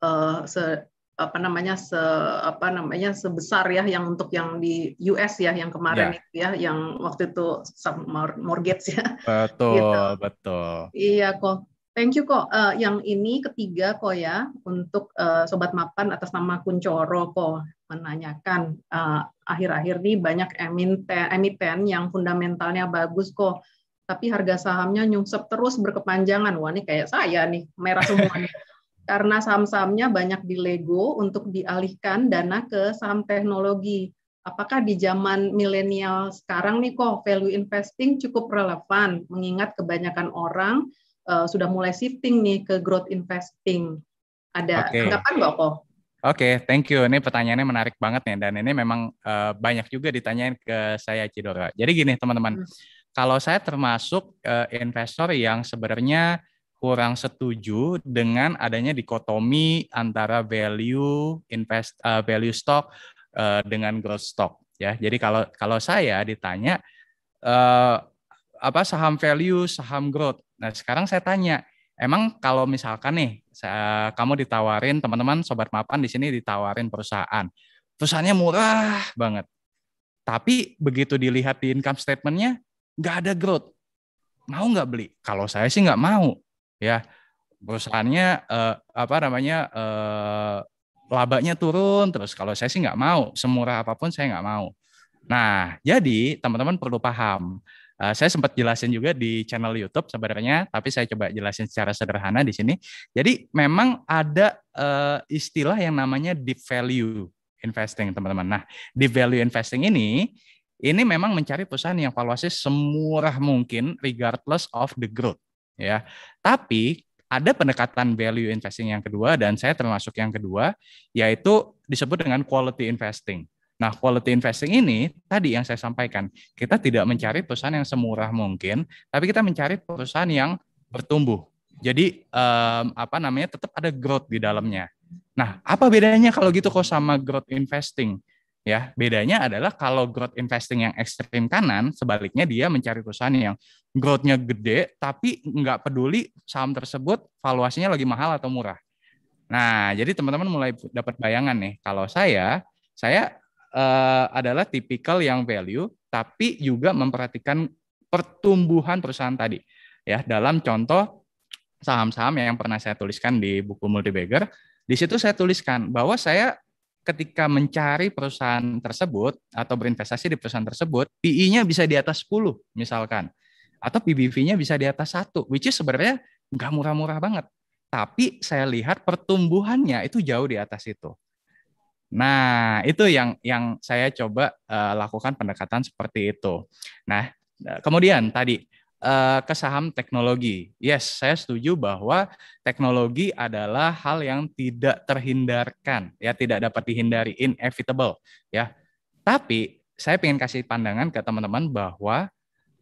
uh, se apa namanya se apa namanya sebesar ya yang untuk yang di US ya yang kemarin yeah. itu ya yang waktu itu mortgage ya. (laughs) Gitu. Betul, gitu. betul. Iya kok. Thank you kok uh, yang ini ketiga kok ya untuk uh, sobat mapan atas nama Kuncoro kok menanyakan eh, akhir-akhir uh, ini banyak emiten, emiten yang fundamentalnya bagus kok tapi harga sahamnya nyungsep terus berkepanjangan. Wah ini kayak saya nih merah semua (laughs) Karena saham-sahamnya banyak di Lego untuk dialihkan dana ke saham teknologi. Apakah di zaman milenial sekarang nih kok value investing cukup relevan mengingat kebanyakan orang uh, sudah mulai shifting nih ke growth investing. Ada okay. anggapan nggak kok? Oke, okay, thank you. Ini pertanyaannya menarik banget nih, dan ini memang uh, banyak juga ditanyain ke saya Cidora. Jadi gini teman-teman, hmm. kalau saya termasuk uh, investor yang sebenarnya kurang setuju dengan adanya dikotomi antara value invest uh, value stock uh, dengan growth stock ya. Jadi kalau kalau saya ditanya uh, apa saham value, saham growth, Nah, sekarang saya tanya, emang kalau misalkan nih saya, kamu ditawarin teman-teman sobat mapan di sini ditawarin perusahaan. Perusahaannya murah banget. Tapi begitu dilihat di income statementnya nggak ada growth. Mau nggak beli? Kalau saya sih nggak mau. Ya, perusahaannya eh, apa namanya eh, labanya turun terus kalau saya sih nggak mau semurah apapun saya nggak mau nah jadi teman-teman perlu paham Uh, saya sempat jelasin juga di channel YouTube sebenarnya, tapi saya coba jelasin secara sederhana di sini. Jadi memang ada uh, istilah yang namanya deep value investing, teman-teman. Nah, deep value investing ini ini memang mencari perusahaan yang valuasi semurah mungkin regardless of the growth ya. Tapi ada pendekatan value investing yang kedua dan saya termasuk yang kedua yaitu disebut dengan quality investing. Nah, quality investing ini tadi yang saya sampaikan, kita tidak mencari perusahaan yang semurah mungkin, tapi kita mencari perusahaan yang bertumbuh. Jadi um, apa namanya tetap ada growth di dalamnya. Nah, apa bedanya kalau gitu kok sama growth investing? ya bedanya adalah kalau growth investing yang ekstrim kanan sebaliknya dia mencari perusahaan yang growthnya gede tapi nggak peduli saham tersebut valuasinya lagi mahal atau murah nah jadi teman-teman mulai dapat bayangan nih kalau saya saya Eh, adalah tipikal yang value tapi juga memperhatikan pertumbuhan perusahaan tadi. Ya, dalam contoh saham-saham yang pernah saya tuliskan di buku Multibagger, di situ saya tuliskan bahwa saya ketika mencari perusahaan tersebut atau berinvestasi di perusahaan tersebut, PI-nya bisa di atas 10 misalkan. Atau PBV-nya bisa di atas satu, which is sebenarnya nggak murah-murah banget. Tapi saya lihat pertumbuhannya itu jauh di atas itu. Nah, itu yang yang saya coba uh, lakukan pendekatan seperti itu. Nah, eh, kemudian tadi uh, eh, ke saham teknologi. Yes, saya setuju bahwa teknologi adalah hal yang tidak terhindarkan, ya tidak dapat dihindari, inevitable, ya. Tapi saya ingin kasih pandangan ke teman-teman bahwa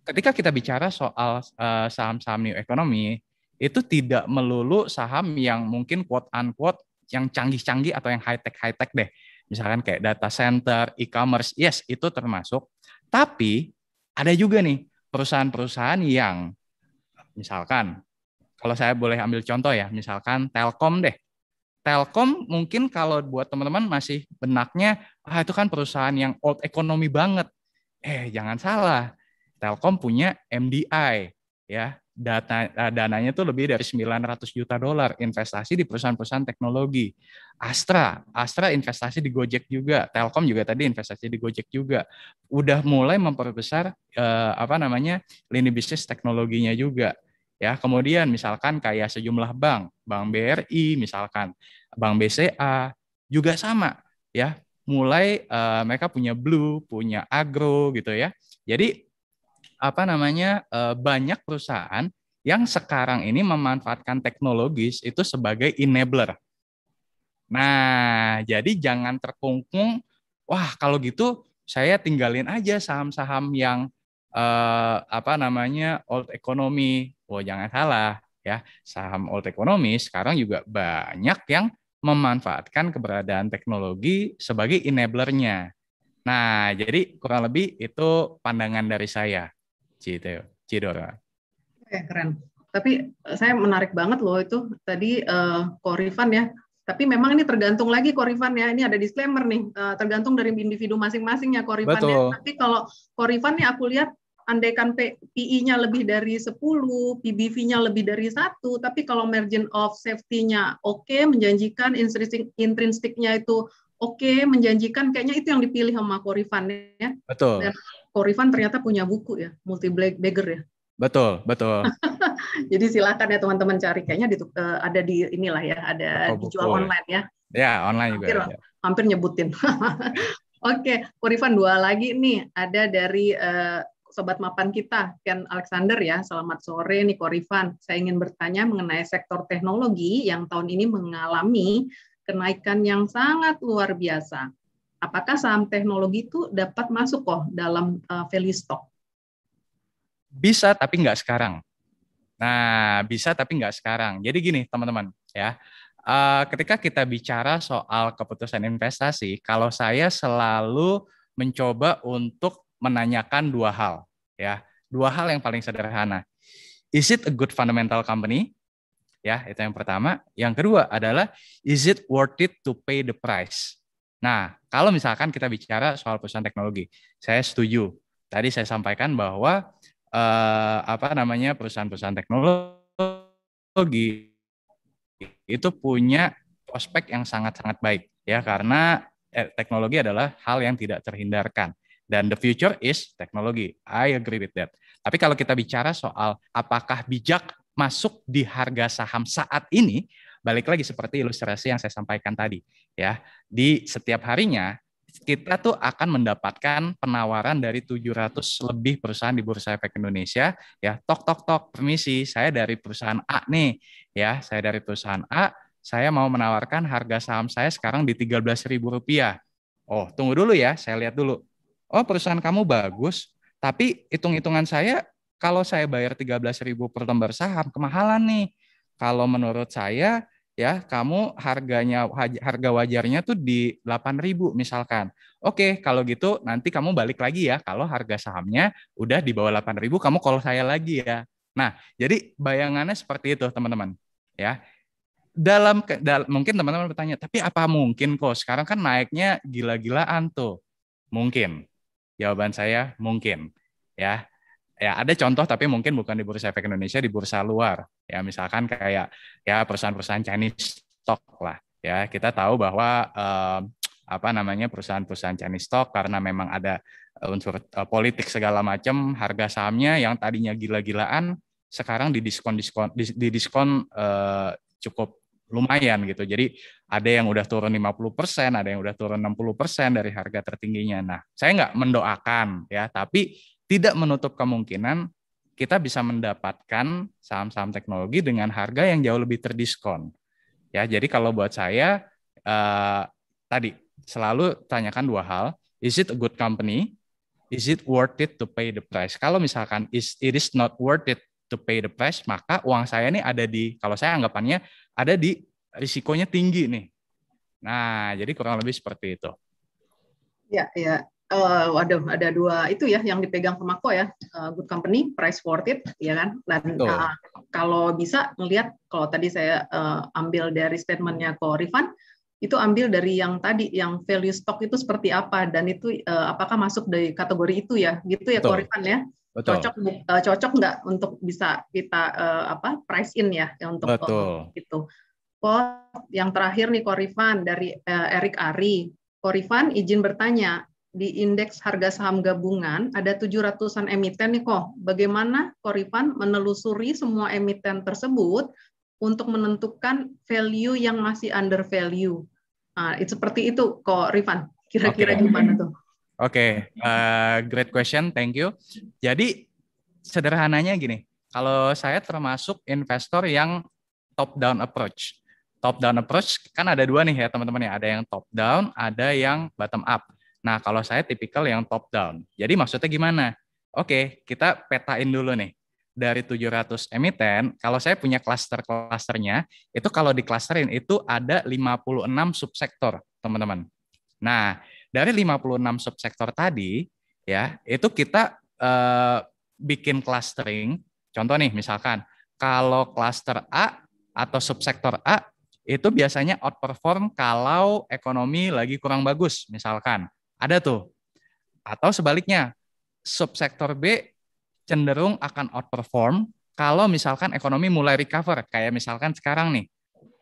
ketika kita bicara soal saham saham-saham new economy itu tidak melulu saham yang mungkin quote unquote yang canggih-canggih atau yang high tech high tech deh. Misalkan kayak data center, e-commerce, yes itu termasuk. Tapi ada juga nih perusahaan-perusahaan yang misalkan kalau saya boleh ambil contoh ya, misalkan Telkom deh. Telkom mungkin kalau buat teman-teman masih benaknya ah itu kan perusahaan yang old economy banget. Eh jangan salah. Telkom punya MDI ya data eh, dananya itu lebih dari 900 juta dolar investasi di perusahaan-perusahaan teknologi. Astra, Astra investasi di Gojek juga, Telkom juga tadi investasi di Gojek juga. Udah mulai memperbesar eh, apa namanya? lini bisnis teknologinya juga. Ya, kemudian misalkan kayak sejumlah bank, Bank BRI misalkan, Bank BCA juga sama ya. Mulai eh, mereka punya Blue, punya Agro gitu ya. Jadi apa namanya eh, banyak perusahaan yang sekarang ini memanfaatkan teknologis itu sebagai enabler. Nah, jadi jangan terkungkung, wah kalau gitu saya tinggalin aja saham-saham yang eh, apa namanya old economy. Wah, oh, jangan salah ya. Saham old economy sekarang juga banyak yang memanfaatkan keberadaan teknologi sebagai enablernya. Nah, jadi kurang lebih itu pandangan dari saya. Cidora. Oke, keren. Tapi eh, saya menarik banget loh itu tadi uh, korifan ya. Tapi memang ini tergantung lagi korifan ya. Ini ada disclaimer nih, uh, tergantung dari individu masing-masing ya ya. Tapi kalau korifan nih aku lihat andaikan PI-nya lebih dari 10, PBV-nya lebih dari satu, tapi kalau margin of safety-nya oke, okay, menjanjikan intrinsiknya itu oke, okay, menjanjikan kayaknya itu yang dipilih sama Korifan ya. Betul. Dan Korifan ternyata punya buku ya, multi bagger ya. Betul, betul. (laughs) Jadi silakan ya teman-teman cari kayaknya di, uh, ada di inilah ya, ada Buku. dijual online ya. Ya, online hampir, juga. Hampir, ya. hampir nyebutin. (laughs) Oke, okay. Korifan dua lagi nih, ada dari uh, sobat mapan kita Ken Alexander ya. Selamat sore nih Korifan. Saya ingin bertanya mengenai sektor teknologi yang tahun ini mengalami kenaikan yang sangat luar biasa apakah saham teknologi itu dapat masuk kok dalam uh, value stock? Bisa, tapi nggak sekarang. Nah, bisa tapi nggak sekarang. Jadi gini, teman-teman, ya. Eh, ketika kita bicara soal keputusan investasi, kalau saya selalu mencoba untuk menanyakan dua hal, ya. Dua hal yang paling sederhana. Is it a good fundamental company? Ya, itu yang pertama. Yang kedua adalah is it worth it to pay the price? Nah, kalau misalkan kita bicara soal perusahaan teknologi, saya setuju. Tadi saya sampaikan bahwa eh, apa namanya perusahaan-perusahaan teknologi itu punya prospek yang sangat-sangat baik ya karena eh, teknologi adalah hal yang tidak terhindarkan dan the future is teknologi. I agree with that. Tapi kalau kita bicara soal apakah bijak masuk di harga saham saat ini balik lagi seperti ilustrasi yang saya sampaikan tadi ya di setiap harinya kita tuh akan mendapatkan penawaran dari 700 lebih perusahaan di Bursa Efek Indonesia ya tok tok tok permisi saya dari perusahaan A nih ya saya dari perusahaan A saya mau menawarkan harga saham saya sekarang di Rp13.000 oh tunggu dulu ya saya lihat dulu oh perusahaan kamu bagus tapi hitung-hitungan saya kalau saya bayar 13.000 per lembar saham kemahalan nih kalau menurut saya ya kamu harganya harga wajarnya tuh di 8.000 misalkan. Oke, kalau gitu nanti kamu balik lagi ya kalau harga sahamnya udah di bawah 8.000 kamu call saya lagi ya. Nah, jadi bayangannya seperti itu teman-teman. Ya. Dalam, dalam mungkin teman-teman bertanya, tapi apa mungkin kok sekarang kan naiknya gila-gilaan tuh. Mungkin. Jawaban saya mungkin. Ya ya ada contoh tapi mungkin bukan di bursa efek Indonesia di bursa luar ya misalkan kayak ya perusahaan-perusahaan Chinese stock lah ya kita tahu bahwa eh, apa namanya perusahaan-perusahaan Chinese stock karena memang ada unsur eh, politik segala macam harga sahamnya yang tadinya gila-gilaan sekarang didiskon diskon didiskon eh, cukup lumayan gitu. Jadi ada yang udah turun 50%, ada yang udah turun 60% dari harga tertingginya. Nah, saya nggak mendoakan ya, tapi tidak menutup kemungkinan kita bisa mendapatkan saham-saham teknologi dengan harga yang jauh lebih terdiskon. Ya, jadi kalau buat saya eh, tadi selalu tanyakan dua hal, is it a good company? Is it worth it to pay the price? Kalau misalkan is it is not worth it to pay the price, maka uang saya ini ada di kalau saya anggapannya ada di risikonya tinggi nih. Nah, jadi kurang lebih seperti itu. Ya, ya uh, eh, waduh ada dua itu ya yang dipegang Pemako ya uh, good company price worth it ya kan dan uh, kalau bisa melihat kalau tadi saya uh, ambil dari statementnya Ko Rifan itu ambil dari yang tadi yang value stock itu seperti apa dan itu uh, apakah masuk dari kategori itu ya gitu ya Ko Rifan ya Betul. cocok uh, cocok nggak untuk bisa kita uh, apa price in ya, ya untuk Betul. Uh, itu Ko yang terakhir nih Korifan dari uh, Erik Ari Korifan izin bertanya di indeks harga saham gabungan ada 700-an emiten nih kok. Bagaimana Korifan menelusuri semua emiten tersebut untuk menentukan value yang masih under value? Nah, itu seperti itu kok Rifan. Kira-kira okay. gimana tuh? Oke, okay. uh, eh, great question, thank you. Jadi sederhananya gini, kalau saya termasuk investor yang top down approach. Top down approach kan ada dua nih ya teman-teman ya, ada yang top down, ada yang bottom up. Nah, kalau saya tipikal yang top down. Jadi maksudnya gimana? Oke, kita petain dulu nih. Dari 700 emiten, kalau saya punya klaster-klasternya, itu kalau diklasterin itu ada 56 subsektor, teman-teman. Nah, dari 56 subsektor tadi, ya, itu kita eh, bikin clustering. Contoh nih, misalkan kalau klaster A atau subsektor A itu biasanya outperform kalau ekonomi lagi kurang bagus, misalkan. Ada tuh. Atau sebaliknya, subsektor B cenderung akan outperform kalau misalkan ekonomi mulai recover. Kayak misalkan sekarang nih,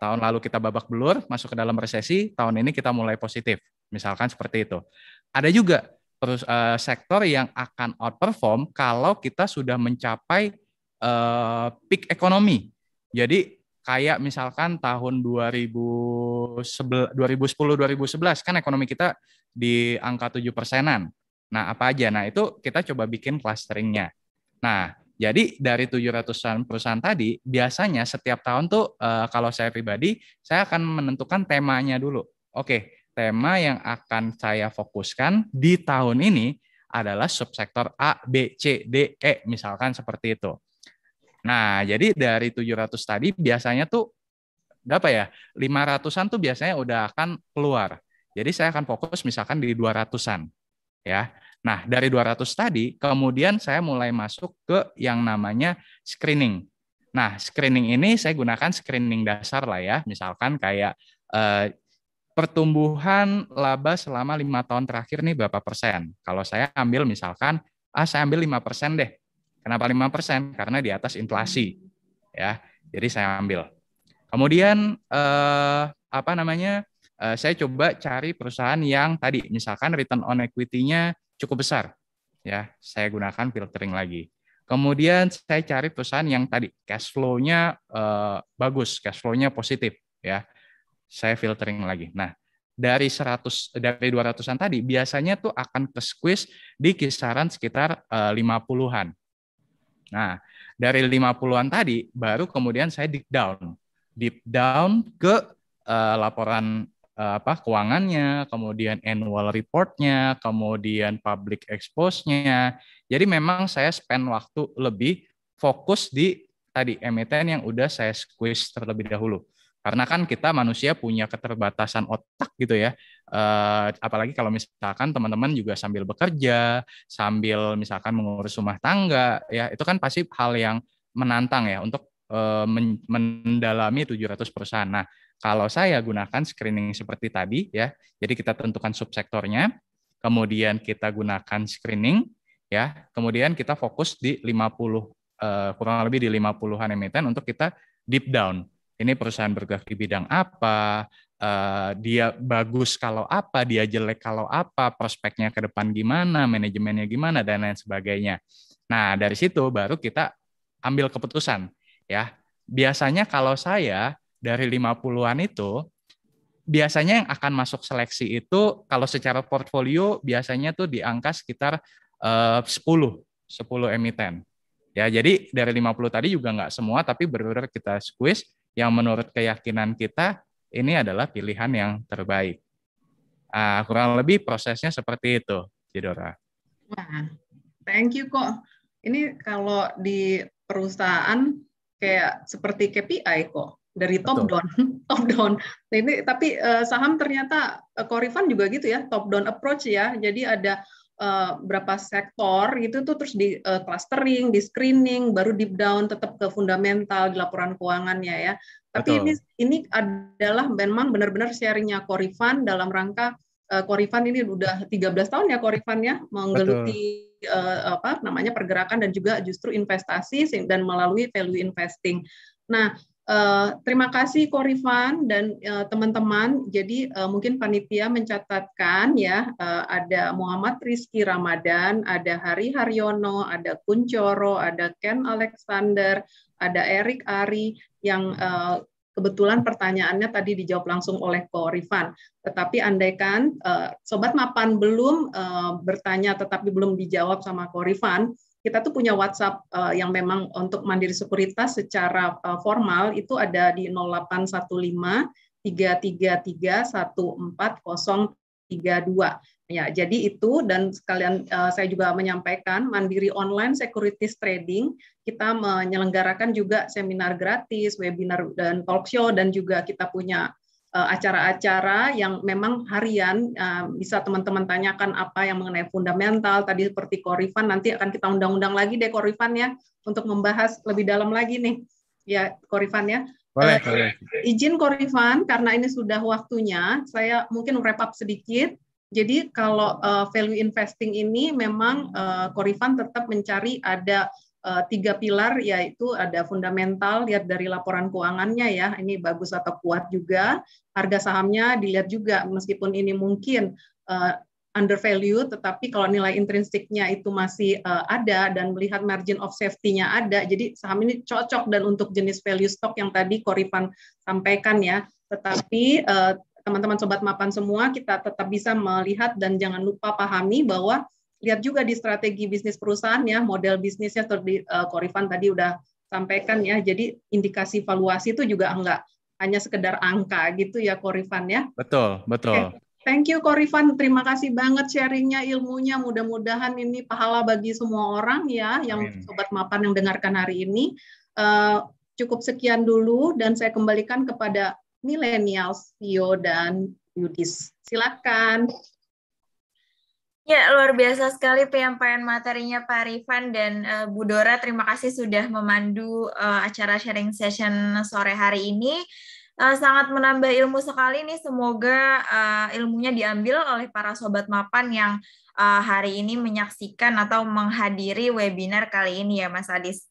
tahun lalu kita babak belur, masuk ke dalam resesi, tahun ini kita mulai positif. Misalkan seperti itu. Ada juga terus uh, sektor yang akan outperform kalau kita sudah mencapai uh, peak ekonomi. Jadi kayak misalkan tahun 2010 2011 kan ekonomi kita di angka 7 persenan. Nah, apa aja? Nah, itu kita coba bikin clusteringnya. Nah, jadi dari 700-an perusahaan tadi, biasanya setiap tahun tuh eh, kalau saya pribadi, saya akan menentukan temanya dulu. Oke, tema yang akan saya fokuskan di tahun ini adalah subsektor A, B, C, D, E, misalkan seperti itu. Nah, jadi dari 700 tadi biasanya tuh berapa ya? 500-an tuh biasanya udah akan keluar. Jadi saya akan fokus misalkan di 200-an. Ya. Nah, dari 200 tadi kemudian saya mulai masuk ke yang namanya screening. Nah, screening ini saya gunakan screening dasar lah ya. Misalkan kayak eh, pertumbuhan laba selama lima tahun terakhir nih berapa persen. Kalau saya ambil misalkan, ah saya ambil lima persen deh Kenapa 5%? Karena di atas inflasi. Ya. Jadi saya ambil. Kemudian eh, apa namanya? Eh, saya coba cari perusahaan yang tadi misalkan return on equity-nya cukup besar. Ya, saya gunakan filtering lagi. Kemudian saya cari perusahaan yang tadi cash flow-nya eh, bagus, cash flow-nya positif, ya. Saya filtering lagi. Nah, dari 100 dari 200-an tadi biasanya tuh akan ke squeeze di kisaran sekitar eh, 50-an Nah, dari 50-an tadi baru kemudian saya deep down. Deep down ke uh, laporan uh, apa keuangannya, kemudian annual reportnya, kemudian public expose-nya. Jadi memang saya spend waktu lebih fokus di tadi emiten yang udah saya squeeze terlebih dahulu. Karena kan kita manusia punya keterbatasan otak gitu ya. Uh, apalagi kalau misalkan teman-teman juga sambil bekerja, sambil misalkan mengurus rumah tangga, ya itu kan pasti hal yang menantang ya untuk uh, men mendalami 700 perusahaan. Nah, kalau saya gunakan screening seperti tadi ya, jadi kita tentukan subsektornya, kemudian kita gunakan screening, ya, kemudian kita fokus di 50 uh, eh, kurang lebih di 50-an emiten untuk kita deep down. Ini perusahaan bergerak di bidang apa, Eh, dia bagus kalau apa, dia jelek kalau apa, prospeknya ke depan gimana, manajemennya gimana dan lain sebagainya. Nah, dari situ baru kita ambil keputusan ya. Biasanya kalau saya dari 50-an itu biasanya yang akan masuk seleksi itu kalau secara portfolio biasanya tuh di angka sekitar uh, 10 10 emiten. Ya, jadi dari 50 tadi juga nggak semua tapi benar-benar kita squeeze yang menurut keyakinan kita ini adalah pilihan yang terbaik. Uh, kurang lebih prosesnya seperti itu, Cidora. Wah, thank you kok. Ini kalau di perusahaan kayak seperti KPI kok dari top Betul. down, (laughs) top down. Nah, ini tapi uh, saham ternyata uh, juga gitu ya, top down approach ya. Jadi ada uh, berapa sektor gitu tuh terus di uh, clustering, di screening, baru deep down tetap ke fundamental di laporan keuangannya ya. Tapi ini ini adalah memang benar-benar sharingnya Korifan dalam rangka uh, eh, Korifan ini udah 13 tahun ya Korifan ya menggeluti uh, apa namanya pergerakan dan juga justru investasi dan melalui value investing. Nah, Uh, terima kasih Korifan dan teman-teman. Uh, Jadi uh, mungkin panitia mencatatkan ya uh, ada Muhammad Rizky Ramadan, ada Hari Haryono, ada Kuncoro, ada Ken Alexander, ada Erik Ari yang uh, kebetulan pertanyaannya tadi dijawab langsung oleh Ko Rifan. Tetapi andaikan uh, eh, Sobat Mapan belum uh, bertanya tetapi belum dijawab sama Ko Rifan, kita tuh punya WhatsApp uh, yang memang untuk Mandiri Sekuritas secara uh, formal itu ada di 0815 333 14032. Ya, jadi itu dan sekalian uh, saya juga menyampaikan Mandiri Online Securities Trading kita menyelenggarakan juga seminar gratis, webinar dan talk show dan juga kita punya eh, acara-acara uh, yang memang harian uh, bisa teman-teman tanyakan apa yang mengenai fundamental tadi seperti Korifan nanti akan kita undang-undang lagi deh Korifan ya untuk membahas lebih dalam lagi nih ya Korifan ya boleh, uh, izin Korifan karena ini sudah waktunya saya mungkin wrap sedikit jadi kalau uh, value investing ini memang uh, Korifan tetap mencari ada uh, tiga pilar yaitu ada fundamental lihat dari laporan keuangannya ya ini bagus atau kuat juga harga sahamnya dilihat juga meskipun ini mungkin uh, undervalue tetapi kalau nilai intrinsiknya itu masih uh, ada dan melihat margin of safety-nya ada jadi saham ini cocok dan untuk jenis value stock yang tadi Korifan sampaikan ya tetapi uh, teman-teman sobat mapan semua kita tetap bisa melihat dan jangan lupa pahami bahwa lihat juga di strategi bisnis perusahaan ya model bisnisnya seperti uh, eh, Korifan tadi udah sampaikan ya jadi indikasi valuasi itu juga enggak hanya sekedar angka gitu ya Korifan ya betul betul okay. Thank you Korifan, terima kasih banget sharingnya ilmunya. Mudah-mudahan ini pahala bagi semua orang ya, yang sobat mapan yang dengarkan hari ini. Uh, cukup sekian dulu dan saya kembalikan kepada millennials Vio dan Yudis. Silakan. Ya, luar biasa sekali penyampaian materinya Pak Rifan dan uh, Bu Dora. Terima kasih sudah memandu uh, acara sharing session sore hari ini. Uh, sangat menambah ilmu sekali nih. Semoga uh, ilmunya diambil oleh para sobat mapan yang uh, hari ini menyaksikan atau menghadiri webinar kali ini ya Mas Adis.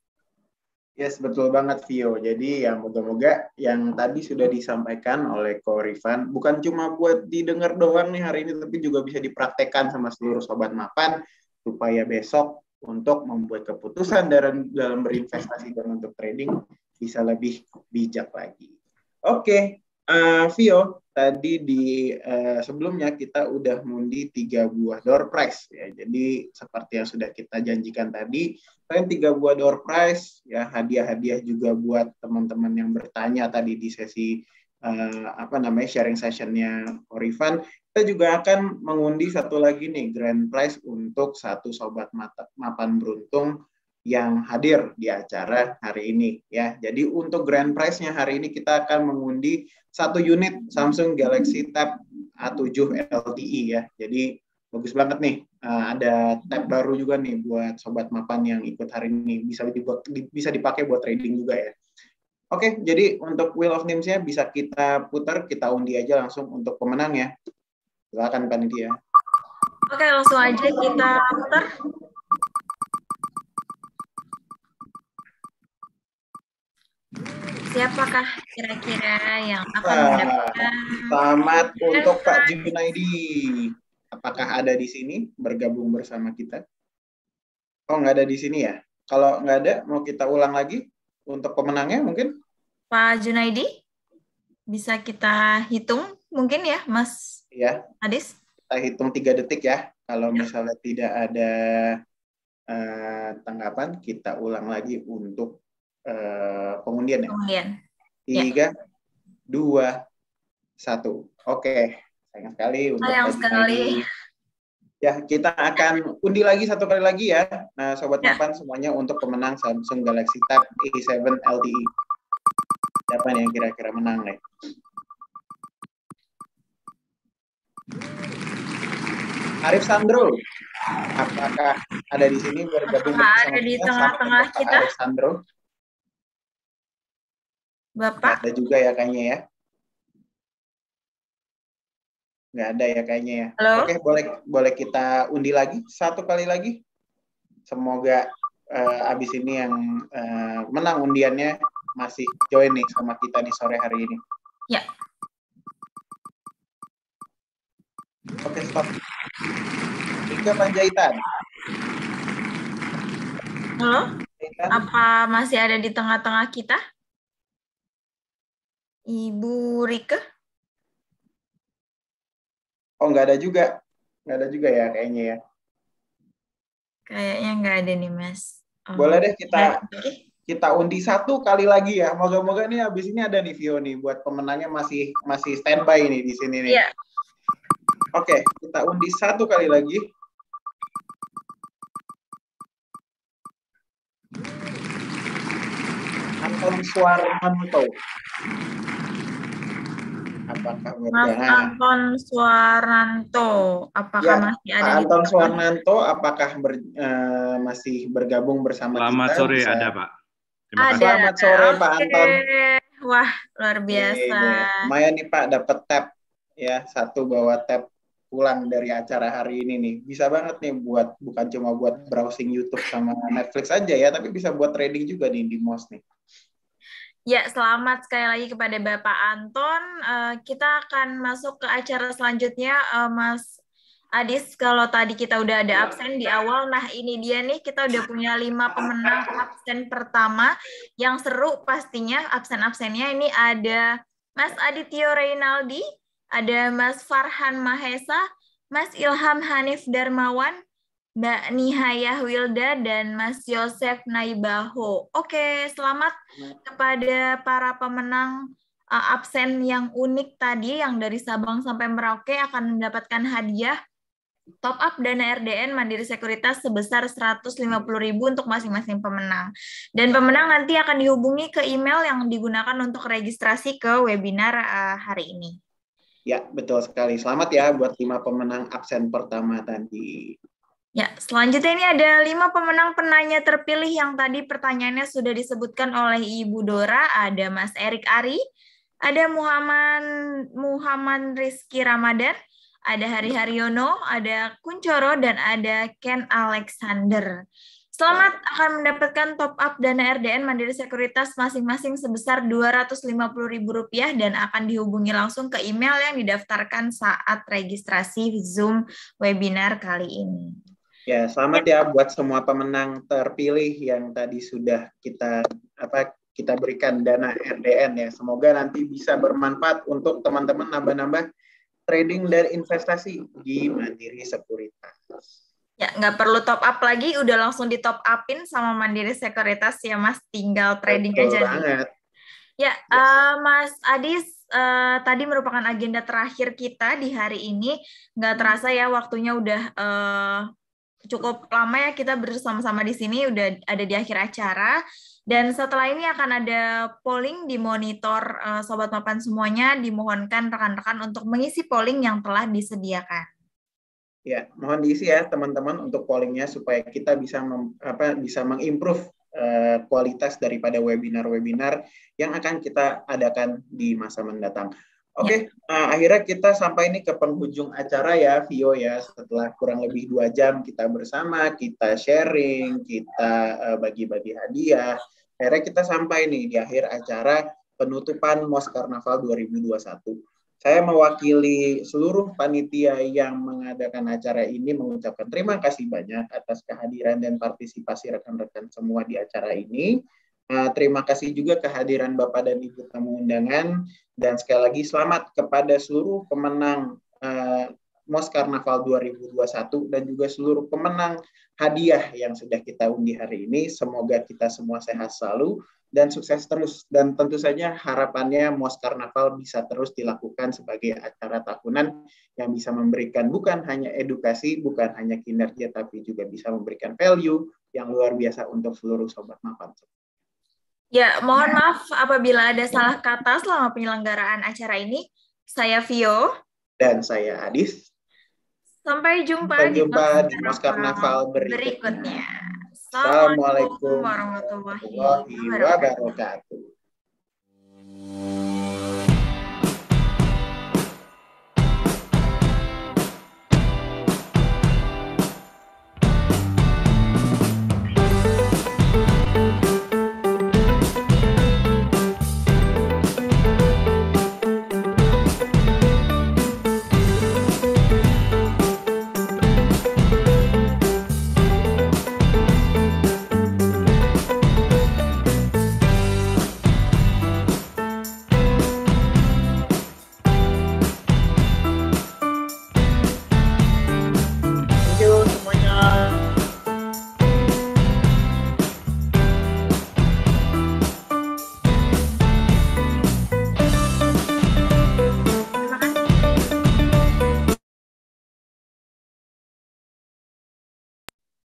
Yes, betul banget Vio. Jadi ya moga-moga yang tadi sudah disampaikan oleh Ko Rifan, bukan cuma buat didengar doang nih hari ini, tapi juga bisa dipraktekkan sama seluruh sobat mapan, supaya besok untuk membuat keputusan dalam, dalam berinvestasi dan untuk trading bisa lebih bijak lagi. Oke, okay uh, Vio tadi di uh, sebelumnya kita udah mundi tiga buah door prize ya. Jadi seperti yang sudah kita janjikan tadi, kalian tiga buah door prize ya hadiah-hadiah juga buat teman-teman yang bertanya tadi di sesi uh, apa namanya sharing sessionnya Orivan Kita juga akan mengundi satu lagi nih grand prize untuk satu sobat mata, mapan beruntung yang hadir di acara hari ini ya. Jadi untuk grand prize-nya hari ini kita akan mengundi satu unit Samsung Galaxy Tab A7 LTE ya. Jadi bagus banget nih uh, ada tab baru juga nih buat sobat mapan yang ikut hari ini bisa dibuat bisa dipakai buat trading juga ya. Oke, jadi untuk Wheel of Names-nya bisa kita putar, kita undi aja langsung untuk pemenang ya. Silakan panitia. Oke, langsung aja kita putar. siapakah kira-kira yang akan ah, mendapatkan? Selamat untuk Pak Junaidi. Apakah ada di sini bergabung bersama kita? Oh, nggak ada di sini ya? Kalau nggak ada, mau kita ulang lagi untuk pemenangnya mungkin? Pak Junaidi, bisa kita hitung mungkin ya, Mas ya. Adis? Kita hitung tiga detik ya. Kalau ya. misalnya tidak ada uh, tanggapan, kita ulang lagi untuk uh, pengundian ya. Pengundian. Ya. Tiga, ya. dua, satu. Oke, sayang sekali. Untuk sayang sekali. Lagi. Ya, kita akan undi lagi satu kali lagi ya. Nah, Sobat ya. Mapan semuanya untuk pemenang Samsung Galaxy Tab A7 LTE. Siapa yang kira-kira menang nih? Arif Sandro. Apakah ada di sini bergabung bersama ada di tengah-tengah kita? Arif Sandro. Bapak? ada juga ya kayaknya ya. Nggak ada ya kayaknya ya. Halo? Oke, boleh boleh kita undi lagi satu kali lagi. Semoga uh, abis ini yang uh, menang undiannya masih join nih sama kita di sore hari ini. Ya. Oke, stop. Tiga Panjaitan. Halo? Apa masih ada di tengah-tengah kita? Ibu Rika? Oh, nggak ada juga. Nggak ada juga ya kayaknya ya. Kayaknya nggak ada nih, Mas. Oh, Boleh deh kita okay. kita undi satu kali lagi ya. Moga-moga nih habis ini ada nih Vio nih buat pemenangnya masih masih standby nih di sini nih. Iya. Oke, okay, kita undi satu kali lagi. Anton Suarmanto apakah Mas ada? Anton Suwarnanto apakah ya, masih ada Pak Anton Suwarnanto apakah ber, uh, masih bergabung bersama Selamat kita? sore Bisa... ada Pak Terima ada. Selamat sore Pak Anton Wah luar biasa Oke, lumayan nih Pak dapat tab ya satu bawa tab pulang dari acara hari ini nih bisa banget nih buat bukan cuma buat browsing YouTube sama Netflix aja ya tapi bisa buat trading juga nih di MOS nih Ya, selamat sekali lagi kepada Bapak Anton. Uh, kita akan masuk ke acara selanjutnya, uh, Mas Adis. Kalau tadi kita udah ada iya, absen di awal, nah ini dia nih kita udah punya lima pemenang absen pertama. Yang seru pastinya absen-absennya ini ada Mas Adityo Reinaldi, ada Mas Farhan Mahesa, Mas Ilham Hanif Darmawan, Mbak Nihayah Wilda dan Mas Yosef Naibaho. Oke, selamat kepada para pemenang uh, absen yang unik tadi yang dari Sabang sampai Merauke akan mendapatkan hadiah top up dana RDN Mandiri Sekuritas sebesar 150.000 untuk masing-masing pemenang. Dan pemenang nanti akan dihubungi ke email yang digunakan untuk registrasi ke webinar uh, hari ini. Ya, betul sekali. Selamat ya buat lima pemenang absen pertama tadi. Ya, selanjutnya ini ada lima pemenang penanya terpilih yang tadi pertanyaannya sudah disebutkan oleh Ibu Dora. Ada Mas Erik Ari, ada Muhammad Muhammad Rizky Ramadan, ada Hari Haryono, ada Kuncoro, dan ada Ken Alexander. Selamat akan mendapatkan top up dana RDN Mandiri Sekuritas masing-masing sebesar Rp250.000 dan akan dihubungi langsung ke email yang didaftarkan saat registrasi Zoom webinar kali ini. Ya, selamat ya buat semua pemenang terpilih yang tadi sudah kita apa kita berikan dana RDN ya. Semoga nanti bisa bermanfaat untuk teman-teman nambah-nambah trading dan investasi di Mandiri Sekuritas. Ya, nggak perlu top up lagi, udah langsung di top upin sama Mandiri Sekuritas ya Mas, tinggal trading Betul aja. Banget. Ya, yes. uh, Mas Adis, uh, tadi merupakan agenda terakhir kita di hari ini. Nggak terasa ya, waktunya udah uh, cukup lama ya kita bersama-sama di sini udah ada di akhir acara dan setelah ini akan ada polling di monitor eh, sobat mapan semuanya dimohonkan rekan-rekan untuk mengisi polling yang telah disediakan. Ya, mohon diisi ya teman-teman untuk pollingnya supaya kita bisa mem, apa bisa mengimprove uh, kualitas daripada webinar-webinar yang akan kita adakan di masa mendatang. Oke, okay, ya. nah, eh, akhirnya kita sampai ini ke penghujung acara ya, Vio ya. Setelah kurang lebih dua jam kita bersama, kita sharing, kita bagi eh, bagi-bagi hadiah. Akhirnya kita sampai nih di akhir acara penutupan Mos Karnaval 2021. Saya mewakili seluruh panitia yang mengadakan acara ini mengucapkan terima kasih banyak atas kehadiran dan partisipasi rekan-rekan semua di acara ini. Eh, terima kasih juga kehadiran Bapak dan Ibu tamu undangan dan sekali lagi selamat kepada seluruh pemenang uh, MOS Karnaval 2021 dan juga seluruh pemenang hadiah yang sudah kita undi hari ini. Semoga kita semua sehat selalu dan sukses terus. Dan tentu saja harapannya MOS Karnaval bisa terus dilakukan sebagai acara tahunan yang bisa memberikan bukan hanya edukasi, bukan hanya kinerja, tapi juga bisa memberikan value yang luar biasa untuk seluruh Sobat Mapan. Ya, mohon iya. maaf apabila ada iya. salah kata selama penyelenggaraan acara ini. Saya Vio. Dan saya Adis. Sampai jumpa, Sampai jumpa di Mas Karnaval berikutnya. berikutnya. Assalamualaikum warahmatullahi wabarakatuh.